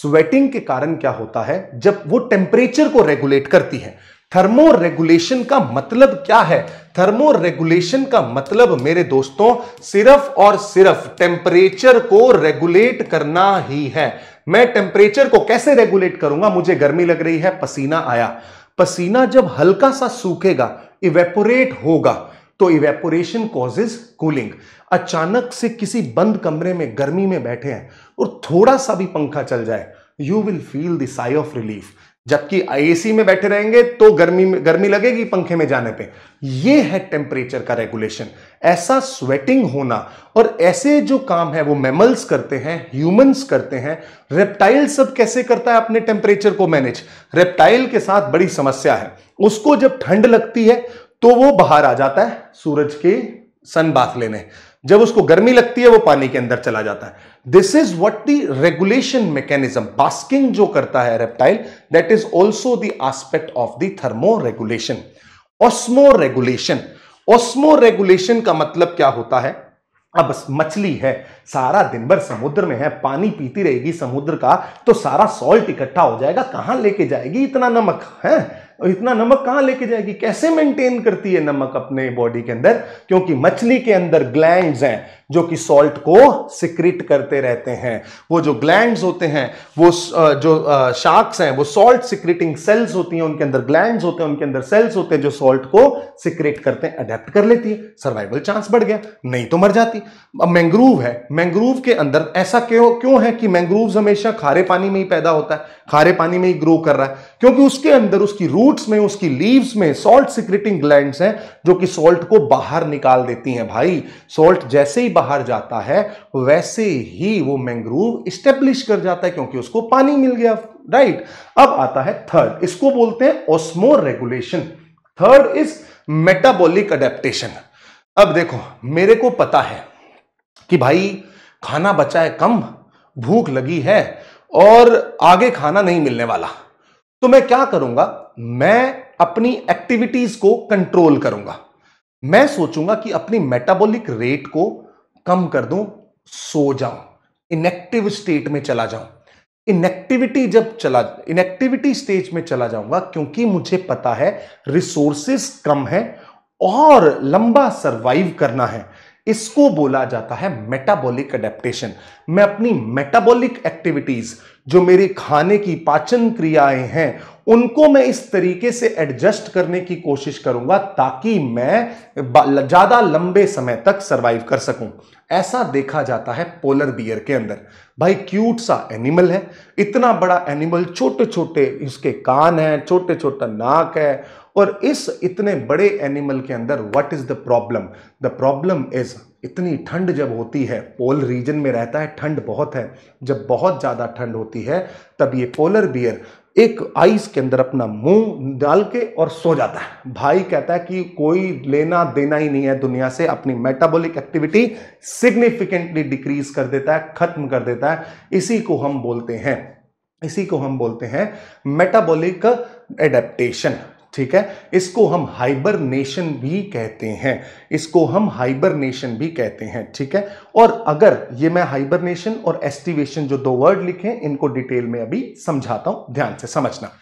sweating के कारण क्या होता है जब वो टेम्परेचर को रेगुलेट करती है थर्मो रेगुलेशन का मतलब क्या है थर्मो रेगुलेशन का मतलब मेरे दोस्तों सिर्फ और सिर्फ टेम्परेचर को रेगुलेट करना ही है मैं टेम्परेचर को कैसे रेगुलेट करूंगा मुझे गर्मी लग रही है पसीना आया पसीना जब हल्का सा सूखेगा इवेपोरेट होगा तो इवेपोरेशन कॉजेज कूलिंग अचानक से किसी बंद कमरे में गर्मी में बैठे हैं और थोड़ा सा भी पंखा चल जाए you will feel this sigh of relief जबकि आईएसी में बैठे रहेंगे तो गर्मी में गर्मी लगेगी पंखे में जाने पे ये है टेम्परेचर का रेगुलेशन ऐसा स्वेटिंग होना और ऐसे जो काम है वो मेमल्स करते हैं ह्यूमंस करते हैं रेप्टाइल सब कैसे करता है अपने टेम्परेचर को मैनेज रेप्टाइल के साथ बड़ी समस्या है उसको जब ठंड लगती है तो वो बाहर आ जाता है सूरज के सन बाथ लेने जब उसको गर्मी लगती है वो पानी के अंदर चला जाता है this is what the regulation mechanism basking जो करता है reptile that is also the aspect of the thermoregulation osmoregulation osmoregulation का मतलब क्या होता है अब मछली है सारा दिन भर समुद्र में है पानी पीती रहेगी समुद्र का तो सारा सॉल्ट इकट्ठा हो जाएगा कहां लेके जाएगी इतना नमक है और इतना नमक कहां लेके जाएगी कैसे मेंटेन करती है नमक अपने बॉडी के अंदर क्योंकि मछली के अंदर ग्लैंड्स हैं जो कि सॉल्ट को सिक्रिट करते रहते हैं वो जो ग्लैंड्स होते हैं वो जो शार्क्स हैं वो सॉल्ट सिक्रिटिंग सेल्स होती हैं उनके अंदर ग्लैंड्स होते हैं उनके अंदर सेल्स होते हैं जो सॉल्ट को सिक्रेट करते हैं अडेप्ट कर लेती है सर्वाइवल चांस बढ़ गया नहीं तो मर जाती अब मैंग्रूव है मैंग्रूव के अंदर ऐसा क्यों क्यों है कि मैंग्रूव हमेशा खारे पानी में ही पैदा होता है खारे पानी में ही ग्रो कर रहा है क्योंकि उसके अंदर उसकी रूट रूट्स में उसकी लीव्स में सॉल्ट सिक्रेटिंग ग्लैंड्स हैं जो कि सॉल्ट को बाहर निकाल देती हैं भाई सॉल्ट जैसे ही बाहर जाता है वैसे ही वो मैंग्रोव स्टेब्लिश कर जाता है क्योंकि उसको पानी मिल गया राइट अब आता है थर्ड इसको बोलते हैं osmoregulation third is metabolic adaptation अब देखो मेरे को पता है कि भाई खाना बचा है कम भूख लगी है और आगे खाना नहीं मिलने वाला तो मैं क्या करूंगा मैं अपनी एक्टिविटीज को कंट्रोल करूंगा मैं सोचूंगा कि अपनी मेटाबॉलिक रेट को कम कर दूं सो जाऊं इनएक्टिव स्टेट में चला जाऊं इनएक्टिविटी जब चला इनएक्टिविटी स्टेज में चला जाऊंगा क्योंकि मुझे पता है रिसोर्सेस कम है और लंबा सरवाइव करना है इसको बोला जाता है मेटाबॉलिक अडेप्टेशन मैं अपनी मेटाबॉलिक एक्टिविटीज जो मेरे खाने की पाचन क्रियाएं हैं उनको मैं इस तरीके से एडजस्ट करने की कोशिश करूंगा ताकि मैं ज्यादा लंबे समय तक सरवाइव कर सकूं ऐसा देखा जाता है पोलर बियर के अंदर भाई क्यूट सा एनिमल है इतना बड़ा एनिमल छोटे छोटे इसके कान हैं छोटे छोटा नाक है और इस इतने बड़े एनिमल के अंदर what is the problem the problem is इतनी ठंड जब होती है पोल रीजन में रहता है ठंड बहुत है जब बहुत ज़्यादा ठंड होती है तब ये पोलर बियर एक आइस के अंदर अपना मुंह डाल के और सो जाता है भाई कहता है कि कोई लेना देना ही नहीं है दुनिया से अपनी मेटाबॉलिक एक्टिविटी सिग्निफिकेंटली डिक्रीज कर देता है खत्म कर देता है इसी को हम बोलते हैं इसी को हम बोलते हैं मेटाबॉलिक एडेप्टेशन ठीक है इसको हम हाइबरनेशन भी कहते हैं इसको हम हाइबरनेशन भी कहते हैं ठीक है और अगर ये मैं हाइबरनेशन और एस्टिवेशन जो दो वर्ड लिखे इनको डिटेल में अभी समझाता हूं ध्यान से समझना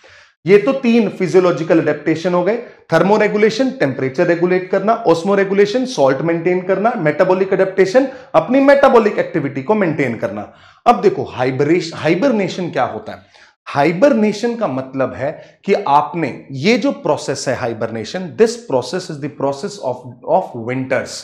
ये तो तीन फिजियोलॉजिकल अडेप्टेशन हो गए थर्मो रेगुलेशन टेम्परेचर रेगुलेट करना ओस्मो रेगुलेशन सॉल्ट मेंटेन करना मेटाबॉलिक अडेप्टेशन अपनी मेटाबॉलिक एक्टिविटी को मेंटेन करना अब देखो हाइबरेश हाइबरनेशन क्या होता है हाइबरनेशन का मतलब है कि आपने ये जो प्रोसेस है hibernation this process is the process of of winters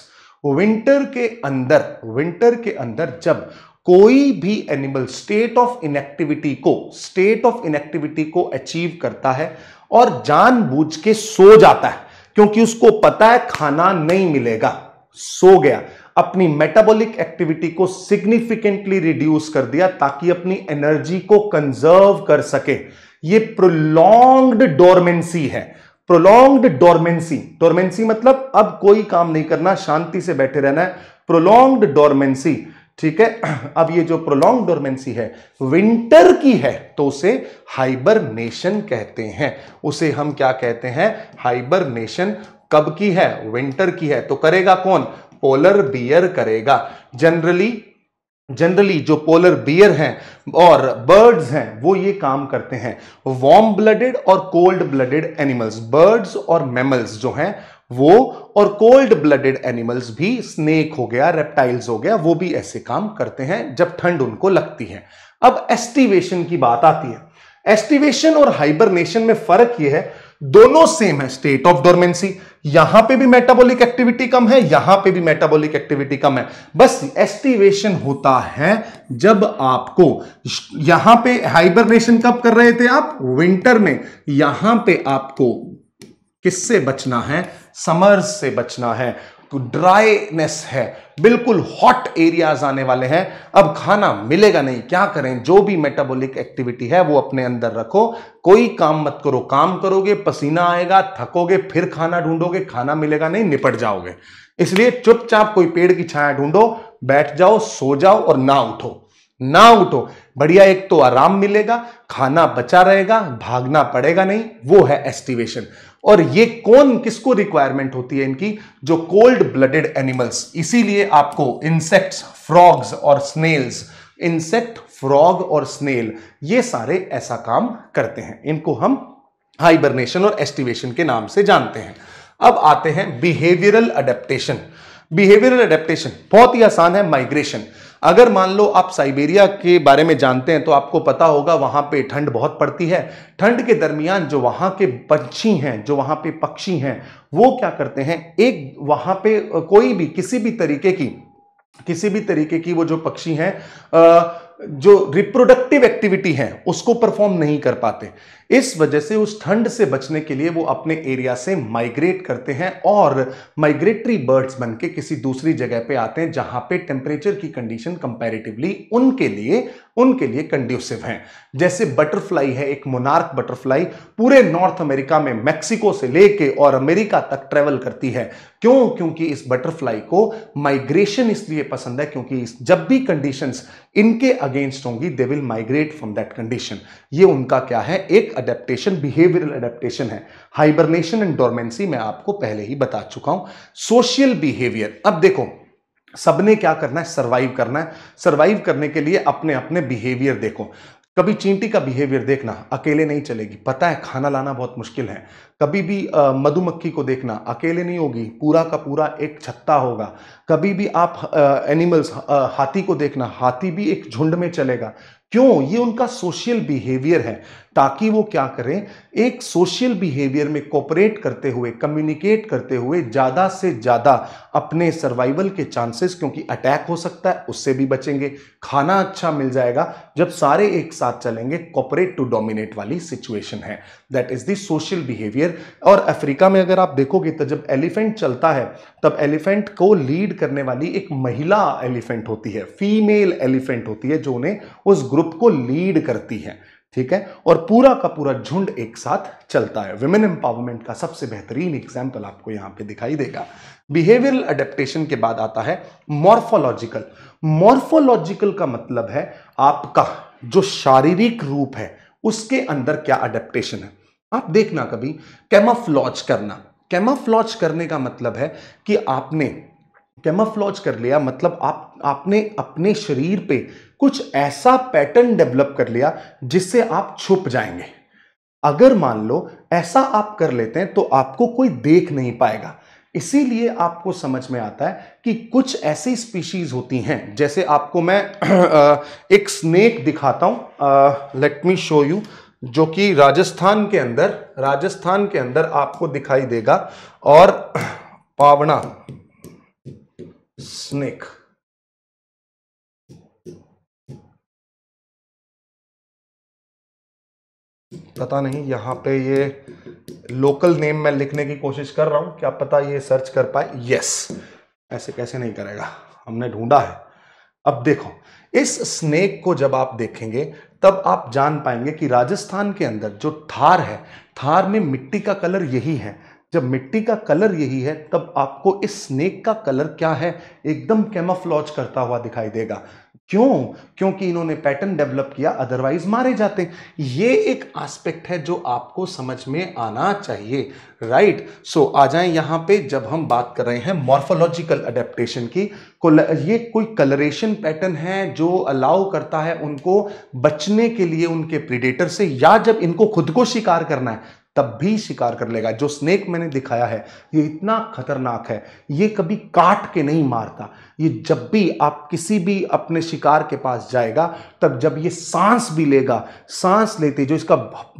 winter के अंदर विंटर के अंदर जब कोई भी एनिमल स्टेट ऑफ इनएक्टिविटी को स्टेट ऑफ इनएक्टिविटी को अचीव करता है और जानबूझ के सो जाता है क्योंकि उसको पता है खाना नहीं मिलेगा सो गया अपनी मेटाबॉलिक एक्टिविटी को सिग्निफिकेंटली रिड्यूस कर दिया ताकि अपनी एनर्जी को कंजर्व कर सके ये प्रोलॉन्ग्ड डोरमेंसी है प्रोलॉन्ग्ड डोरमेंसी डोरमेंसी मतलब अब कोई काम नहीं करना शांति से बैठे रहना है प्रोलॉन्ग्ड डोरमेंसी ठीक है *clears throat* अब ये जो प्रोलॉन्ग डोरमेंसी है विंटर की है तो उसे हाइबरनेशन कहते हैं उसे हम क्या कहते हैं हाइबरनेशन कब की है विंटर की है तो करेगा कौन पोलर बियर करेगा जनरली जनरली जो पोलर बियर हैं और बर्ड्स हैं वो ये काम करते हैं वार्म ब्लडेड और कोल्ड ब्लडेड एनिमल्स बर्ड्स और मेमल्स जो हैं वो और कोल्ड ब्लडेड एनिमल्स भी स्नेक हो गया रेप्टाइल्स हो गया वो भी ऐसे काम करते हैं जब ठंड उनको लगती है अब एस्टिवेशन की बात आती है एस्टिवेशन और हाइबरनेशन में फर्क यह है दोनों सेम है स्टेट ऑफ डोरमेंसी यहां पे भी मेटाबॉलिक एक्टिविटी कम है यहां पे भी मेटाबॉलिक एक्टिविटी कम है बस एस्टिवेशन होता है जब आपको यहां पे हाइबरनेशन कब कर रहे थे आप विंटर में यहां पे आपको किससे बचना है समर से बचना है ड्राईनेस है बिल्कुल हॉट एरियाज आने वाले हैं अब खाना मिलेगा नहीं क्या करें जो भी मेटाबॉलिक एक्टिविटी है वो अपने अंदर रखो कोई काम मत करो काम करोगे पसीना आएगा थकोगे फिर खाना ढूंढोगे खाना मिलेगा नहीं निपट जाओगे इसलिए चुपचाप कोई पेड़ की छाया ढूंढो बैठ जाओ सो जाओ और ना उठो ना उठो बढ़िया एक तो आराम मिलेगा खाना बचा रहेगा भागना पड़ेगा नहीं वो है एस्टिवेशन और ये कौन किसको रिक्वायरमेंट होती है इनकी जो कोल्ड ब्लडेड एनिमल्स इसीलिए आपको इंसेक्ट्स फ्रॉग्स और स्नेल्स इंसेक्ट फ्रॉग और स्नेल ये सारे ऐसा काम करते हैं इनको हम हाइबरनेशन और एस्टिवेशन के नाम से जानते हैं अब आते हैं बिहेवियरल अडेप्टेशन बिहेवियरल अडेप्टेशन बहुत ही आसान है माइग्रेशन अगर मान लो आप साइबेरिया के बारे में जानते हैं तो आपको पता होगा वहां पे ठंड बहुत पड़ती है ठंड के दरमियान जो वहां के पक्षी हैं जो वहां पे पक्षी हैं वो क्या करते हैं एक वहां पे कोई भी किसी भी तरीके की किसी भी तरीके की वो जो पक्षी हैं जो रिप्रोडक्टिव एक्टिविटी है उसको परफॉर्म नहीं कर पाते इस वजह से उस ठंड से बचने के लिए वो अपने एरिया से माइग्रेट करते हैं और माइग्रेटरी बर्ड्स बन के किसी दूसरी जगह पे आते हैं जहां पे टेम्परेचर की कंडीशन कंपैरेटिवली उनके लिए उनके लिए कंड्यूसिव हैं जैसे बटरफ्लाई है एक मोनार्क बटरफ्लाई पूरे नॉर्थ अमेरिका में मैक्सिको से लेके और अमेरिका तक ट्रेवल करती है क्यों क्योंकि इस बटरफ्लाई को माइग्रेशन इसलिए पसंद है क्योंकि जब भी कंडीशंस इनके अगेंस्ट होंगी they will migrate from that condition ये उनका क्या है एक अडेप्टेशन बिहेवियरल अडेप्टेशन है हाइबरनेशन एंड डोरमेंसी मैं आपको पहले ही बता चुका हूं सोशल बिहेवियर अब देखो सबने क्या करना है सर्वाइव करना है सर्वाइव करने के लिए अपने अपने बिहेवियर देखो कभी चींटी का बिहेवियर देखना अकेले नहीं चलेगी पता है खाना लाना बहुत मुश्किल है कभी भी मधुमक्खी को देखना अकेले नहीं होगी पूरा का पूरा एक छत्ता होगा कभी भी आप एनिमल्स हाथी को देखना हाथी भी एक झुंड में चलेगा क्यों ये उनका सोशल बिहेवियर है ताकि वो क्या करें एक सोशल बिहेवियर में कॉपरेट करते हुए कम्युनिकेट करते हुए ज़्यादा से ज़्यादा अपने सर्वाइवल के चांसेस क्योंकि अटैक हो सकता है उससे भी बचेंगे खाना अच्छा मिल जाएगा जब सारे एक साथ चलेंगे कॉपरेट टू डोमिनेट वाली सिचुएशन है that is the social behaviour और अफ्रीका में अगर आप देखोगे तो जब एलिफेंट चलता है तब एलिफेंट को लीड करने वाली एक महिला एलिफेंट होती है फीमेल एलिफेंट होती है जो उन्हें उस ग्रुप को लीड करती है ठीक है और पूरा का पूरा झुंड एक साथ चलता है विमेन एम्पावरमेंट का सबसे बेहतरीन एग्जाम्पल आपको यहां पे दिखाई देगा बिहेवियरल अडेप्टेशन के बाद आता है मॉर्फोलॉजिकल मॉर्फोलॉजिकल का मतलब है आपका जो शारीरिक रूप है उसके अंदर क्या अडेप्टेशन है आप देखना कभी कैमोफ्लॉज करना कैमोफ्लॉज करने का मतलब है कि आपने कैमोफ्लॉज कर लिया मतलब आप आपने अपने शरीर पे कुछ ऐसा पैटर्न डेवलप कर लिया जिससे आप छुप जाएंगे अगर मान लो ऐसा आप कर लेते हैं तो आपको कोई देख नहीं पाएगा इसीलिए आपको समझ में आता है कि कुछ ऐसी स्पीशीज होती हैं जैसे आपको मैं एक स्नेक दिखाता हूँ लेट मी शो यू जो कि राजस्थान के अंदर राजस्थान के अंदर आपको दिखाई देगा और पावना snake पता नहीं यहां पे ये लोकल नेम मैं लिखने की कोशिश कर रहा हूं क्या पता ये सर्च कर पाए यस ऐसे कैसे नहीं करेगा हमने ढूंढा है अब देखो इस स्नेक को जब आप देखेंगे तब आप जान पाएंगे कि राजस्थान के अंदर जो थार है थार में मिट्टी का कलर यही है जब मिट्टी का कलर यही है तब आपको इस स्नेक का कलर क्या है एकदम कैमोफ्लॉज करता हुआ दिखाई देगा क्यों क्योंकि इन्होंने पैटर्न डेवलप किया अदरवाइज मारे जाते ये एक एस्पेक्ट है जो आपको समझ में आना चाहिए राइट right? सो so, आ जाएं यहां पे जब हम बात कर रहे हैं मॉर्फोलॉजिकल अडेप्टेशन की ये कोई कलरेशन पैटर्न है जो अलाउ करता है उनको बचने के लिए उनके प्रीडेटर से या जब इनको खुद को शिकार करना है तब भी शिकार कर लेगा जो स्नेक मैंने दिखाया है ये इतना खतरनाक है ये कभी काट के नहीं मारता ये जब भी आप किसी भी अपने शिकार के पास जाएगा तब जब ये सांस भी लेगा सांस लेते जो इसका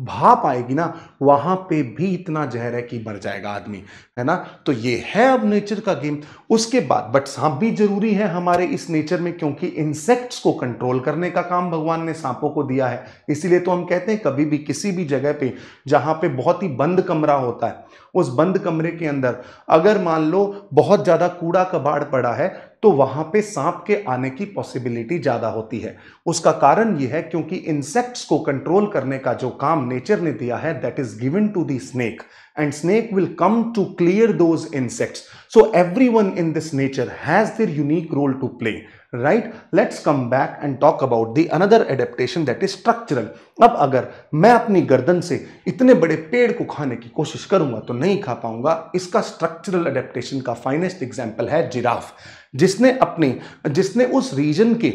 भाप आएगी ना वहां पे भी इतना जहर है कि मर जाएगा आदमी है ना तो ये है अब नेचर का गेम उसके बाद बट सांप भी जरूरी है हमारे इस नेचर में क्योंकि इंसेक्ट्स को कंट्रोल करने का काम भगवान ने सांपों को दिया है इसीलिए तो हम कहते हैं कभी भी किसी भी जगह पे जहां पे बहुत ही बंद कमरा होता है उस बंद कमरे के अंदर अगर मान लो बहुत ज़्यादा कूड़ा कबाड़ पड़ा है तो वहां पे सांप के आने की पॉसिबिलिटी ज़्यादा होती है उसका कारण यह है क्योंकि इंसेक्ट्स को कंट्रोल करने का जो काम नेचर ने दिया है that is is given to the snake and snake will come to clear those insects. So everyone in this nature has their unique role to play, right? Let's come back and talk about the another adaptation that is structural. ab agar main apni gardan se itne bade ped ko khane ki koshish karunga to nahi kha paunga iska structural adaptation ka finest example hai giraffe jisne apne jisne us region ke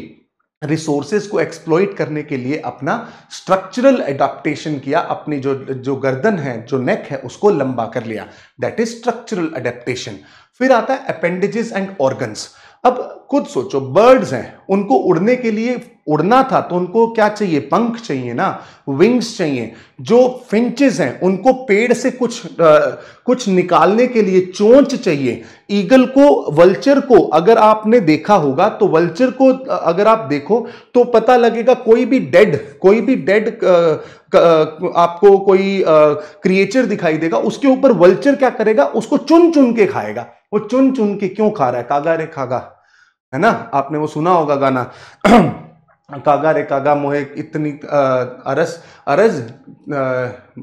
resources को एक्सप्लोइट करने के लिए अपना स्ट्रक्चरल एडाप्टेशन किया अपनी जो जो गर्दन है जो नेक है उसको लंबा कर लिया दैट इज स्ट्रक्चरल एडेप्टेशन फिर आता है अपेंडेजेस एंड ऑर्गन्स अब खुद सोचो बर्ड्स हैं उनको उड़ने के लिए उड़ना था तो उनको क्या चाहिए पंख चाहिए ना विंग्स चाहिए जो फिंचेस हैं उनको पेड़ से कुछ आ, कुछ निकालने के लिए चोंच चाहिए ईगल को वल्चर को अगर आपने देखा होगा तो वल्चर को अगर आप देखो तो पता लगेगा कोई भी डेड कोई भी डेड आपको कोई क्रिएचर दिखाई देगा उसके ऊपर वल्चर क्या करेगा उसको चुन चुन के खाएगा वो चुन चुन के क्यों खा रहा है कागा रे खागा है ना आपने वो सुना होगा गाना *clears throat* कागा रे कागा मोहे इतनी अरस अरज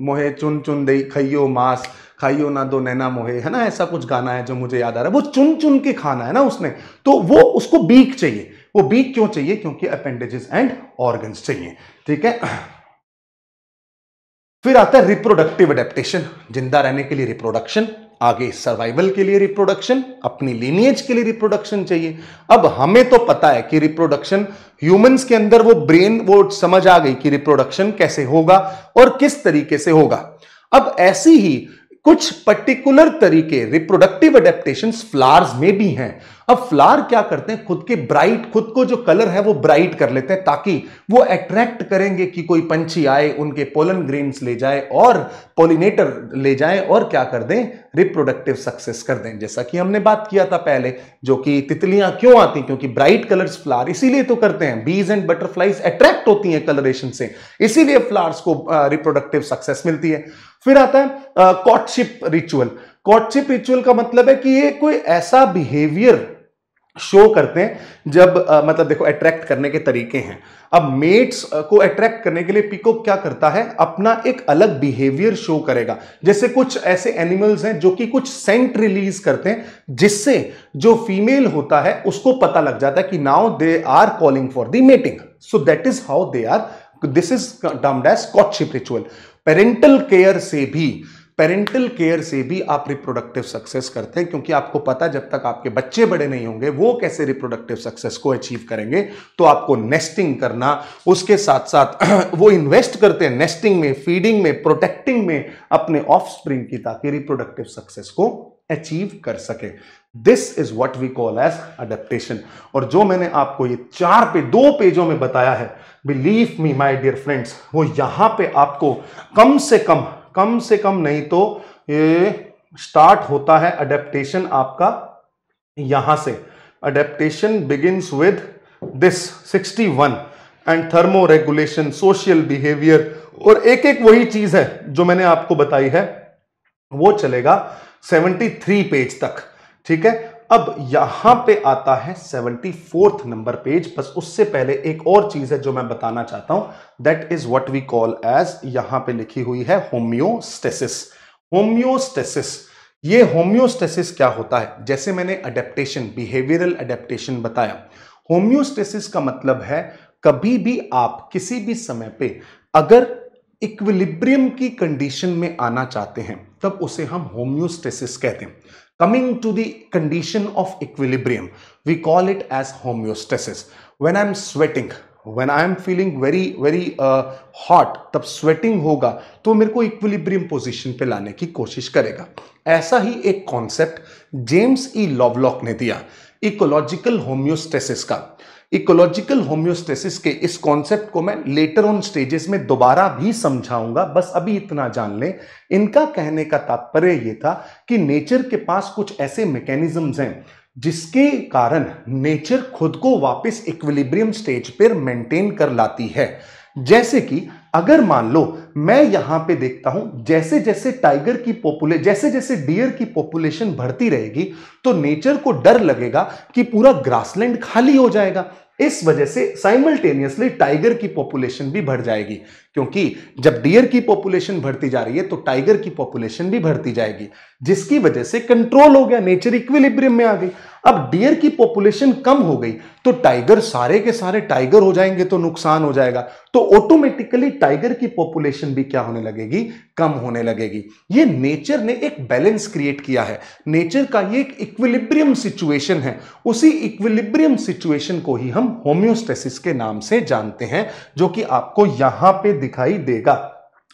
मोहे चुन चुन दे खइयो मांस खाइयो ना दो नैना मोहे है ना ऐसा कुछ गाना है जो मुझे याद आ रहा है वो चुन चुन के खाना है ना उसने तो वो उसको बीक चाहिए वो बीक क्यों चाहिए क्योंकि अपेंडेजेस एंड ऑर्गन्स चाहिए ठीक है फिर आता है रिप्रोडक्टिव एडेप्टेशन जिंदा रहने के लिए रिप्रोडक्शन आगे सर्वाइवल के लिए रिप्रोडक्शन अपनी लीनियज के लिए रिप्रोडक्शन चाहिए अब हमें तो पता है कि रिप्रोडक्शन ह्यूमंस के अंदर वो ब्रेन वो समझ आ गई कि रिप्रोडक्शन कैसे होगा और किस तरीके से होगा अब ऐसी ही कुछ पर्टिकुलर तरीके रिप्रोडक्टिव एडेप्टेशन फ्लावर्स में भी हैं अब फ्लावर क्या करते हैं खुद के ब्राइट खुद को जो कलर है वो ब्राइट कर लेते हैं ताकि वो अट्रैक्ट करेंगे कि कोई पंछी आए उनके पोलन ग्रेन्स ले जाए और पोलिनेटर ले जाए और क्या कर दें रिप्रोडक्टिव सक्सेस कर दें जैसा कि हमने बात किया था पहले जो कि तितलियां क्यों आती क्योंकि ब्राइट कलर्स फ्लावर इसीलिए तो करते हैं बीज एंड बटरफ्लाइज अट्रैक्ट होती हैं कलरेशन से इसीलिए फ्लावर्स को रिप्रोडक्टिव सक्सेस मिलती है फिर आता है कॉटशिप रिचुअल कॉटशिप रिचुअल का मतलब है कि ये कोई ऐसा बिहेवियर शो करते हैं जब आ, मतलब देखो अट्रैक्ट करने के तरीके हैं अब मेट्स को अट्रैक्ट करने के लिए पीकॉक क्या करता है अपना एक अलग बिहेवियर शो करेगा जैसे कुछ ऐसे एनिमल्स हैं जो कि कुछ सेंट रिलीज करते हैं जिससे जो फीमेल होता है उसको पता लग जाता है कि now they are calling for the mating so that is how they are this is डम्ड डैस कॉटशिप रिचुअल पेरेंटल केयर से भी पेरेंटल केयर से भी आप रिप्रोडक्टिव सक्सेस करते हैं क्योंकि आपको पता जब तक आपके बच्चे बड़े नहीं होंगे वो कैसे रिप्रोडक्टिव सक्सेस को अचीव करेंगे तो आपको नेस्टिंग करना उसके साथ साथ *clears throat* वो इन्वेस्ट करते हैं नेस्टिंग में फीडिंग में प्रोटेक्टिंग में अपने ऑफ की ताकि रिप्रोडक्टिव सक्सेस को अचीव कर सके this is what we call as adaptation और जो मैंने आपको ये चार पे दो पेजों में बताया है believe me my dear friends वो यहां पे आपको कम से कम कम से कम नहीं तो ये स्टार्ट होता है अडेप्टेशन आपका यहां से adaptation begins with this 61 and thermoregulation social behaviour और एक एक वही चीज है जो मैंने आपको बताई है वो चलेगा 73 पेज तक ठीक है अब यहां पे आता है सेवेंटी फोर्थ नंबर पेज बस उससे पहले एक और चीज है जो मैं बताना चाहता हूं that is what we call as यहां पे लिखी हुई है होम्योस्टेसिस होम्योस्टेसिस ये होम्योस्टेसिस क्या होता है जैसे मैंने अडेप्टेशन बिहेवियरल अडेप्टेशन बताया होम्योस्टेसिस का मतलब है कभी भी आप किसी भी समय पे अगर इक्विलिब्रियम की कंडीशन में आना चाहते हैं तब उसे हम होम्योस्टेसिस कहते हैं Coming to the condition of equilibrium, we call it as homeostasis. When I'm sweating, when I am feeling very very hot तब स्वेटिंग होगा तो मेरे को इक्विलिब्रियम पोजीशन पे लाने की कोशिश करेगा ऐसा ही एक कॉन्सेप्ट जेम्स ई लॉवलॉक ने दिया इकोलॉजिकल होम्योस्टेसिस का इकोलॉजिकल होम्योस्टेसिस के इस कॉन्सेप्ट को मैं लेटर ऑन स्टेजेस में दोबारा भी समझाऊंगा बस अभी इतना जान लें इनका कहने का तात्पर्य यह था कि नेचर के पास कुछ ऐसे मैकेनिज्म्स हैं जिसके कारण नेचर खुद को वापस इक्विलिब्रियम स्टेज पर मेंटेन कर लाती है जैसे कि अगर मान लो मैं यहां पे देखता हूं जैसे जैसे टाइगर की पॉपुले जैसे जैसे डियर की पॉपुलेशन बढ़ती रहेगी तो नेचर को डर लगेगा कि पूरा ग्रासलैंड खाली हो जाएगा इस वजह से साइमल्टेनियसली टाइगर की पॉपुलेशन भी बढ़ जाएगी क्योंकि जब डियर की पॉपुलेशन बढ़ती जा रही है तो टाइगर की पॉपुलेशन भी बढ़ती जाएगी जिसकी वजह से कंट्रोल हो गया नेचर इक्विलिब्रियम में आ गई अब डियर की पॉपुलेशन कम हो गई तो टाइगर सारे के सारे टाइगर हो जाएंगे तो नुकसान हो जाएगा तो ऑटोमेटिकली टाइगर की पॉपुलेशन भी क्या होने लगेगी कम होने लगेगी ये नेचर ने एक बैलेंस क्रिएट किया है नेचर का ये एक इक्विलिब्रियम सिचुएशन है उसी इक्विलिब्रियम सिचुएशन को ही हम होम्योस्टेसिस के नाम से जानते हैं जो कि आपको यहां पर दिखाई देगा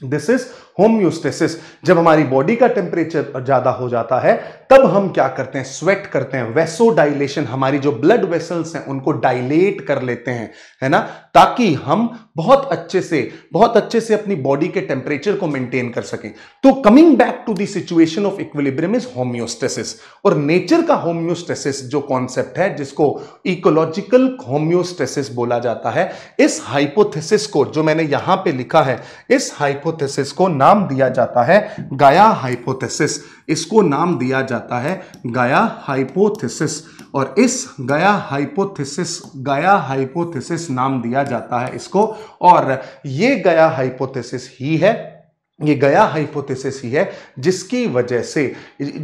दिस इज होम्योस्टेसिस जब हमारी बॉडी का टेम्परेचर ज्यादा हो जाता है तब हम क्या करते हैं स्वेट करते हैं वेसो डाइलेशन हमारी जो ब्लड वेसल्स हैं उनको डाइलेट कर लेते हैं है ना ताकि हम बहुत अच्छे से बहुत अच्छे से अपनी बॉडी के टेम्परेचर को मेंटेन कर सकें तो coming back to the situation of equilibrium is homeostasis और नेचर का होम्योस्टेसिस जो कॉन्सेप्ट है जिसको इकोलॉजिकल होम्योस्टेसिस बोला जाता है इस हाइपोथेसिस को जो मैंने यहां पर लिखा है इस हाइपोथेसिस को ना नाम दिया जाता है गाया हाइपोथेसिस इसको नाम दिया जाता है गाया हाइपोथेसिस और इस गया हाइपोथेसिस गया हाइपोथेसिस नाम दिया जाता है इसको और ये गया हाइपोथेसिस ही है ये गया हाइपोथेसिस ही है जिसकी वजह से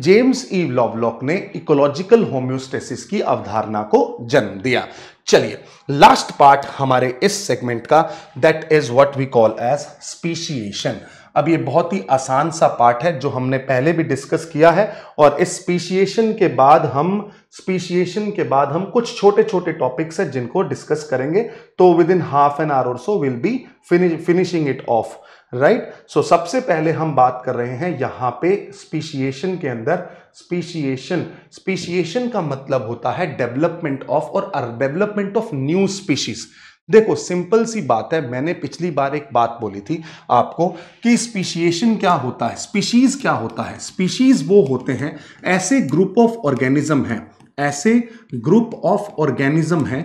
जेम्स ई लॉवलॉक ने इकोलॉजिकल होम्योस्टेसिस की अवधारणा को जन्म दिया चलिए लास्ट पार्ट हमारे इस सेगमेंट का that is what we call as speciation अब ये बहुत ही आसान सा पार्ट है जो हमने पहले भी डिस्कस किया है और इस स्पीशिएशन के बाद हम स्पीशिएशन के बाद हम कुछ छोटे छोटे टॉपिक्स हैं जिनको डिस्कस करेंगे तो with in half an hour और so will be finishing it off right so सबसे पहले हम बात कर रहे हैं यहाँ पे स्पीशिएशन के अंदर स्पीशिएशन स्पीशिएशन का मतलब होता है डेवलपमेंट ऑफ और डेवलपमेंट ऑफ न्यू स्पीशीज़ देखो सिंपल सी बात है मैंने पिछली बार एक बात बोली थी आपको कि स्पीशिएशन क्या होता है स्पीशीज क्या होता है स्पीशीज वो होते हैं ऐसे ग्रुप ऑफ ऑर्गेनिज्म हैं ऐसे ग्रुप ऑफ ऑर्गेनिज्म हैं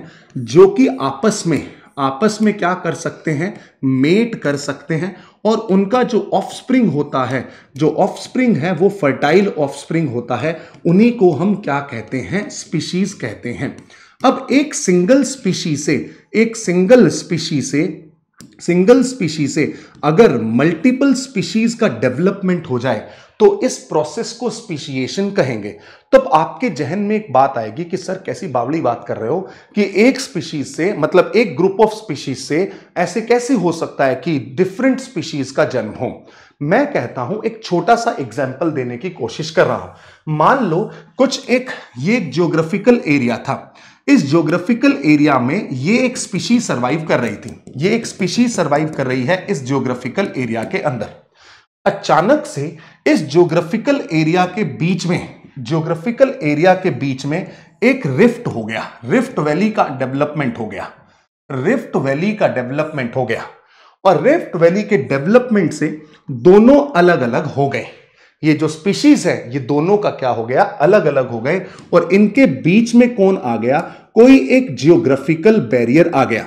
जो कि आपस में आपस में क्या कर सकते हैं मेट कर सकते हैं और उनका जो ऑफस्प्रिंग होता है जो ऑफस्प्रिंग है वो फर्टाइल ऑफस्प्रिंग होता है उन्हीं को हम क्या कहते हैं स्पीशीज कहते हैं अब एक सिंगल स्पीशी से एक सिंगल स्पीशी से सिंगल स्पीशी से अगर मल्टीपल स्पीशीज का डेवलपमेंट हो जाए तो इस प्रोसेस को स्पीशिएशन कहेंगे तब तो आपके जहन में एक बात आएगी कि सर कैसी बावड़ी बात कर रहे हो कि एक स्पीशीज से मतलब एक ग्रुप ऑफ स्पीशीज से ऐसे कैसे हो सकता है कि डिफरेंट स्पीशीज का जन्म हो मैं कहता हूं एक छोटा सा एग्जाम्पल देने की कोशिश कर रहा हूं मान लो कुछ एक ये जियोग्राफिकल एरिया था इस ज्योग्राफिकल एरिया में ये एक स्पीशीज सरवाइव कर रही थी ये एक स्पीशीज सरवाइव कर रही है इस ज्योग्राफिकल एरिया के अंदर अचानक से इस ज्योग्राफिकल एरिया के बीच में ज्योग्राफिकल एरिया के बीच में एक रिफ्ट हो गया रिफ्ट वैली का डेवलपमेंट हो गया रिफ्ट वैली का डेवलपमेंट हो गया और रिफ्ट वैली के डेवलपमेंट से दोनों अलग अलग हो गए ये जो स्पीशीज है ये दोनों का क्या हो गया अलग अलग हो गए और इनके बीच में कौन आ गया कोई एक जियोग्राफिकल बैरियर आ गया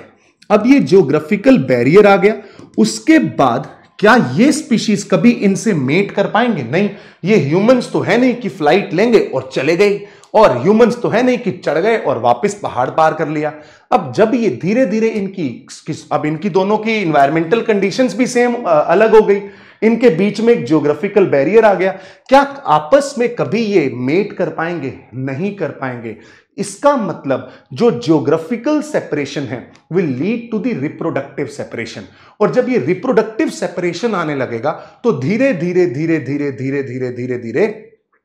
अब ये जियोग्राफिकल बैरियर आ गया उसके बाद क्या ये स्पीशीज कभी इनसे मेट कर पाएंगे नहीं ये ह्यूमंस तो है नहीं कि फ्लाइट लेंगे और चले गए और ह्यूमंस तो है नहीं कि चढ़ गए और वापस पहाड़ पार कर लिया अब जब ये धीरे धीरे इनकी अब इनकी दोनों की इन्वायरमेंटल कंडीशंस भी सेम अलग हो गई इनके बीच में एक ज्योग्राफिकल बैरियर आ गया क्या आपस में कभी ये मेट कर पाएंगे नहीं कर पाएंगे इसका मतलब जो ज्योग्राफिकल सेपरेशन है will lead to the reproductive separation और जब ये रिप्रोडक्टिव सेपरेशन आने लगेगा तो धीरे धीरे धीरे धीरे धीरे धीरे धीरे धीरे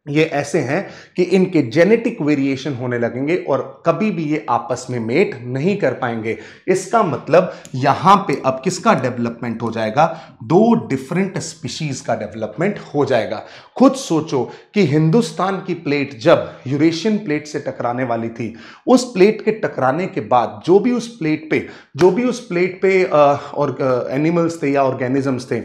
ये ऐसे हैं कि इनके जेनेटिक वेरिएशन होने लगेंगे और कभी भी ये आपस में मेट नहीं कर पाएंगे इसका मतलब यहाँ पे अब किसका डेवलपमेंट हो जाएगा दो डिफरेंट स्पीशीज का डेवलपमेंट हो जाएगा खुद सोचो कि हिंदुस्तान की प्लेट जब यूरेशियन प्लेट से टकराने वाली थी उस प्लेट के टकराने के बाद जो भी उस प्लेट पे जो भी उस प्लेट पे और एनिमल्स थे या ऑर्गेनिजम्स थे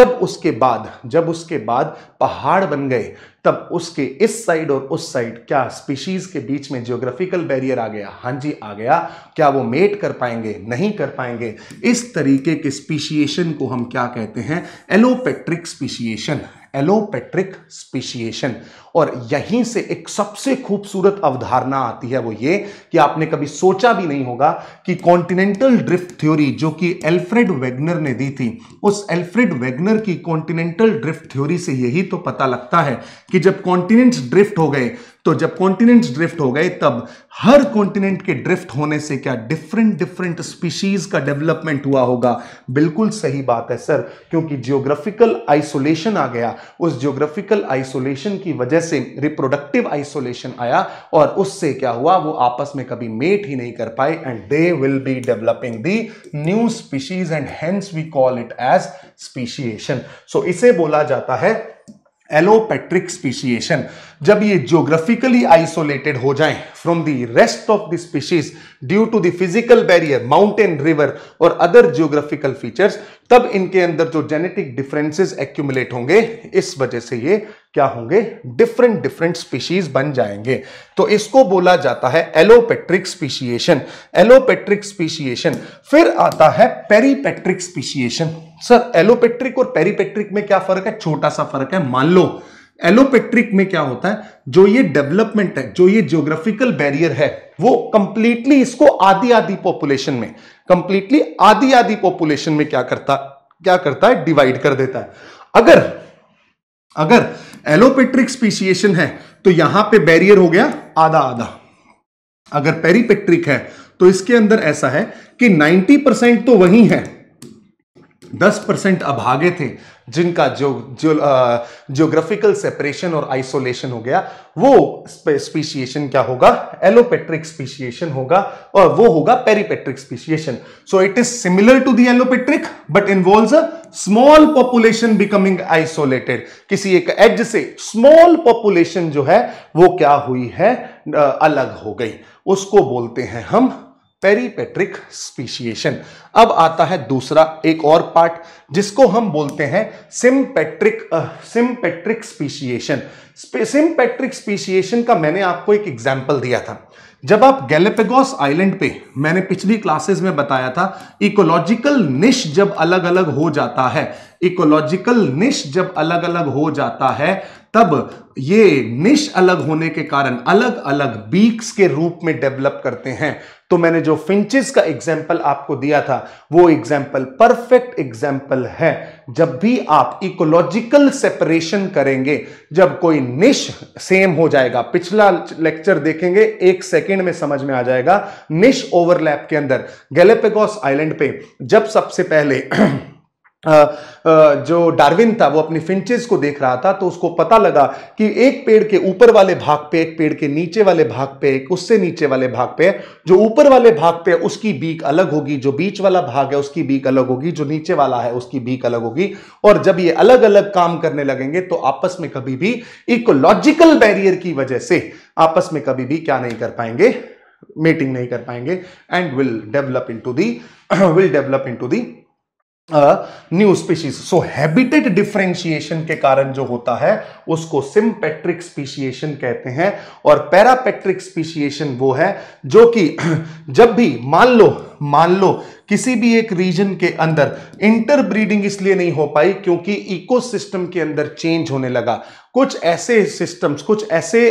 जब उसके बाद जब उसके बाद पहाड़ बन गए तब उसके इस साइड और उस साइड क्या स्पीशीज के बीच में जियोग्राफिकल बैरियर आ गया हाँ जी आ गया क्या वो मेट कर पाएंगे नहीं कर पाएंगे इस तरीके के स्पीशिएशन को हम क्या कहते हैं एलोपेट्रिक स्पीशिएशन एलोपेट्रिक स्पीशिएशन और यहीं से एक सबसे खूबसूरत अवधारणा आती है वो ये कि आपने कभी सोचा भी नहीं होगा कि कॉन्टिनेंटल ड्रिफ्ट थ्योरी जो कि एल्फ्रेड वेगनर ने दी थी उस एल्फ्रेड वेगनर की कॉन्टिनेंटल ड्रिफ्ट थ्योरी से यही तो पता लगता है कि जब कॉन्टिनेंट्स ड्रिफ्ट हो गए तो जब कॉन्टिनेंट्स ड्रिफ्ट हो गए तब हर कॉन्टिनेंट के ड्रिफ्ट होने से क्या डिफरेंट डिफरेंट स्पीशीज का डेवलपमेंट हुआ होगा बिल्कुल सही बात है सर क्योंकि जियोग्राफिकल आइसोलेशन आ गया उस जियोग्राफिकल आइसोलेशन की वजह से रिप्रोडक्टिव आइसोलेशन आया और उससे क्या हुआ वो आपस में कभी मेट ही नहीं कर पाए and they will be developing the new species and hence we call it as speciation so इसे बोला जाता है एलोपेट्रिक स्पीशिएशन जब ये ज्योग्राफिकली आइसोलेटेड हो जाएं from the rest of the species due to the physical barrier mountain river और अदर ज्योग्राफिकल फीचर्स तब इनके अंदर जो जेनेटिक डिफरेंसेस एक्यूमुलेट होंगे इस वजह से ये क्या होंगे डिफरेंट डिफरेंट स्पीशीज बन जाएंगे तो इसको बोला जाता है एलोपेट्रिक स्पीशिएशन एलोपेट्रिक स्पीशिएशन फिर आता है पेरीपेट्रिक स्पीशिएशन सर एलोपेट्रिक और पेरीपेट्रिक में क्या फर्क है छोटा सा फर्क है मान लो एलोपेट्रिक में क्या होता है जो ये डेवलपमेंट है जो ये जियोग्राफिकल बैरियर है वो कंप्लीटली इसको आदि आदि पॉपुलेशन में कंप्लीटली आदि आदि पॉपुलेशन में क्या करता क्या करता है डिवाइड कर देता है अगर अगर एलोपेट्रिक स्पीशिएशन है तो यहां पे बैरियर हो गया आधा आधा अगर पेरीपेट्रिक है तो इसके अंदर ऐसा है कि 90 परसेंट तो वही है दस परसेंट अभागे थे जिनका जो जो जियोग्राफिकल सेपरेशन और आइसोलेशन हो गया वो स्पीशिएशन क्या होगा एलोपेट्रिक स्पीशिएशन होगा और वो होगा peripatric speciation so it is similar to the allopatric but involve a small population becoming isolated किसी एक एज से स्मॉल पॉपुलेशन जो है वो क्या हुई है अलग हो गई उसको बोलते हैं हम पेरीपेट्रिक स्पीशिएशन अब आता है दूसरा एक और पार्ट जिसको हम बोलते हैं sympatric sympatric speciation sympatric speciation का मैंने आपको एक एग्जाम्पल दिया था जब आप गैलेपेगोस आइलैंड पे मैंने पिछली क्लासेस में बताया था इकोलॉजिकल निश जब अलग अलग हो जाता है इकोलॉजिकल निश जब अलग अलग हो जाता है तब ये निश अलग होने के कारण अलग अलग बीक्स के रूप में डेवलप करते हैं तो मैंने जो फिंचिस का एग्जाम्पल आपको दिया था वो एग्जाम्पल परफेक्ट एग्जाम्पल है जब भी आप इकोलॉजिकल सेपरेशन करेंगे जब कोई निश सेम हो जाएगा पिछला लेक्चर देखेंगे एक सेकेंड में समझ में आ जाएगा निश ओवरलैप के अंदर गैलेपेगोस आइलैंड पे जब सबसे पहले *clears throat* जो डार्विन था वो अपनी फिंचेस को देख रहा था तो उसको पता लगा कि एक पेड़ के ऊपर वाले भाग पे एक पेड़ के नीचे वाले भाग पे एक उससे नीचे वाले भाग पे जो ऊपर वाले भाग पे उसकी बीक अलग होगी जो बीच वाला भाग है उसकी बीक अलग होगी जो नीचे वाला है उसकी बीक अलग होगी और जब ये अलग अलग काम करने लगेंगे तो आपस में कभी भी इकोलॉजिकल बैरियर की वजह से आपस में कभी भी क्या नहीं कर पाएंगे मीटिंग नहीं कर पाएंगे and will develop into the will develop into the new species so habitat differentiation के कारण जो होता है उसको सिमपेट्रिक स्पीशिएशन कहते हैं और पैरापेट्रिक स्पीशिएशन वो है जो कि *clears throat* जब भी मान लो मान लो किसी भी एक रीजन के अंदर इंटरब्रीडिंग इसलिए नहीं हो पाई क्योंकि इकोसिस्टम के अंदर चेंज होने लगा कुछ ऐसे सिस्टम्स कुछ ऐसे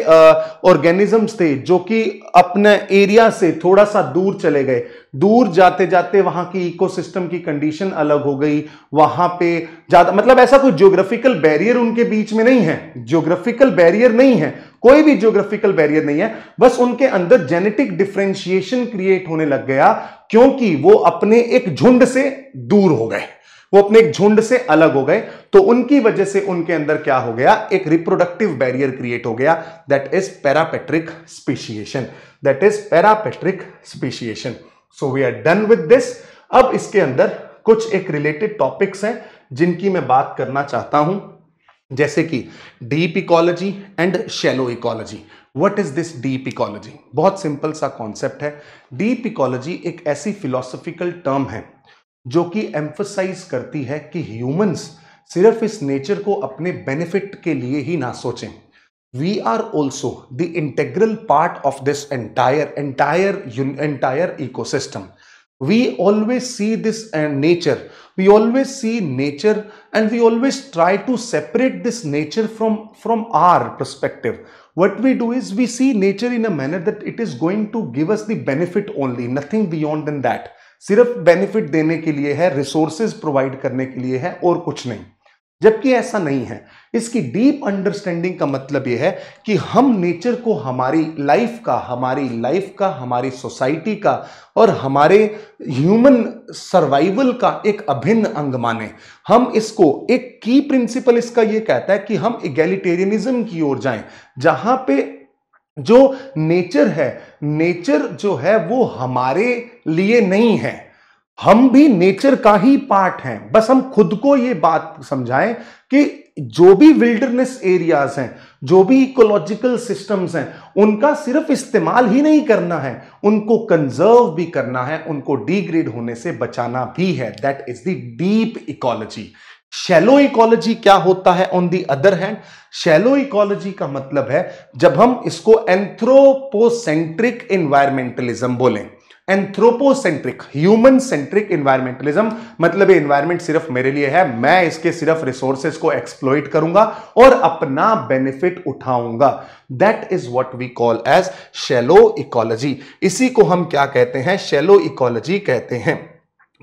ऑर्गेनिजम्स थे जो कि अपने एरिया से थोड़ा सा दूर चले गए दूर जाते जाते वहां की इकोसिस्टम की कंडीशन अलग हो गई वहां पे ज्यादा मतलब ऐसा कोई ज्योग्राफिकल बैरियर उनके बीच में नहीं है ज्योग्राफिकल बैरियर नहीं है कोई भी ज्योग्राफिकल बैरियर नहीं है बस उनके अंदर जेनेटिक डिफ्रेंशिएशन क्रिएट होने लग गया क्योंकि वो अपने एक झुंड से दूर हो गए वो अपने एक झुंड से अलग हो गए तो उनकी वजह से उनके अंदर क्या हो गया एक रिप्रोडक्टिव बैरियर क्रिएट हो गया that is parapatric speciation that is parapatric speciation so we are done with this अब इसके अंदर कुछ एक रिलेटेड टॉपिक्स हैं जिनकी मैं बात करना चाहता हूं जैसे कि deep ecology and shallow ecology what is this deep ecology बहुत सिंपल सा कॉन्सेप्ट है डीप इकोलॉजी एक ऐसी फिलोसफिकल टर्म है जो कि एम्फोसाइज करती है कि ह्यूमंस सिर्फ इस नेचर को अपने बेनिफिट के लिए ही ना सोचें we are also the integral part of this entire entire entire ecosystem we always see this nature we always see nature and we always try to separate this nature from from our perspective what we do is we see nature in a manner that it is going to give us the benefit only nothing beyond an that सिर्फ बेनिफिट देने के लिए है रिसोर्सेज प्रोवाइड करने के लिए है और कुछ नहीं जबकि ऐसा नहीं है इसकी डीप अंडरस्टैंडिंग का मतलब यह है कि हम नेचर को हमारी लाइफ का हमारी लाइफ का हमारी सोसाइटी का और हमारे ह्यूमन सर्वाइवल का एक अभिन्न अंग माने हम इसको एक की प्रिंसिपल इसका यह कहता है कि हम इगेलिटेरियनिज्म की ओर जाएं जहां पे जो नेचर है नेचर जो है वो हमारे लिए नहीं है हम भी नेचर का ही पार्ट हैं बस हम खुद को ये बात समझाएं कि जो भी विल्डरनेस एरियाज हैं जो भी इकोलॉजिकल सिस्टम्स हैं उनका सिर्फ इस्तेमाल ही नहीं करना है उनको कंजर्व भी करना है उनको डिग्रेड होने से बचाना भी है that is the deep ecology shallow ecology क्या होता है on the other hand shallow ecology का मतलब है जब हम इसको एंथ्रोपोसेंट्रिक इन्वायरमेंटलिज्म बोलें एंथ्रोपोसेंट्रिक ह्यूमन सेंट्रिक इन्वायरमेंटलिज्म मतलब ये इन्वायरमेंट सिर्फ मेरे लिए है मैं इसके सिर्फ रिसोर्सेज को एक्सप्लोइट करूंगा और अपना बेनिफिट उठाऊंगा that is what we call as shallow ecology इसी को हम क्या कहते हैं शेलो इकोलॉजी कहते हैं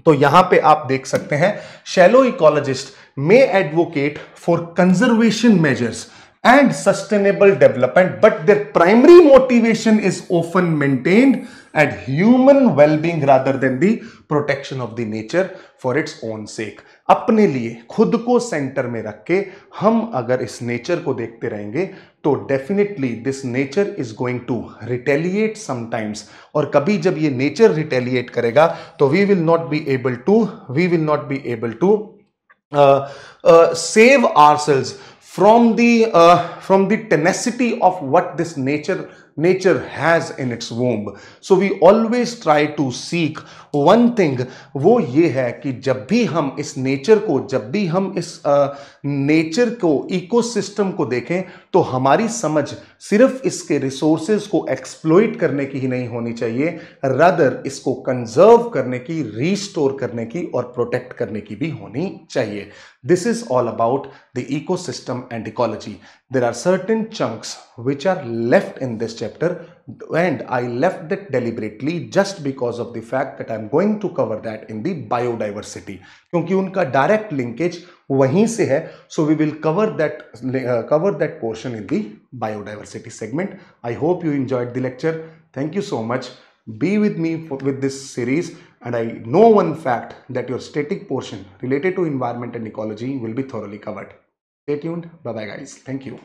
तो यहां पे आप देख सकते हैं shallow ecologist may advocate for conservation measures and sustainable development but their primary motivation is often maintained at human wellbeing rather than the protection of the nature for its own sake अपने लिए खुद को सेंटर में रख के हम अगर इस नेचर को देखते रहेंगे तो definitely this nature is going to retaliate sometimes और कभी जब ये नेचर रिटेलिएट करेगा तो we will not be able to we will not be able to save ourselves from the uh, from the tenacity of what this nature nature has in its womb. So we always try to seek one thing वो ये है कि जब भी हम इस नेचर को जब भी हम इस नेचर को इकोसिस्टम को देखें तो हमारी समझ सिर्फ इसके रिसोर्सेज को एक्सप्लोइट करने की ही नहीं होनी चाहिए रदर इसको कंजर्व करने की रिस्टोर करने की और प्रोटेक्ट करने की भी होनी चाहिए This is all about the ecosystem and ecology. There are certain chunks which are left in this chapter and I left it deliberately just because of the fact that I'm going to cover that in the biodiversity. Because उनका direct linkage वहीं से है so we will cover that uh, cover that portion in the biodiversity segment. I hope you enjoyed the lecture. Thank you so much. Be with me for, with this series. And I know one fact that your static portion related to environment and ecology will be thoroughly covered. Stay tuned. Bye-bye guys. Thank you.